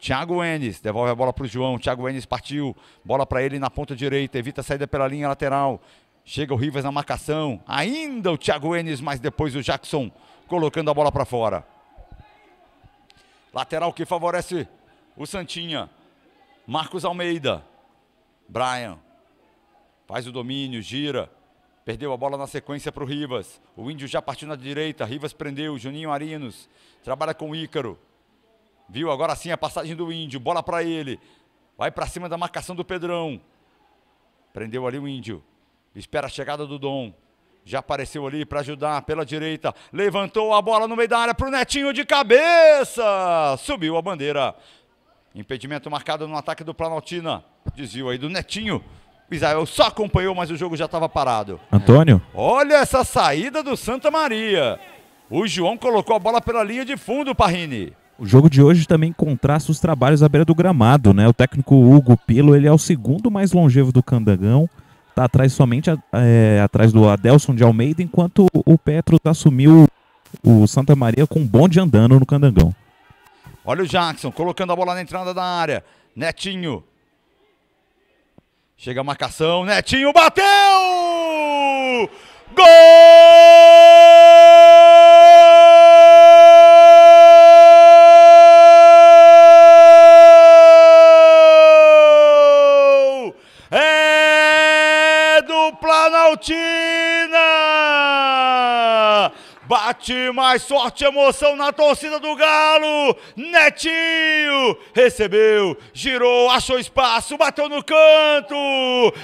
Thiago Enes, devolve a bola para o João. Thiago Enes partiu, bola para ele na ponta direita, evita a saída pela linha lateral. Chega o Rivas na marcação. Ainda o Thiago Enes, mas depois o Jackson colocando a bola para fora. Lateral que favorece o Santinha. Marcos Almeida. Brian. Faz o domínio, gira. Perdeu a bola na sequência para o Rivas. O Índio já partiu na direita. Rivas prendeu. Juninho Arinos. Trabalha com o Ícaro. Viu? Agora sim a passagem do Índio. Bola para ele. Vai para cima da marcação do Pedrão. Prendeu ali o Índio. Espera a chegada do Dom. Já apareceu ali para ajudar pela direita. Levantou a bola no meio da área para o Netinho de cabeça. Subiu a bandeira. Impedimento marcado no ataque do Planaltina. Desvio aí do Netinho. Israel só acompanhou, mas o jogo já estava parado. Antônio? Olha essa saída do Santa Maria. O João colocou a bola pela linha de fundo, Parrini. O jogo de hoje também contrasta os trabalhos à beira do gramado, né? O técnico Hugo Pilo, ele é o segundo mais longevo do Candangão, tá atrás somente é, atrás do Adelson de Almeida, enquanto o Petro assumiu o Santa Maria com um bonde andando no Candangão. Olha o Jackson colocando a bola na entrada da área. Netinho. Chega a marcação. Netinho bateu! Gol! Bate mais sorte, emoção na torcida do Galo. Netinho recebeu, girou, achou espaço, bateu no canto.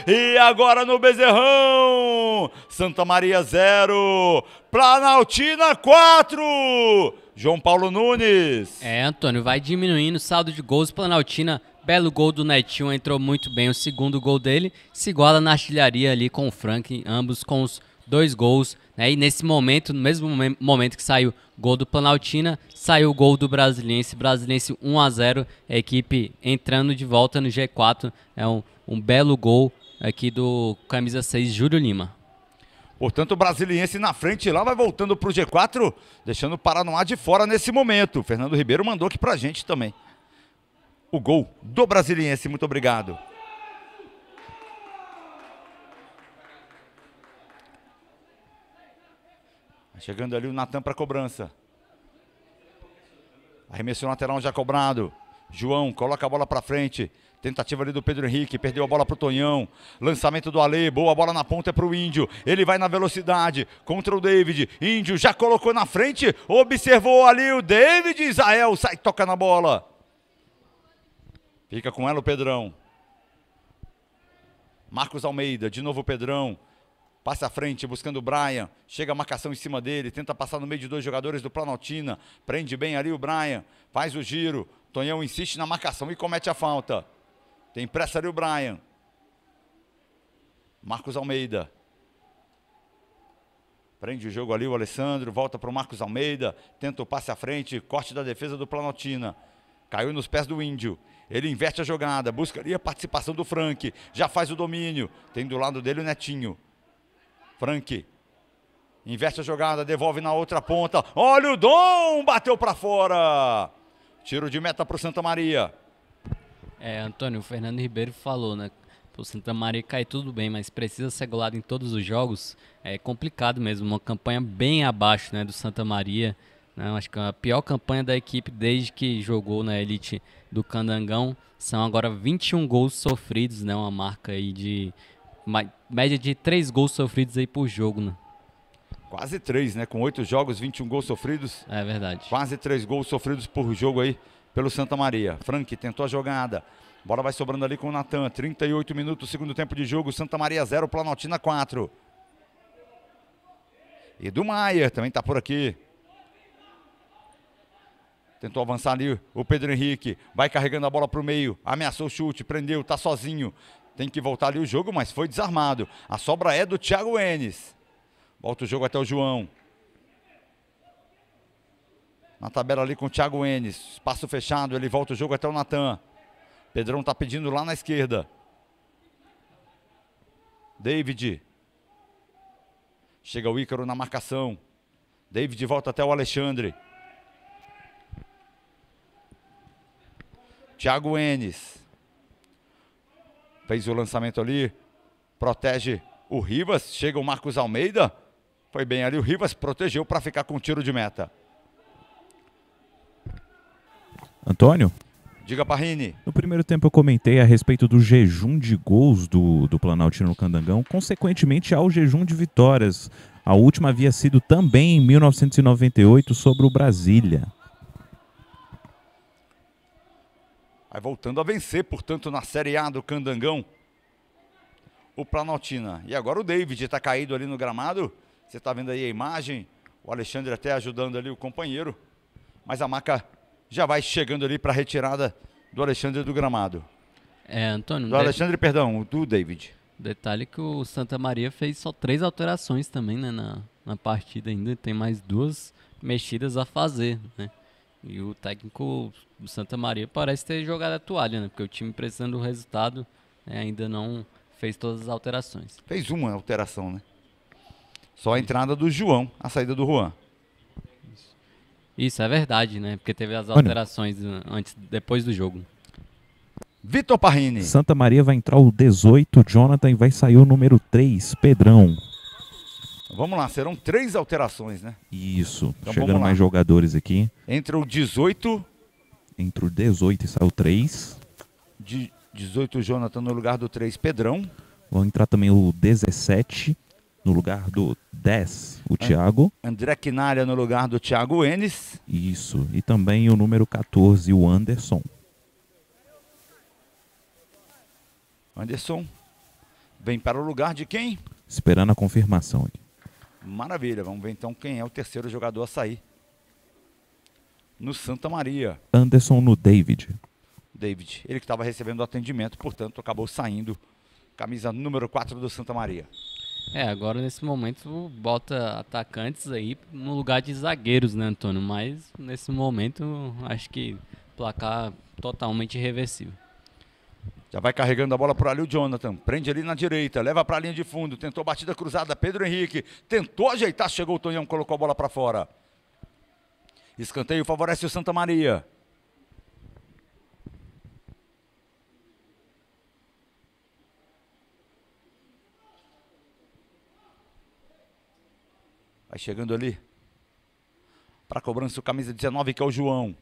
E agora no Bezerrão. Santa Maria 0, Planaltina 4. João Paulo Nunes. É, Antônio, vai diminuindo o saldo de gols Planaltina. Belo gol do Netinho, entrou muito bem o segundo gol dele. Se iguala na artilharia ali com o Frank, ambos com os dois gols. Né? E nesse momento, no mesmo momento que saiu gol do Planaltina, saiu o gol do Brasiliense. Brasiliense 1 a 0 a equipe entrando de volta no G4. É um, um belo gol aqui do camisa 6, Júlio Lima. Portanto, o Brasiliense na frente lá vai voltando para o G4, deixando o Paranoá de fora nesse momento. O Fernando Ribeiro mandou aqui para a gente também. O gol do Brasiliense, muito obrigado. Chegando ali o Natan para cobrança. Arremesso lateral já cobrado. João coloca a bola para frente. Tentativa ali do Pedro Henrique, perdeu a bola pro Tonhão. Lançamento do Ale, boa bola na ponta é pro Índio. Ele vai na velocidade contra o David. Índio já colocou na frente, observou ali o David. Israel sai, toca na bola. Fica com ela o Pedrão. Marcos Almeida, de novo o Pedrão passa à frente buscando o Brian, chega a marcação em cima dele, tenta passar no meio de dois jogadores do Planaltina, prende bem ali o Brian, faz o giro, Tonhão insiste na marcação e comete a falta. Tem pressa ali o Brian. Marcos Almeida. Prende o jogo ali o Alessandro, volta para o Marcos Almeida, tenta o passe à frente, corte da defesa do Planaltina. Caiu nos pés do Índio. Ele inverte a jogada, busca ali a participação do Frank, já faz o domínio. Tem do lado dele o Netinho. Frank. Inverte a jogada, devolve na outra ponta. Olha o Dom, bateu para fora. Tiro de meta para o Santa Maria. É, Antônio, o Fernando Ribeiro falou, né? O Santa Maria cai tudo bem, mas precisa ser golado em todos os jogos. É complicado mesmo, uma campanha bem abaixo né, do Santa Maria. Né? Acho que é a pior campanha da equipe desde que jogou na elite do Candangão. São agora 21 gols sofridos, né? Uma marca aí de média de 3 gols sofridos aí por jogo, né? Quase 3, né? Com 8 jogos, 21 gols sofridos. É verdade. Quase 3 gols sofridos por jogo aí pelo Santa Maria. Frank tentou a jogada. Bola vai sobrando ali com o Natan. 38 minutos, segundo tempo de jogo. Santa Maria 0, Planaltina 4. E do Maier também tá por aqui. Tentou avançar ali o Pedro Henrique. Vai carregando a bola para o meio. Ameaçou o chute, prendeu, Tá sozinho. Tem que voltar ali o jogo, mas foi desarmado. A sobra é do Thiago Enes. Volta o jogo até o João. Na tabela ali com o Thiago Enes. Espaço fechado, ele volta o jogo até o Natan. Pedrão tá pedindo lá na esquerda. David. Chega o Ícaro na marcação. David volta até o Alexandre. Thiago Enes. Fez o lançamento ali, protege o Rivas, chega o Marcos Almeida. Foi bem ali o Rivas, protegeu para ficar com um tiro de meta. Antônio? Diga, Parrini. No primeiro tempo eu comentei a respeito do jejum de gols do, do Planaltino Candangão, consequentemente ao jejum de vitórias. A última havia sido também em 1998 sobre o Brasília. Aí voltando a vencer, portanto, na Série A do Candangão, o Planaltina. E agora o David está caído ali no gramado. Você está vendo aí a imagem. O Alexandre até ajudando ali o companheiro. Mas a maca já vai chegando ali para a retirada do Alexandre do gramado. É, Antônio. Do Alexandre, de... perdão, do David. Detalhe que o Santa Maria fez só três alterações também né, na, na partida ainda. Tem mais duas mexidas a fazer, né? E o técnico do Santa Maria parece ter jogado a toalha, né? Porque o time precisando do resultado né? ainda não fez todas as alterações. Fez uma alteração, né? Só a entrada do João, a saída do Juan. Isso, é verdade, né? Porque teve as alterações né, antes, depois do jogo. Vitor Parrini. Santa Maria vai entrar o 18, Jonathan, e vai sair o número 3, Pedrão. Vamos lá, serão três alterações, né? Isso. Então, Chegando mais jogadores aqui. Entre o 18. Entre o 18 e saiu 3. De 18, Jonathan no lugar do 3, Pedrão. Vão entrar também o 17 no lugar do 10, o Thiago. André Quinalha no lugar do Thiago Enes. Isso. E também o número 14, o Anderson. Anderson vem para o lugar de quem? Esperando a confirmação aqui. Maravilha, vamos ver então quem é o terceiro jogador a sair. No Santa Maria. Anderson no David. David, ele que estava recebendo atendimento, portanto acabou saindo. Camisa número 4 do Santa Maria. É, agora nesse momento bota atacantes aí no lugar de zagueiros, né, Antônio? Mas nesse momento acho que placar totalmente reversível. Já vai carregando a bola por ali o Jonathan. Prende ali na direita, leva para a linha de fundo. Tentou batida cruzada, Pedro Henrique. Tentou ajeitar, chegou o Tonhão, colocou a bola para fora. Escanteio favorece o Santa Maria. Vai chegando ali. Para a cobrança, o camisa 19, que é o João.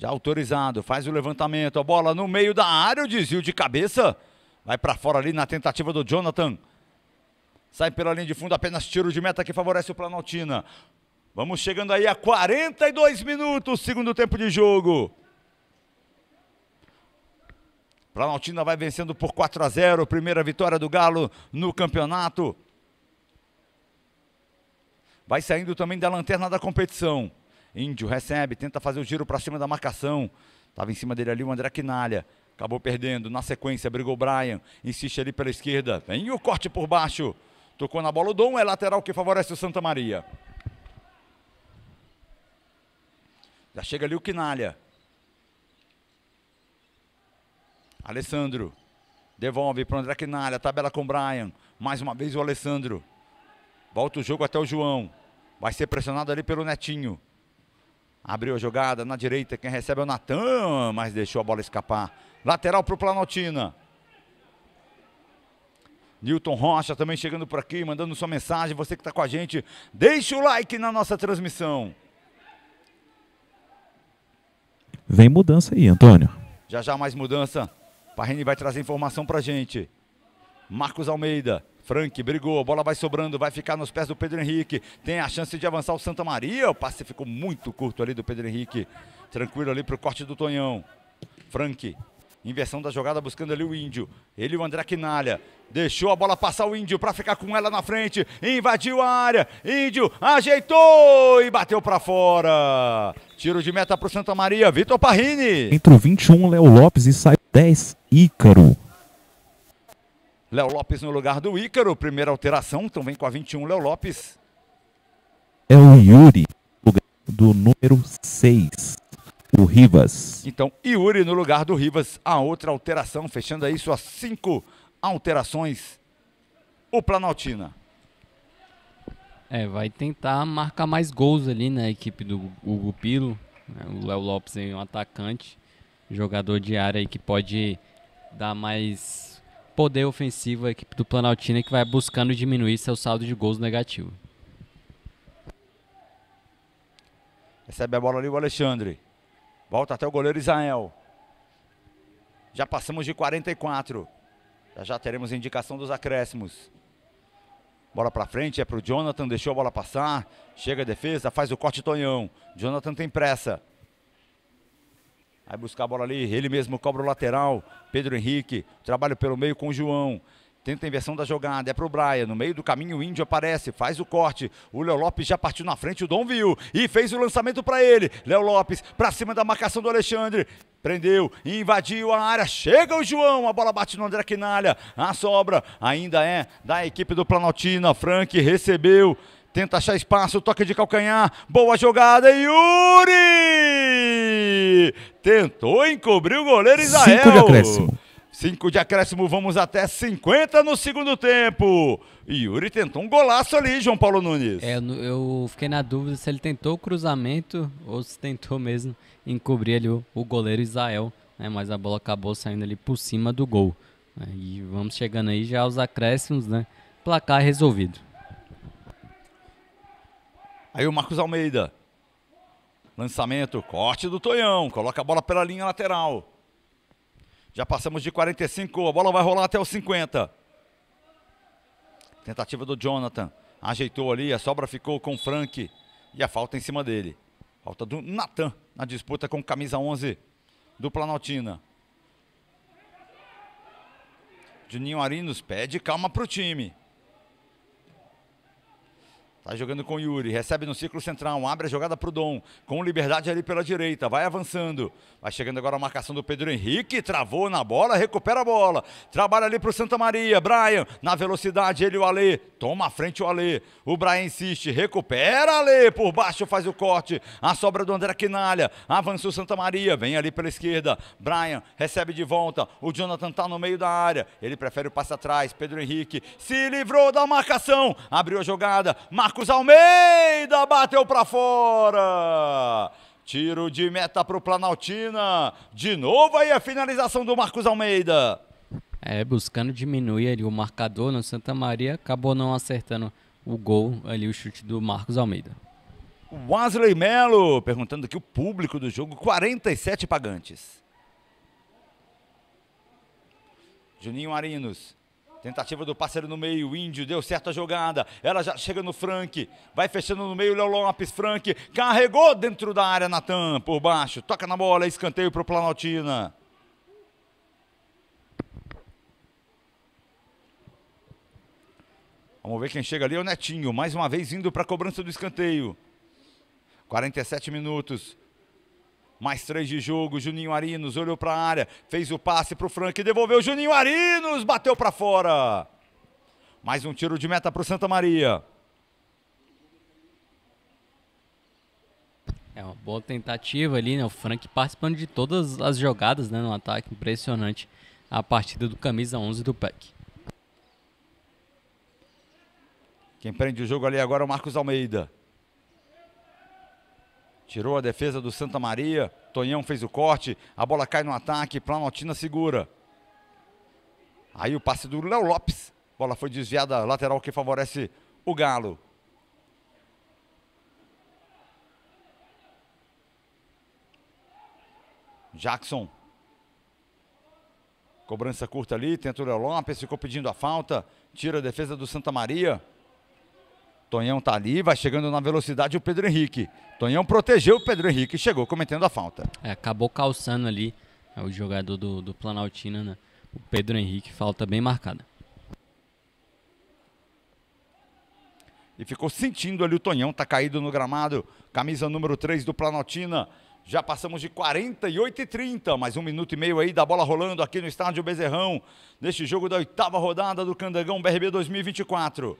Já autorizado, faz o levantamento, a bola no meio da área, o desvio de cabeça. Vai para fora ali na tentativa do Jonathan. Sai pela linha de fundo, apenas tiro de meta que favorece o Planaltina. Vamos chegando aí a 42 minutos, segundo tempo de jogo. Planaltina vai vencendo por 4 a 0, primeira vitória do Galo no campeonato. Vai saindo também da lanterna da competição. Índio recebe, tenta fazer o giro para cima da marcação. Estava em cima dele ali o André Quinalha. Acabou perdendo. Na sequência, brigou o Brian. Insiste ali pela esquerda. Vem o corte por baixo. Tocou na bola o Dom. É lateral que favorece o Santa Maria. Já chega ali o Quinalha. Alessandro. Devolve para o André Quinalha. Tabela com o Brian. Mais uma vez o Alessandro. Volta o jogo até o João. Vai ser pressionado ali pelo Netinho. Abriu a jogada na direita, quem recebe é o Natan, mas deixou a bola escapar. Lateral para o Planaltina. Newton Rocha também chegando por aqui, mandando sua mensagem. Você que está com a gente, deixa o like na nossa transmissão. Vem mudança aí, Antônio. Já já mais mudança. Parrini vai trazer informação para gente. Marcos Almeida Frank brigou, a bola vai sobrando, vai ficar nos pés do Pedro Henrique. Tem a chance de avançar o Santa Maria. O passe ficou muito curto ali do Pedro Henrique. Tranquilo ali para o corte do Tonhão. Frank, inversão da jogada buscando ali o Índio. Ele e o André Quinalha. Deixou a bola passar o Índio para ficar com ela na frente. Invadiu a área. Índio ajeitou e bateu para fora. Tiro de meta para o Santa Maria. Vitor Parrini. Entre o 21, Léo Lopes e sai 10, Ícaro. Léo Lopes no lugar do Ícaro. Primeira alteração, então vem com a 21, Léo Lopes. É o Yuri, do número 6, o Rivas. Então, Yuri no lugar do Rivas, a outra alteração, fechando aí suas cinco alterações. O Planaltina. É, vai tentar marcar mais gols ali na né, equipe do Hugo Pilo. Né, o Léo Lopes é um atacante, jogador de área que pode dar mais poder ofensivo a equipe do Planaltina que vai buscando diminuir seu saldo de gols negativo. Recebe a bola ali o Alexandre. Volta até o goleiro Israel. Já passamos de 44. Já já teremos indicação dos acréscimos. Bola para frente, é para o Jonathan, deixou a bola passar. Chega a defesa, faz o corte Tonhão. Jonathan tem pressa. Aí buscar a bola ali, ele mesmo cobra o lateral. Pedro Henrique, trabalha pelo meio com o João. Tenta a inversão da jogada, é pro Brian. No meio do caminho, o Índio aparece, faz o corte. O Léo Lopes já partiu na frente, o Dom viu e fez o lançamento para ele. Léo Lopes para cima da marcação do Alexandre. Prendeu, invadiu a área, chega o João, a bola bate no André Quinalha, a sobra ainda é da equipe do Planaltina, Frank recebeu, Tenta achar espaço, toque de calcanhar. Boa jogada, Yuri! Tentou encobrir o goleiro Isael. Cinco de acréscimo. Cinco de acréscimo, vamos até 50 no segundo tempo. Yuri tentou um golaço ali, João Paulo Nunes. É, eu fiquei na dúvida se ele tentou o cruzamento ou se tentou mesmo encobrir ali o, o goleiro Isael. Né? Mas a bola acabou saindo ali por cima do gol. Né? E vamos chegando aí já aos acréscimos, né? Placar resolvido. Aí o Marcos Almeida. Lançamento, corte do Tonhão. Coloca a bola pela linha lateral. Já passamos de 45, a bola vai rolar até os 50. Tentativa do Jonathan. Ajeitou ali, a sobra ficou com o Frank. E a falta em cima dele. Falta do Natan na disputa com camisa 11 do Planaltina. Juninho Arinos pede calma para o time. Tá jogando com o Yuri, recebe no círculo central, abre a jogada pro Dom, com liberdade ali pela direita, vai avançando. Vai chegando agora a marcação do Pedro Henrique, travou na bola, recupera a bola. Trabalha ali pro Santa Maria, Brian, na velocidade ele o Alê, toma a frente o Alê. O Brian insiste, recupera Alê, por baixo faz o corte. A sobra do André Quinalha, avança o Santa Maria, vem ali pela esquerda. Brian recebe de volta, o Jonathan tá no meio da área, ele prefere o passe atrás. Pedro Henrique se livrou da marcação, abriu a jogada, marcou Marcos Almeida bateu para fora. Tiro de meta para o Planaltina. De novo aí a finalização do Marcos Almeida. É, buscando diminuir ali o marcador no Santa Maria, acabou não acertando o gol ali, o chute do Marcos Almeida. Wesley Melo perguntando aqui o público do jogo, 47 pagantes. Juninho Arinos, Tentativa do parceiro no meio, Índio, deu certo a jogada. Ela já chega no Frank, vai fechando no meio, Léo Lopes, Frank, carregou dentro da área, Natan, por baixo, toca na bola, escanteio para o Planaltina. Vamos ver quem chega ali, é o Netinho, mais uma vez indo para a cobrança do escanteio. 47 minutos, mais três de jogo, Juninho Arinos olhou para a área, fez o passe para o Frank, devolveu Juninho Arinos, bateu para fora. Mais um tiro de meta para o Santa Maria. É uma boa tentativa ali, né? O Frank participando de todas as jogadas né? no ataque, impressionante a partida do camisa 11 do PEC. Quem prende o jogo ali agora é o Marcos Almeida. Tirou a defesa do Santa Maria. Tonhão fez o corte. A bola cai no ataque. Planaltina segura. Aí o passe do Léo Lopes. Bola foi desviada lateral que favorece o Galo. Jackson. Cobrança curta ali, tenta o Léo Lopes, ficou pedindo a falta, tira a defesa do Santa Maria. Tonhão tá ali, vai chegando na velocidade o Pedro Henrique. Tonhão protegeu o Pedro Henrique e chegou cometendo a falta. É, acabou calçando ali é, o jogador do, do Planaltina, né? O Pedro Henrique, falta bem marcada. E ficou sentindo ali o Tonhão, tá caído no gramado. Camisa número 3 do Planaltina. Já passamos de 48 e 30, mais um minuto e meio aí da bola rolando aqui no estádio Bezerrão, neste jogo da oitava rodada do Candegão BRB 2024.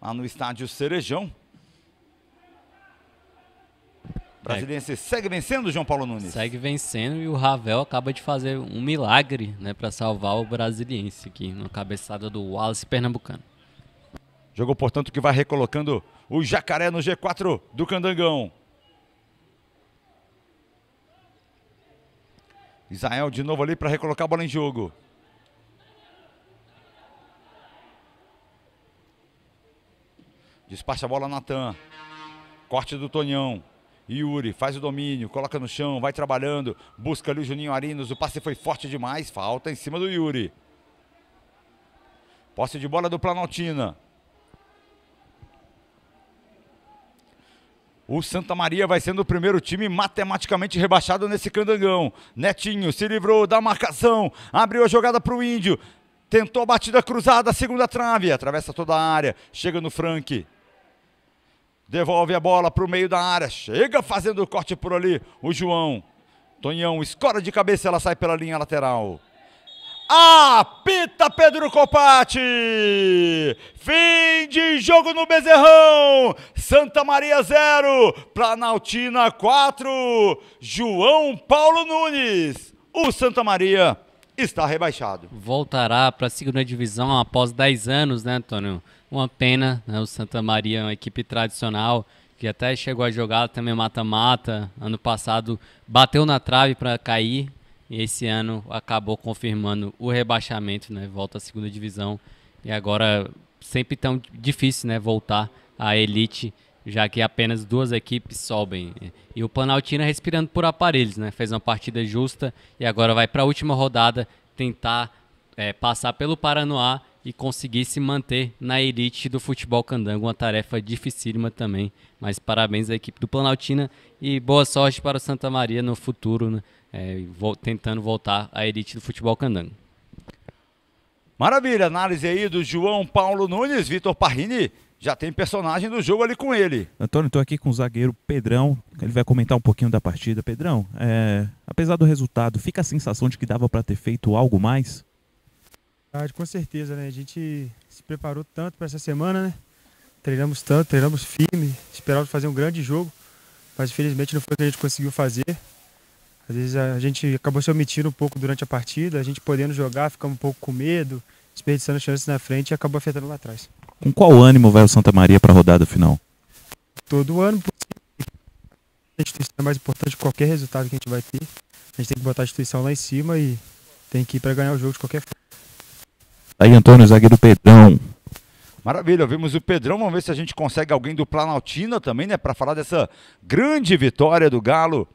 lá no estádio Cerejão. Brasiliense segue vencendo, João Paulo Nunes. Segue vencendo e o Ravel acaba de fazer um milagre né, para salvar o Brasiliense aqui na cabeçada do Wallace Pernambucano. Jogou, portanto, que vai recolocando o Jacaré no G4 do Candangão. Israel de novo ali para recolocar a bola em jogo. Despacha a bola Natan. Corte do Tonhão. Yuri faz o domínio, coloca no chão, vai trabalhando, busca ali o Juninho Arinos. O passe foi forte demais, falta em cima do Yuri. Posse de bola do Planaltina. O Santa Maria vai sendo o primeiro time matematicamente rebaixado nesse candangão. Netinho se livrou da marcação, abriu a jogada para o Índio, tentou a batida cruzada, segunda trave, atravessa toda a área, chega no Frank. Devolve a bola para o meio da área. Chega fazendo o corte por ali. O João. Tonhão escora de cabeça. Ela sai pela linha lateral. Apita Pedro Copati! Fim de jogo no Bezerrão! Santa Maria 0, Planaltina 4, João Paulo Nunes. O Santa Maria está rebaixado. Voltará para a segunda divisão após 10 anos, né, Antônio? Uma pena, né? O Santa Maria é uma equipe tradicional que até chegou a jogar também mata-mata. Ano passado bateu na trave para cair e esse ano acabou confirmando o rebaixamento, né? Volta à segunda divisão e agora sempre tão difícil, né? Voltar à elite, já que apenas duas equipes sobem. E o Panaltina respirando por aparelhos, né? Fez uma partida justa e agora vai para a última rodada tentar é, passar pelo Paranoá e conseguir se manter na elite do futebol candango, uma tarefa dificílima também. Mas parabéns à equipe do Planaltina e boa sorte para o Santa Maria no futuro, né? é, tentando voltar à elite do futebol candango. Maravilha, análise aí do João Paulo Nunes, Vitor Parrini. Já tem personagem do jogo ali com ele. Antônio, estou aqui com o zagueiro Pedrão. Ele vai comentar um pouquinho da partida. Pedrão, é, apesar do resultado, fica a sensação de que dava para ter feito algo mais? Com certeza, né? A gente se preparou tanto para essa semana, né? Treinamos tanto, treinamos firme, esperávamos fazer um grande jogo, mas infelizmente não foi o que a gente conseguiu fazer. Às vezes a gente acabou se omitindo um pouco durante a partida, a gente podendo jogar, ficamos um pouco com medo, desperdiçando chances na frente e acabou afetando lá atrás. Com qual ânimo vai o Santa Maria para a rodada final? Todo ano ano, a instituição é mais importante que qualquer resultado que a gente vai ter. A gente tem que botar a instituição lá em cima e tem que ir para ganhar o jogo de qualquer forma. Aí, Antônio, zagueiro Pedrão. Maravilha, vimos o Pedrão. Vamos ver se a gente consegue alguém do Planaltina também, né? Para falar dessa grande vitória do Galo.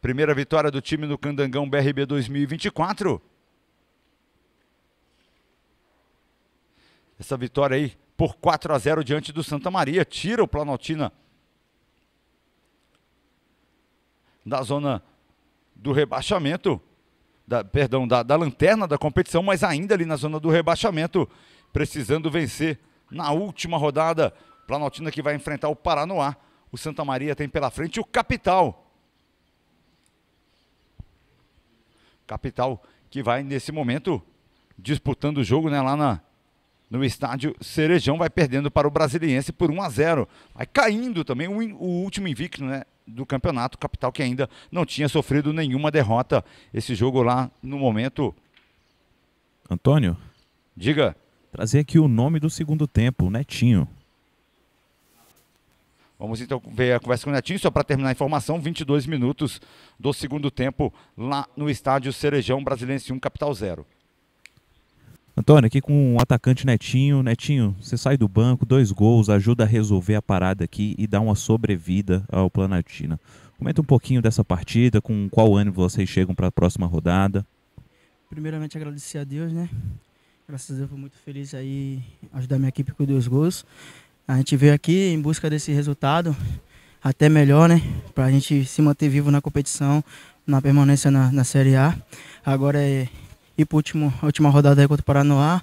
Primeira vitória do time no Candangão BRB 2024. Essa vitória aí por 4 a 0 diante do Santa Maria. Tira o Planaltina da zona do rebaixamento da, perdão, da, da lanterna da competição, mas ainda ali na zona do rebaixamento, precisando vencer na última rodada. Planaltina que vai enfrentar o Paranoá. O Santa Maria tem pela frente o Capital. Capital que vai, nesse momento, disputando o jogo né, lá na, no estádio Cerejão, vai perdendo para o Brasiliense por 1 a 0. Vai caindo também o, o último invicto, né? do campeonato, capital que ainda não tinha sofrido nenhuma derrota. Esse jogo lá no momento. Antônio? Diga. Trazer aqui o nome do segundo tempo, Netinho. Vamos então ver a conversa com o Netinho, só para terminar a informação, 22 minutos do segundo tempo lá no estádio Cerejão Brasilense 1, Capital 0. Antônio, aqui com o atacante Netinho. Netinho, você sai do banco, dois gols, ajuda a resolver a parada aqui e dá uma sobrevida ao Planaltina. Comenta um pouquinho dessa partida, com qual ânimo vocês chegam para a próxima rodada. Primeiramente, agradecer a Deus, né? Graças a Deus, fui muito feliz aí ajudar minha equipe com dois gols. A gente veio aqui em busca desse resultado, até melhor, né? Para a gente se manter vivo na competição, na permanência na, na Série A. Agora é ir para a última rodada aí contra o Paranoá,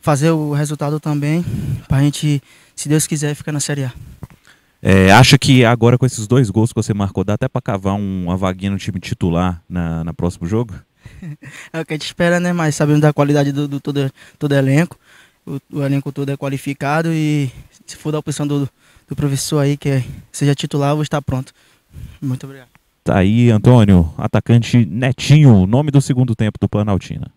fazer o resultado também, para a gente, se Deus quiser, ficar na Série A. É, acha que agora com esses dois gols que você marcou, dá até para cavar um, uma vaguinha no time titular na, na próximo jogo? é o que a gente espera, né? Mas sabemos da qualidade do, do todo, todo elenco. O, o, elenco todo é qualificado e se for da opção do, do professor aí, que é, seja titular, eu vou estar pronto. Muito obrigado. Tá aí, Antônio, atacante Netinho, nome do segundo tempo do Planaltina.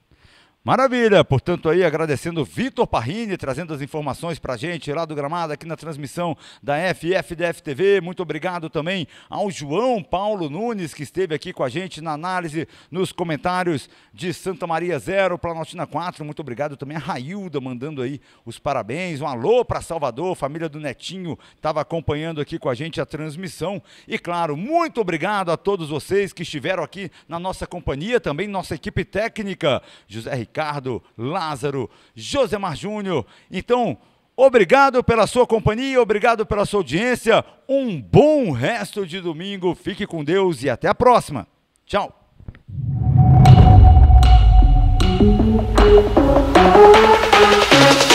Maravilha, portanto aí agradecendo Vitor Parrini, trazendo as informações para a gente lá do Gramado, aqui na transmissão da FFDF TV, muito obrigado também ao João Paulo Nunes, que esteve aqui com a gente na análise, nos comentários de Santa Maria Zero, Planaltina 4, muito obrigado também a Railda, mandando aí os parabéns, um alô para Salvador, família do Netinho, estava acompanhando aqui com a gente a transmissão, e claro, muito obrigado a todos vocês que estiveram aqui na nossa companhia, também nossa equipe técnica, José Ricardo, Ricardo, Lázaro, Josemar Júnior. Então, obrigado pela sua companhia, obrigado pela sua audiência. Um bom resto de domingo. Fique com Deus e até a próxima. Tchau. Thank you.